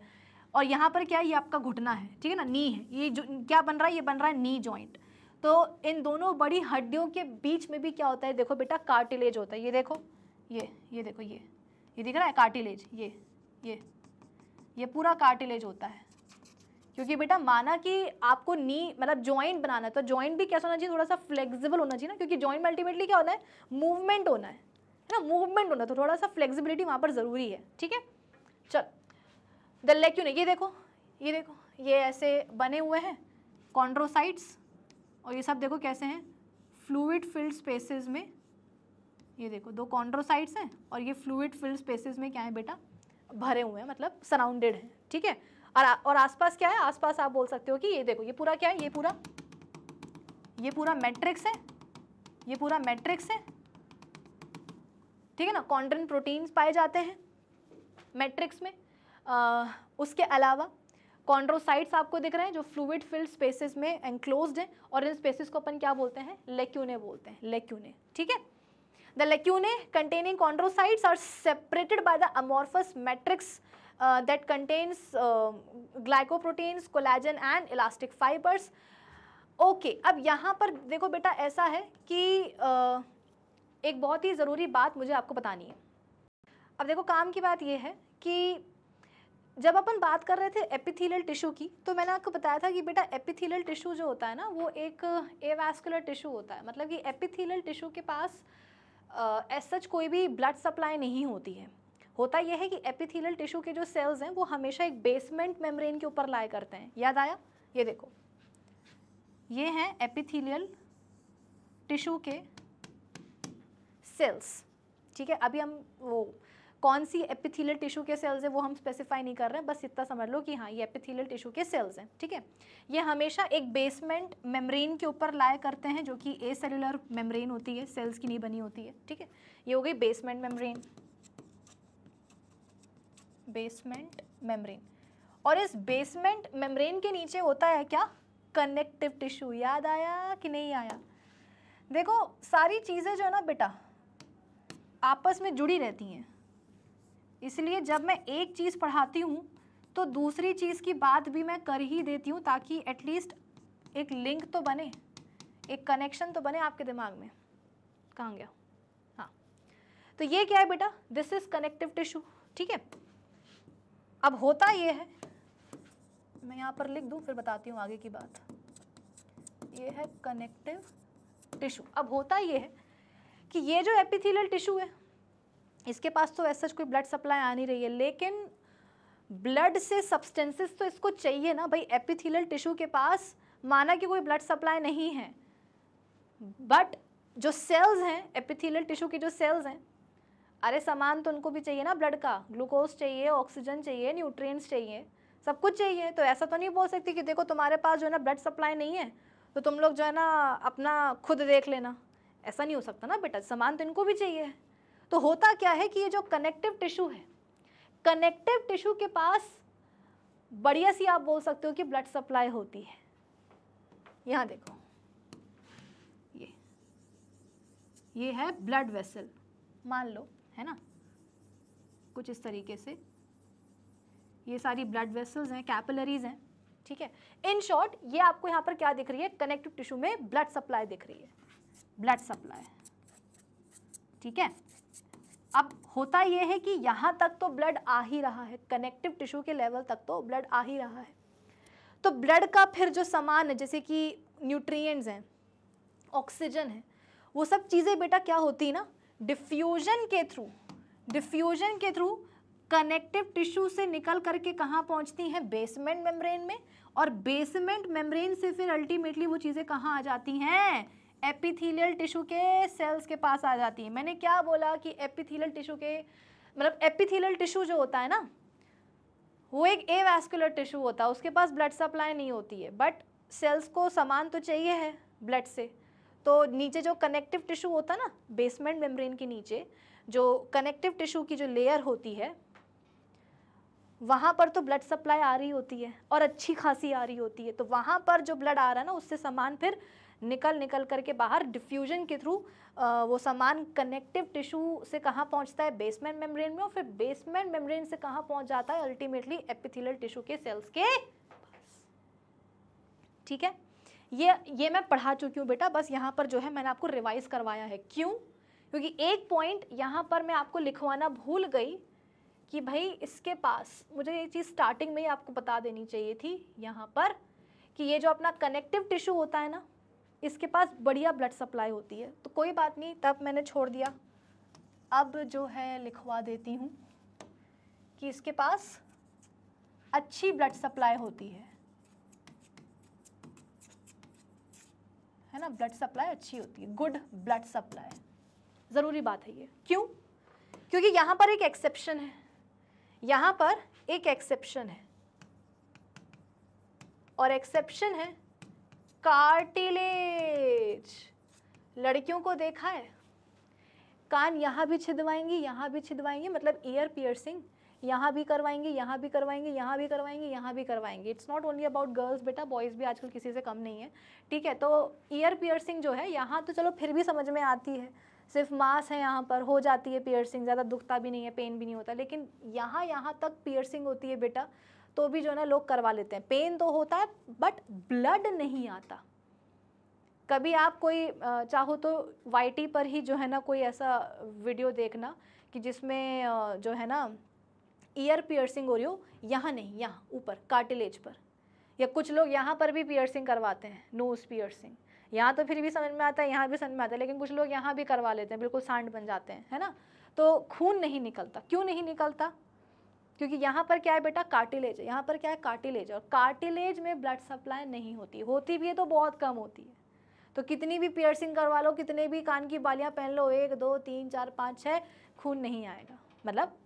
Speaker 1: और यहाँ पर क्या है ये आपका घुटना है ठीक है ना नी है ये जो क्या बन रहा है ये बन रहा है नी जॉइंट तो इन दोनों बड़ी हड्डियों के बीच में भी क्या होता है देखो बेटा कार्टिलेज होता है ये देखो ये ये देखो ये ये दिख रहा है कार्टिलेज ये ये ये पूरा कार्टिलेज होता है क्योंकि बेटा माना कि आपको नी मतलब जॉइंट बनाना है तो जॉइंट भी कैसा होना चाहिए थोड़ा सा फ्लेक्सिबल होना चाहिए ना क्योंकि जॉइंट में अल्टीमेटली क्या होना है मूवमेंट होना है ना मूवमेंट होना तो थोड़ा सा फ्लेक्सिबिलिटी वहाँ पर ज़रूरी है ठीक है चल क्यों नहीं ये देखो ये देखो ये ऐसे बने हुए हैं कॉन्ड्रोसाइट्स और ये सब देखो कैसे हैं फ्लूड फिल्ड स्पेसेस में ये देखो दो कॉन्ड्रोसाइट्स हैं और ये फ्लूड फिल्ड स्पेसेस में क्या है बेटा भरे हुए हैं मतलब सराउंडेड हैं ठीक है और और आसपास क्या है आसपास आप बोल सकते हो कि ये देखो ये पूरा क्या है ये पूरा ये पूरा मैट्रिक्स है ये पूरा मैट्रिक्स है ठीक है ना कॉन्ड्रन प्रोटीन्स पाए जाते हैं मैट्रिक्स में आ, उसके अलावा कॉन्ड्रोसाइट्स आपको दिख रहे हैं जो फ्लूड फिल्ड स्पेसेस में एनक्लोज हैं और इन स्पेसिस को अपन क्या बोलते हैं लेक्यूने बोलते हैं लेक्यूने ठीक है the lacunae containing chondrocytes are separated by the amorphous matrix that contains glycoproteins collagen and elastic fibres okay अब यहाँ पर देखो बेटा ऐसा है कि uh, एक बहुत ही ज़रूरी बात मुझे आपको बतानी है अब देखो काम की बात यह है कि जब अपन बात कर रहे थे एपिथेलियल टिश्यू की तो मैंने आपको बताया था कि बेटा एपिथेलियल टिश्यू जो होता है ना वो एक एवास्कुलर टिश्यू होता है मतलब कि एपिथेलियल टिश्यू के पास एस सच कोई भी ब्लड सप्लाई नहीं होती है होता यह है कि एपिथेलियल टिश्यू के जो सेल्स हैं वो हमेशा एक बेसमेंट मेम्ब्रेन के ऊपर लाए करते हैं याद आया ये देखो ये हैं एपिथेलियल टिश्यू के सेल्स ठीक है अभी हम वो कौन सी एपिथीलियल टिश्यू के सेल्स है वो हम स्पेसिफाई नहीं कर रहे हैं बस इतना समझ लो कि हाँ ये एपिथीलियल टिश्यू के सेल्स हैं ठीक है ये हमेशा एक बेसमेंट मेम्ब्रेन के ऊपर लाया करते हैं जो कि ए सेलुलर मेम्ब्रेन होती है सेल्स की नहीं बनी होती है ठीक है ये हो गई बेसमेंट मेम्ब्रेन बेसमेंट मेम्ब्रेन और इस बेसमेंट मेम्ब्रेन के नीचे होता है क्या कनेक्टिव टिश्यू याद आया कि नहीं आया देखो सारी चीज़ें जो है ना बेटा आपस में जुड़ी रहती हैं इसलिए जब मैं एक चीज़ पढ़ाती हूँ तो दूसरी चीज़ की बात भी मैं कर ही देती हूँ ताकि एटलीस्ट एक लिंक तो बने एक कनेक्शन तो बने आपके दिमाग में कहाँ गया हाँ तो ये क्या है बेटा दिस इज़ कनेक्टिव टिश्यू ठीक है अब होता ये है मैं यहाँ पर लिख दूँ फिर बताती हूँ आगे की बात ये है कनेक्टिव टिश्यू अब होता ये है कि ये जो एपिथेलियल टिश्यू है इसके पास तो ऐसा कोई ब्लड सप्लाई आ नहीं रही है लेकिन ब्लड से सब्सटेंसेस तो इसको चाहिए ना भाई एपिथीलियल टिश्यू के पास माना कि कोई ब्लड सप्लाई नहीं है बट जो सेल्स हैं एपिथीलियल टिश्यू की जो सेल्स हैं अरे सामान तो उनको भी चाहिए ना ब्लड का ग्लूकोज चाहिए ऑक्सीजन चाहिए न्यूट्रिएंट्स चाहिए सब कुछ चाहिए तो ऐसा तो नहीं बोल सकती कि देखो तुम्हारे पास जो है ना ब्लड सप्लाई नहीं है तो तुम लोग जो है ना अपना खुद देख लेना ऐसा नहीं हो सकता ना बेटा सामान तो इनको भी चाहिए तो होता क्या है कि ये जो कनेक्टिव टिश्यू है कनेक्टिव टिश्यू के पास बढ़िया सी आप बोल सकते हो कि ब्लड सप्लाई होती है यहां देखो ये ये है ब्लड वेसल मान लो है ना कुछ इस तरीके से ये सारी ब्लड वेसल्स हैं कैपिलरीज हैं ठीक है इन शॉर्ट ये आपको यहां पर क्या दिख रही है कनेक्टिव टिश्यू में ब्लड सप्लाई दिख रही है ब्लड सप्लाई ठीक है अब होता यह है कि यहाँ तक तो ब्लड आ ही रहा है कनेक्टिव टिश्यू के लेवल तक तो ब्लड आ ही रहा है तो ब्लड का फिर जो सामान है जैसे कि न्यूट्रिएंट्स हैं ऑक्सीजन है वो सब चीज़ें बेटा क्या होती ना डिफ्यूजन के थ्रू डिफ्यूजन के थ्रू कनेक्टिव टिश्यू से निकल करके कहाँ पहुँचती हैं बेसमेंट मेम्ब्रेन में और बेसमेंट मेम्ब्रेन से फिर अल्टीमेटली वो चीज़ें कहाँ आ जाती हैं एपिथीलियल टिश्यू के सेल्स के पास आ जाती है मैंने क्या बोला कि एपिथीलियल टिश्यू के मतलब एपिथीलियल टिश्यू जो होता है ना वो एक एवैस्कुलर टिश्यू होता है उसके पास ब्लड सप्लाई नहीं होती है बट सेल्स को सामान तो चाहिए है ब्लड से तो नीचे जो कनेक्टिव टिश्यू होता है ना बेसमेंट मेम्ब्रेन के नीचे जो कनेक्टिव टिश्यू की जो लेयर होती है वहाँ पर तो ब्लड सप्लाई आ रही होती है और अच्छी खासी आ रही होती है तो वहाँ पर जो ब्लड आ रहा है ना उससे सामान फिर निकल निकल करके बाहर डिफ्यूजन के थ्रू वो सामान कनेक्टिव टिश्यू से कहाँ पहुँचता है बेसमेंट मेम्ब्रेन में और फिर बेसमेंट मेम्ब्रेन से कहाँ पहुँच जाता है अल्टीमेटली एपिथिलियल टिश्यू के सेल्स के ठीक है ये ये मैं पढ़ा चुकी हूँ बेटा बस यहाँ पर जो है मैंने आपको रिवाइज करवाया है क्यों क्योंकि एक पॉइंट यहाँ पर मैं आपको लिखवाना भूल गई कि भाई इसके पास मुझे ये चीज़ स्टार्टिंग में ही आपको बता देनी चाहिए थी यहाँ पर कि ये जो अपना कनेक्टिव टिश्यू होता है ना इसके पास बढ़िया ब्लड सप्लाई होती है तो कोई बात नहीं तब मैंने छोड़ दिया अब जो है लिखवा देती हूँ कि इसके पास अच्छी ब्लड सप्लाई होती है है ना ब्लड सप्लाई अच्छी होती है गुड ब्लड सप्लाई ज़रूरी बात है ये क्यों क्योंकि यहाँ पर एक एक्सेप्शन है यहाँ पर एक एक्सेप्शन है और एक्सेप्शन है कार्टिलेज लड़कियों को देखा है कान यहाँ भी छिदवाएंगी यहाँ भी छिदवाएंगी मतलब ईयर पियर्सिंग यहाँ भी करवाएंगे यहाँ भी करवाएंगे यहाँ भी करवाएंगे यहाँ भी करवाएंगे it's not only about girls बेटा बॉयज़ भी आजकल किसी से कम नहीं है ठीक है तो ईयर पियर्सिंग जो है यहाँ तो चलो फिर भी समझ में आती है सिर्फ मांस है यहाँ पर हो जाती है पियर्सिंग ज़्यादा दुखता भी नहीं है पेन भी नहीं होता लेकिन यहाँ यहाँ तक पियर्सिंग होती है बेटा तो भी जो है ना लोग करवा लेते हैं पेन तो होता है बट ब्लड नहीं आता कभी आप कोई चाहो तो वाईटी पर ही जो है ना कोई ऐसा वीडियो देखना कि जिसमें जो है ना ईयर पियर्सिंग हो रही हो यहाँ नहीं यहाँ ऊपर कार्टिलेज पर या कुछ लोग यहाँ पर भी पियर्सिंग करवाते हैं नोज़ पियर्सिंग यहाँ तो फिर भी समझ में आता है यहाँ भी समझ में आता है लेकिन कुछ लोग यहाँ भी करवा लेते हैं बिल्कुल सांड बन जाते हैं है ना तो खून नहीं निकलता क्यों नहीं निकलता क्योंकि यहाँ पर क्या है बेटा कार्टिलेज है यहाँ पर क्या है कार्टिलेज और कार्टिलेज में ब्लड सप्लाई नहीं होती होती भी है तो बहुत कम होती है तो कितनी भी पियर्सिंग करवा लो कितने भी कान की बालियाँ पहन लो एक दो तीन चार पाँच छः खून नहीं आएगा मतलब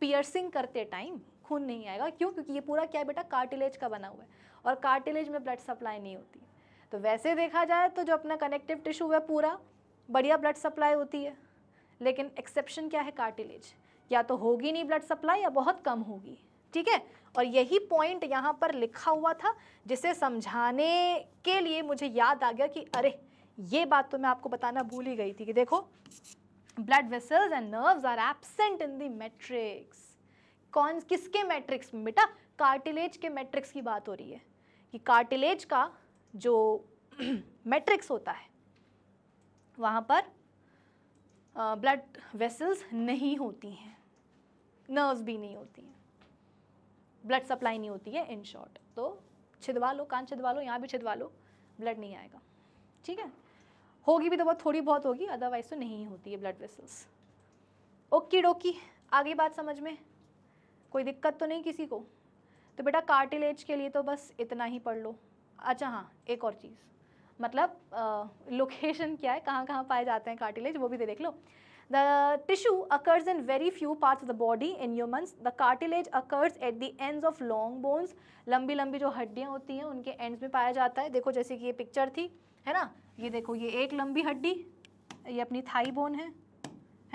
Speaker 1: पियर्सिंग करते टाइम खून नहीं आएगा क्यों क्योंकि ये पूरा क्या है बेटा कार्टिलेज का बना हुआ है और कार्टिलेज में ब्लड सप्लाई नहीं होती तो वैसे देखा जाए तो जो अपना कनेक्टिव टिश्यू है पूरा बढ़िया ब्लड सप्लाई होती है लेकिन एक्सेप्शन क्या है कार्टिलेज या तो होगी नहीं ब्लड सप्लाई या बहुत कम होगी ठीक है और यही पॉइंट यहाँ पर लिखा हुआ था जिसे समझाने के लिए मुझे याद आ गया कि अरे ये बात तो मैं आपको बताना भूल ही गई थी कि देखो blood vessels and nerves are absent in the matrix कौन किसके मैट्रिक्स में बेटा कार्टिलेज के मैट्रिक्स की बात हो रही है कि कार्टिलेज का जो मैट्रिक्स होता है वहाँ पर ब्लड वेसल्स नहीं होती हैं नर्व्स भी नहीं होती हैं ब्लड सप्लाई नहीं होती है इन शॉर्ट तो छिदवा लो कान छिदवा लो यहाँ भी छिदवा लो ब्लड नहीं आएगा ठीक है होगी भी तो बहुत थोड़ी बहुत होगी अदरवाइज तो नहीं होती है ब्लड वेसल्स ओके डोकी आगे बात समझ में कोई दिक्कत तो नहीं किसी को तो बेटा कार्टिलेज के लिए तो बस इतना ही पढ़ लो अच्छा हाँ एक और चीज़ मतलब लोकेशन क्या है कहाँ कहाँ पाए जाते हैं कार्टिलेज वो भी दे तो देख लो The tissue occurs in very few parts of the body in humans. The cartilage occurs at the ends of long bones. lambi lambi jo haddiyan hoti hain unke ends mein paya jata hai dekho jaise ki ye picture thi hai na ye dekho ye ek lambi haddi ye apni thigh bone hai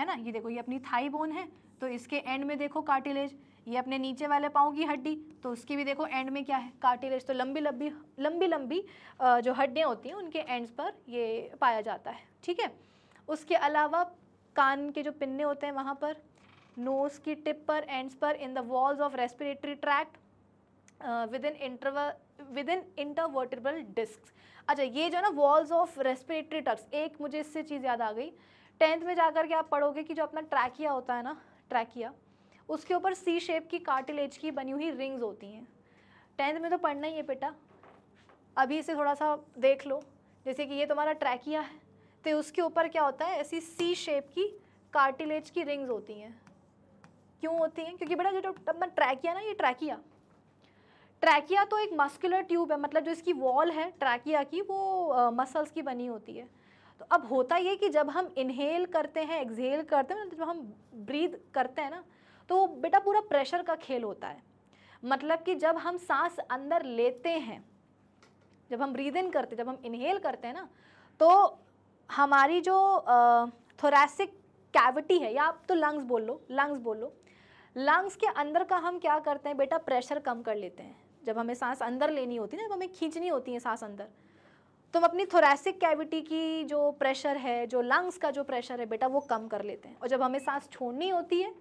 Speaker 1: hai na ye dekho ye apni thigh bone hai to iske end mein dekho cartilage ये अपने नीचे वाले पाँव की हड्डी तो उसकी भी देखो एंड में क्या है कार्टिलेज तो लंबी लंबी लंबी लंबी जो हड्डियाँ होती हैं उनके एंड्स पर ये पाया जाता है ठीक है उसके अलावा कान के जो पिन्ने होते हैं वहाँ पर नोज़ की टिप पर एंड्स पर in the walls of respiratory tract within interval within intervertebral disc अच्छा ये जो है ना वॉल्स ऑफ रेस्पिरेटरी ट्रक्स एक मुझे इससे चीज़ याद आ गई टेंथ में जाकर के आप पढ़ोगे कि जो अपना ट्रैकिया होता है ना ट्रैकिया उसके ऊपर सी शेप की कार्टिलेज की बनी हुई रिंग्स होती हैं टेंथ में तो पढ़ना ही है बेटा अभी इसे थोड़ा सा देख लो जैसे कि ये तुम्हारा ट्रैकिया है तो उसके ऊपर क्या होता है ऐसी सी शेप की कार्टिलेज की रिंग्स होती हैं क्यों होती हैं क्योंकि बेटा जो मैं ट्रैकिया ना ये ट्रैकिया ट्रैकिया तो एक मस्कुलर ट्यूब है मतलब जो इसकी वॉल है ट्रैकिया की वो मसल्स की बनी होती है तो अब होता ये कि जब हम इनहेल करते हैं एक्सहेल करते हैं मतलब जब हम ब्रीद करते हैं ना तो बेटा पूरा प्रेशर का खेल होता है मतलब कि जब हम सांस अंदर लेते हैं जब हम ब्रीद इन करते जब हम इनहेल करते हैं ना तो हमारी जो थोरेसिक कैविटी है या आप तो लंग्स बोल लो लंग्स बोल लो लंग्स के अंदर का हम क्या करते हैं बेटा प्रेशर कम कर लेते हैं जब हमें सांस अंदर लेनी होती है ना जब हमें खींचनी होती है सांस अंदर तो हम अपनी थोरेसिक कैविटी की जो प्रेशर है जो लंग्स का जो प्रेशर है बेटा वो कम कर लेते हैं और जब हमें सांस छोड़नी होती है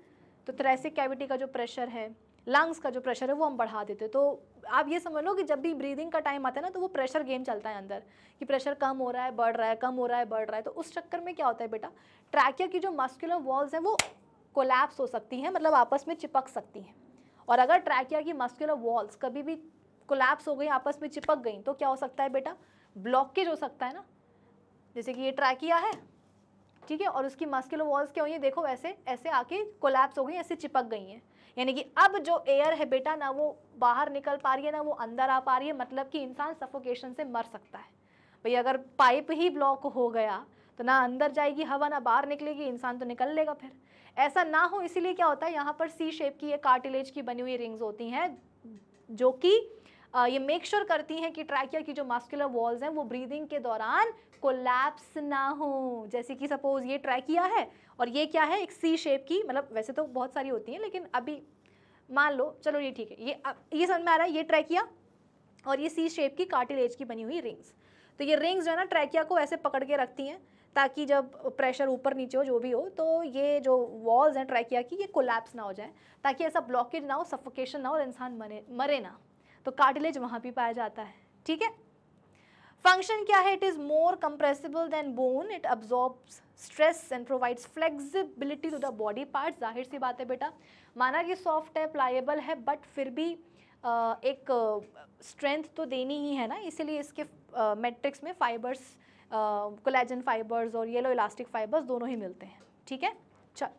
Speaker 1: तो थोरेसिक कैविटी का जो प्रेशर है लंग्स का जो प्रेशर है वो हम बढ़ा देते हैं तो आप ये समझ लो कि जब भी ब्रीदिंग का टाइम आता है ना तो वो प्रेशर गेम चलता है अंदर कि प्रेशर कम हो रहा है बढ़ रहा है कम हो रहा है बढ़ रहा है तो उस चक्कर में क्या होता है बेटा ट्रैकिया की जो मस्कुलर वॉल्स हैं वो कोलैप्स हो सकती हैं मतलब आपस में चिपक सकती हैं और अगर ट्रैकिया की मस्कुलर वॉल्स कभी भी कोलैप्स हो गई आपस में चिपक गई तो क्या हो सकता है बेटा ब्लॉकेज हो सकता है ना जैसे कि ये ट्रैकिया है ठीक है और उसकी मस्कुलर वॉल्स क्या हुई है देखो वैसे ऐसे आके कोलैप्स हो गई ऐसे चिपक गई हैं यानी कि अब जो एयर है बेटा ना वो बाहर निकल पा रही है ना वो अंदर आ पा रही है मतलब कि इंसान सफोकेशन से मर सकता है भाई अगर पाइप ही ब्लॉक हो गया तो ना अंदर जाएगी हवा ना बाहर निकलेगी इंसान तो निकल लेगा फिर ऐसा ना हो इसीलिए क्या होता है यहाँ पर सी शेप की ये कार्टिलेज की बनी हुई रिंग्स होती हैं जो कि ये मेक श्योर sure करती हैं कि ट्रैकिया की जो मास्कुलर वॉल्स हैं वो ब्रीदिंग के दौरान कोलैप्स ना हो जैसे कि सपोज ये ट्रैकिया है और ये क्या है एक सी शेप की मतलब वैसे तो बहुत सारी होती हैं लेकिन अभी मान लो चलो ये ठीक है ये अब ये समझ में आ रहा है ये ट्रैकिया और ये सी शेप की कार्टिलेज की बनी हुई रिंग्स तो ये रिंग्स जो है ना ट्रैकिया को ऐसे पकड़ के रखती हैं ताकि जब प्रेशर ऊपर नीचे हो जो भी हो तो ये जो वॉल्स हैं ट्रैकिया की ये कोलैप्स ना हो जाए ताकि ऐसा ब्लॉकेज ना हो सफोकेशन ना हो और इंसान मरे मरे ना तो कार्टिलेज वहाँ भी पाया जाता है ठीक है फंक्शन क्या है it is more compressible than bone it absorb stress and provides flexibility to the body part जाहिर सी बात है बेटा माना कि सॉफ्ट है प्लाइएबल है बट फिर भी एक स्ट्रेंथ तो देनी ही है ना इसीलिए इसके मैट्रिक्स में फाइबर्स कोलेजन फाइबर्स और येलो इलास्टिक फाइबर्स दोनों ही मिलते हैं ठीक है चल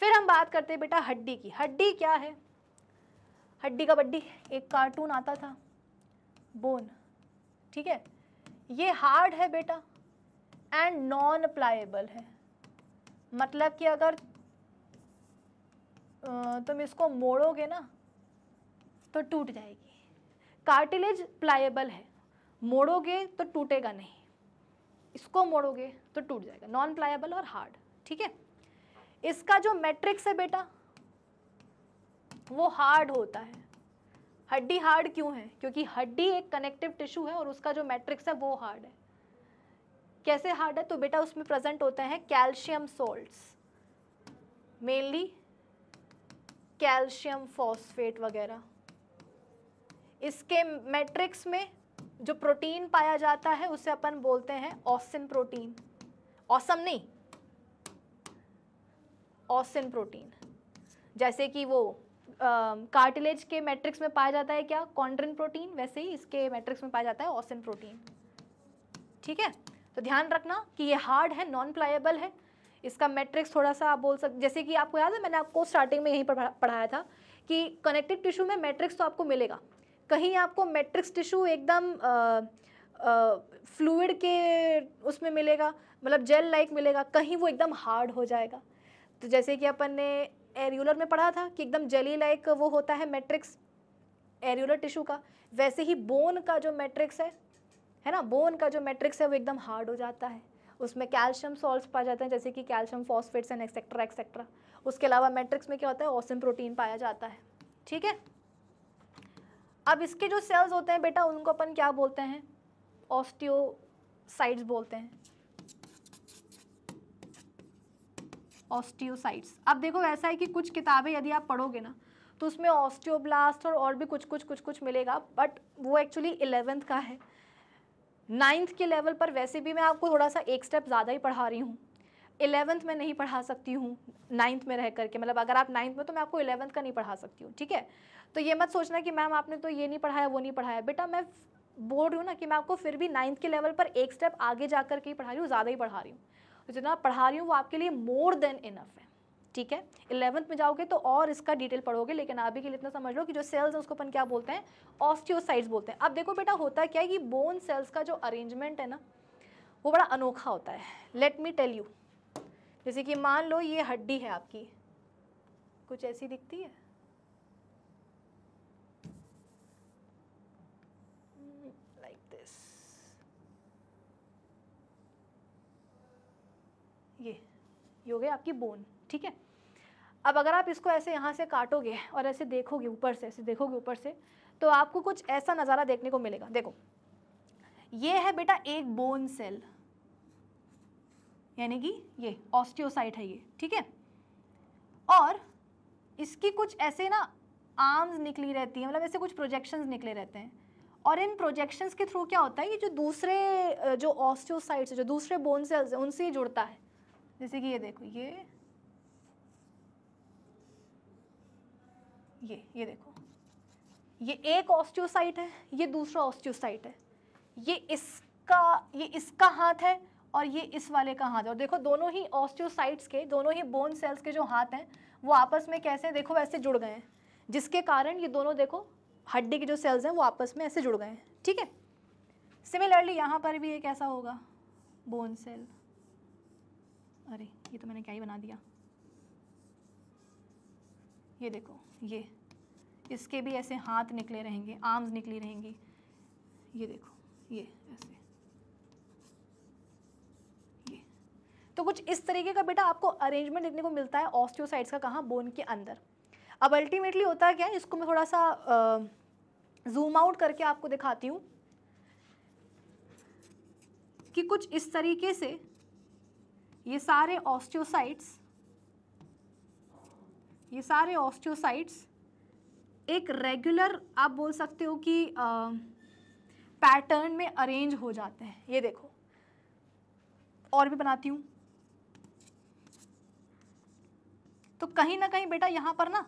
Speaker 1: फिर हम बात करते हैं बेटा हड्डी की हड्डी क्या है हड्डी का बड्डी एक कार्टून आता था बोन ठीक है ये हार्ड है बेटा एंड नॉन प्लाएबल है मतलब कि अगर तुम इसको मोड़ोगे ना तो टूट जाएगी कार्टिलेज प्लाएबल है मोड़ोगे तो टूटेगा नहीं इसको मोड़ोगे तो टूट जाएगा नॉन प्लाएबल और हार्ड ठीक है इसका जो मैट्रिक्स है बेटा वो हार्ड होता है हड्डी हार्ड क्यों है क्योंकि हड्डी एक कनेक्टिव टिश्यू है और उसका जो मैट्रिक्स है वो हार्ड है कैसे हार्ड है तो बेटा उसमें प्रेजेंट होते हैं calcium salts mainly calcium phosphate वगैरह इसके मैट्रिक्स में जो प्रोटीन पाया जाता है उसे अपन बोलते हैं ऑसिन प्रोटीन ऑसम नहीं ऑसिन प्रोटीन जैसे कि वो कार्टिलेज के मैट्रिक्स में पाया जाता है क्या कॉन्ड्रिन प्रोटीन वैसे ही इसके मैट्रिक्स में पाया जाता है ऑसिन प्रोटीन ठीक है तो ध्यान रखना कि ये हार्ड है नॉन प्लायबल है इसका मैट्रिक्स थोड़ा सा आप बोल सक जैसे कि आपको याद है मैंने आपको स्टार्टिंग में यहीं पर पढ़ाया था कि कनेक्टिव टिश्यू में मैट्रिक्स तो आपको मिलेगा कहीं आपको मैट्रिक्स टिश्यू एकदम फ्लूड के उसमें मिलेगा मतलब जेल लाइक मिलेगा कहीं वो एकदम हार्ड हो जाएगा तो जैसे कि अपन ने एरियोलर में पढ़ा था कि एकदम जली लाइक वो होता है मैट्रिक्स एरियोलर टिश्यू का वैसे ही बोन का जो मैट्रिक्स है है ना बोन का जो मैट्रिक्स है वो एकदम हार्ड हो जाता है उसमें कैल्शियम सॉल्ट्स पाए जाते हैं जैसे कि calcium phosphates and etcetera etcetera उसके अलावा मैट्रिक्स में क्या होता है ऑसिन प्रोटीन पाया जाता है ठीक है अब इसके जो सेल्स होते हैं बेटा उनको अपन क्या बोलते हैं ऑस्टियोसाइट्स बोलते हैं ऑस्टियोसाइट्स अब देखो ऐसा है कि कुछ किताबें यदि आप पढ़ोगे ना तो उसमें ऑस्टियोब्लास्ट और और भी कुछ कुछ कुछ कुछ मिलेगा बट वो एक्चुअली इलेवेंथ का है नाइन्थ के लेवल पर वैसे भी मैं आपको थोड़ा सा एक स्टेप ज़्यादा ही पढ़ा रही हूँ इलेवंथ में नहीं पढ़ा सकती हूँ नाइन्थ में रह करके मतलब अगर आप नाइन्थ में तो मैं आपको इलेवंथ का नहीं पढ़ा सकती हूँ ठीक है तो ये मत सोचना कि मैम आपने तो ये नहीं पढ़ाया वो नहीं पढ़ाया बेटा मैं बोल रही हूँ ना कि मैं आपको फिर भी नाइन्थ के लेवल पर एक स्टेप आगे जा करके ही पढ़ा रही हूँ ज़्यादा ही पढ़ा रही हूँ तो जितना पढ़ा रही हूँ वो आपके लिए मोर देन इनफ है ठीक है इलेवंथ में जाओगे तो और इसका डिटेल पढ़ोगे लेकिन अभी के लिए इतना समझ लो कि जो सेल्स हैं उसको अपन क्या बोलते हैं ऑस्टियोसाइट्स बोलते हैं अब देखो बेटा होता क्या है कि बोन सेल्स का जो अरेंजमेंट है ना वो बड़ा अनोखा होता है लेट मी टेल यू जैसे कि मान लो ये हड्डी है आपकी कुछ ऐसी दिखती है ये हो गया आपकी बोन ठीक है अब अगर आप इसको ऐसे यहाँ से काटोगे और ऐसे देखोगे ऊपर से ऐसे देखोगे ऊपर से तो आपको कुछ ऐसा नज़ारा देखने को मिलेगा देखो ये है बेटा एक बोन सेल यानी कि ये ऑस्टियोसाइट है ये ठीक है और इसकी कुछ ऐसे ना आर्म्स निकली रहती हैं मतलब ऐसे कुछ प्रोजेक्शंस निकले रहते हैं और इन प्रोजेक्शंस के थ्रू क्या होता है ये जो दूसरे जो ऑस्टियोसाइट्स जो दूसरे बोन सेल्स हैं उनसे ही जुड़ता है जैसे कि ये देखो ये ये ये देखो ये एक ऑस्टियोसाइट है ये दूसरा ऑस्टियोसाइट है ये इसका ये इसका हाथ है और ये इस वाले का हाथ है और देखो दोनों ही ऑस्टियोसाइट्स के दोनों ही बोन सेल्स के जो हाथ हैं वो आपस में कैसे हैं देखो वैसे जुड़ गए हैं जिसके कारण ये दोनों देखो हड्डी के जो सेल्स हैं वो आपस में ऐसे जुड़ गए हैं ठीक है सिमिलरली यहाँ पर भी एक ऐसा होगा बोन सेल अरे ये तो मैंने क्या ही बना दिया ये देखो ये इसके भी ऐसे हाथ निकले रहेंगे आर्म्स निकली रहेंगी ये देखो ये ऐसे ये तो कुछ इस तरीके का बेटा आपको अरेंजमेंट देखने को मिलता है ऑस्टियोसाइट्स का कहाँ बोन के अंदर अब अल्टीमेटली होता क्या है इसको मैं थोड़ा सा जूम आउट करके आपको दिखाती हूँ कि कुछ इस तरीके से ये सारे ऑस्टियोसाइट्स ये सारे ऑस्टियोसाइट्स एक रेगुलर आप बोल सकते हो कि पैटर्न में अरेंज हो जाते हैं ये देखो और भी बनाती हूँ तो कहीं ना कहीं बेटा यहाँ पर ना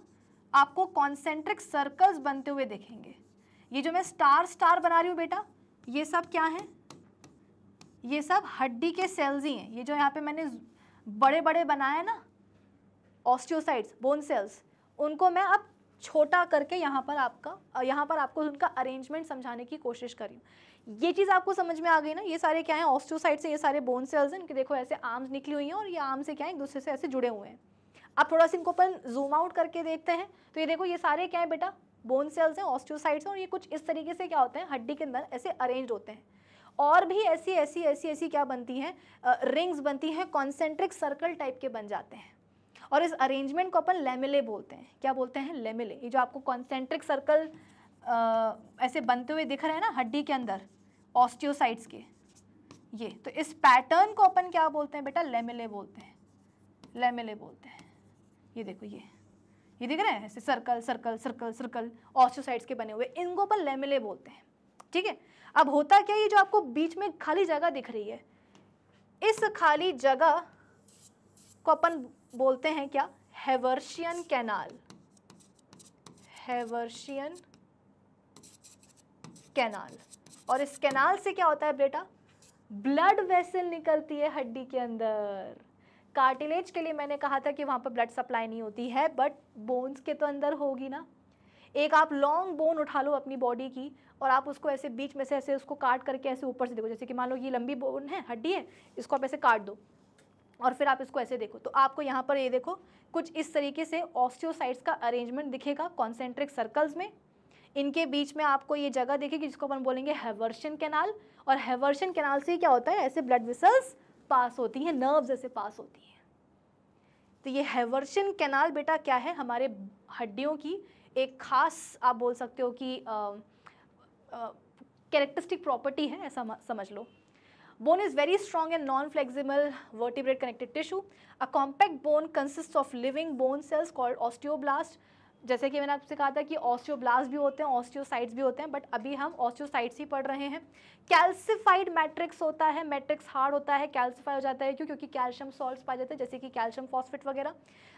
Speaker 1: आपको कॉन्सेंट्रिक सर्कल्स बनते हुए देखेंगे ये जो मैं स्टार स्टार बना रही हूँ बेटा ये सब क्या है ये सब हड्डी के सेल्स ही हैं ये जो यहाँ पे मैंने बड़े बड़े बनाए हैं ना ऑस्टियोसाइट्स बोन सेल्स उनको मैं अब छोटा करके यहाँ पर आपका यहाँ पर आपको उनका अरेंजमेंट समझाने की कोशिश करी ये चीज़ आपको समझ में आ गई ना ये सारे क्या हैं ऑस्टियोसाइट हैं ये सारे बोन सेल्स हैं इनके देखो ऐसे आर्म्स निकली हुई हैं और ये आर्म से क्या है एक दूसरे से ऐसे जुड़े हुए हैं अब थोड़ा सा इनको अपन जूम आउट करके देखते हैं तो ये देखो ये सारे क्या है बेटा बोन सेल्स हैं ऑस्टियोसाइट्स हैं और ये कुछ इस तरीके से क्या होते हैं हड्डी के अंदर ऐसे अरेंज होते हैं और भी ऐसी ऐसी ऐसी ऐसी क्या बनती हैं रिंग्स बनती हैं कॉन्सेंट्रिक सर्कल टाइप के बन जाते हैं और इस अरेंजमेंट को अपन लेमिले बोलते हैं क्या बोलते हैं लेमिले ये जो आपको कॉन्सेंट्रिक सर्कल uh, ऐसे बनते हुए दिख रहे हैं ना हड्डी के अंदर ऑस्टियोसाइट्स के ये तो इस पैटर्न को अपन क्या बोलते हैं बेटा लेमिले बोलते हैं लेमिले बोलते हैं ये देखो ये ये दिख रहे हैं ऐसे circle circle circle circle osteocytes के बने हुए इनको अपन लेमिले बोलते हैं ठीक है अब होता क्या ये जो आपको बीच में खाली जगह दिख रही है इस खाली जगह को अपन बोलते हैं क्या हेवर्शियन कैनाल हेवर्शियन कैनाल और इस कैनाल से क्या होता है बेटा ब्लड वेसल निकलती है हड्डी के अंदर कार्टिलेज के लिए मैंने कहा था कि वहां पर ब्लड सप्लाई नहीं होती है बट बोन्स के तो अंदर होगी ना एक आप लॉन्ग बोन उठा लो अपनी बॉडी की और आप उसको ऐसे बीच में से ऐसे उसको काट करके ऐसे ऊपर से देखो जैसे कि मान लो ये लंबी बोन है हड्डी है इसको आप ऐसे काट दो और फिर आप इसको ऐसे देखो तो आपको यहाँ पर ये देखो कुछ इस तरीके से ऑस्टियोसाइट्स का अरेंजमेंट दिखेगा कॉन्सेंट्रिक सर्कल्स में इनके बीच में आपको ये जगह देखेगी जिसको अपन बोलेंगे हेवर्शन कैनाल और हेवर्शन कैनाल से क्या होता है ऐसे ब्लड वेसल्स पास होती हैं नर्व्स ऐसे पास होती हैं तो ये हेवर्शन कैनाल बेटा क्या है हमारे हड्डियों की एक खास आप बोल सकते हो कि कैरेक्टरिस्टिक प्रॉपर्टी है ऐसा समझ लो bone is very strong and non flexible vertebrate connected tissue a compact bone consist of living bone cells called osteoblast जैसे कि मैंने आपसे कहा था कि ऑस्टियोब्लास्ट भी होते हैं ऑस्टियोसाइट्स भी होते हैं बट अभी हम ऑस्टियोसाइट्स ही पढ़ रहे हैं कैल्सिफाइड मैट्रिक्स होता है मैट्रिक्स हार्ड होता है कैल्सिफाई हो जाता है क्यों क्योंकि कैल्शियम सॉल्ट्स पाए जाते हैं जैसे कि कैल्शियम फॉस्फेट वगैरह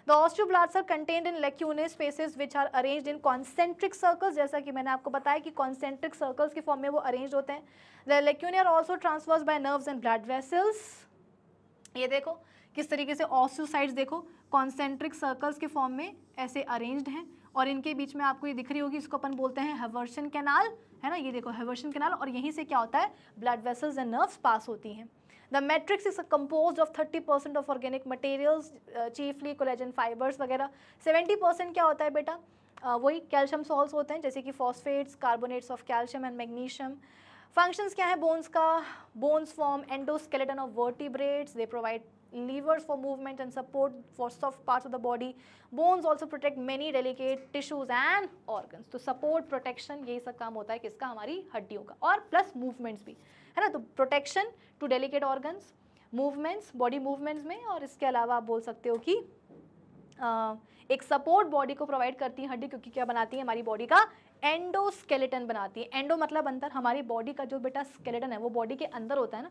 Speaker 1: the osteoblast are contained in lacunae spaces which are arrange in concentric circles जैसा कि मैंने आपको बताया कि कॉन्सेंट्रिक सर्कल्स के फॉर्म में वो अरेंज होते हैं the lacunae are also transfers by nerves and blood vessels ये देखो किस तरीके से ऑस्टोसाइड्स देखो कॉन्सेंट्रिक सर्कल्स के फॉर्म में ऐसे अरेंज्ड हैं और इनके बीच में आपको ये दिख रही होगी इसको अपन बोलते हैं हेवर्शन कैनाल है ना ये देखो हेवर्शन कैनाल और यहीं से क्या होता है blood vessels and nerves pass होती हैं the matrix is compose of thirty percent of organic materials chiefly collagen fibres वगैरह सेवेंटी परसेंट क्या होता है बेटा uh, वही कैल्शियम सॉल्स होते हैं जैसे कि phosphates carbonates of calcium and magnesium functions क्या है बोन्स का bones form endoskeleton of vertebrates they provide levers for movement and support for soft parts of the body. Bones also protect many delicate tissues and organs. तो support, protection यही सब काम होता है किसका हमारी हड्डियों का और plus movements भी है ना तो protection to delicate organs, movements, body movements में और इसके अलावा आप बोल सकते हो कि Uh, एक सपोर्ट बॉडी को प्रोवाइड करती है हड्डी क्योंकि क्या बनाती है हमारी बॉडी का एंडोस्केलेटन बनाती है एंडो मतलब अंदर हमारी बॉडी का जो बेटा स्केलेटन है वो बॉडी के अंदर होता है ना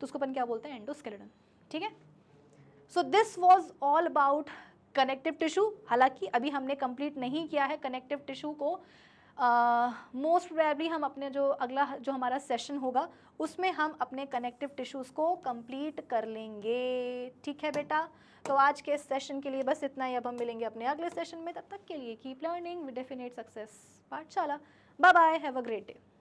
Speaker 1: तो उसको अपन क्या बोलते हैं एंडोस्केलेटन ठीक है so this was all about connective tissue हालांकि अभी हमने कंप्लीट नहीं किया है कनेक्टिव टिश्यू को मोस्ट uh, प्रोबेबली हम अपने जो अगला जो हमारा सेशन होगा उसमें हम अपने कनेक्टिव टिश्यूज़ को कंप्लीट कर लेंगे ठीक है बेटा तो आज के इस सेशन के लिए बस इतना ही अब हम मिलेंगे अपने अगले सेशन में तब तक के लिए keep learning definite success Pathshala bye bye have a great day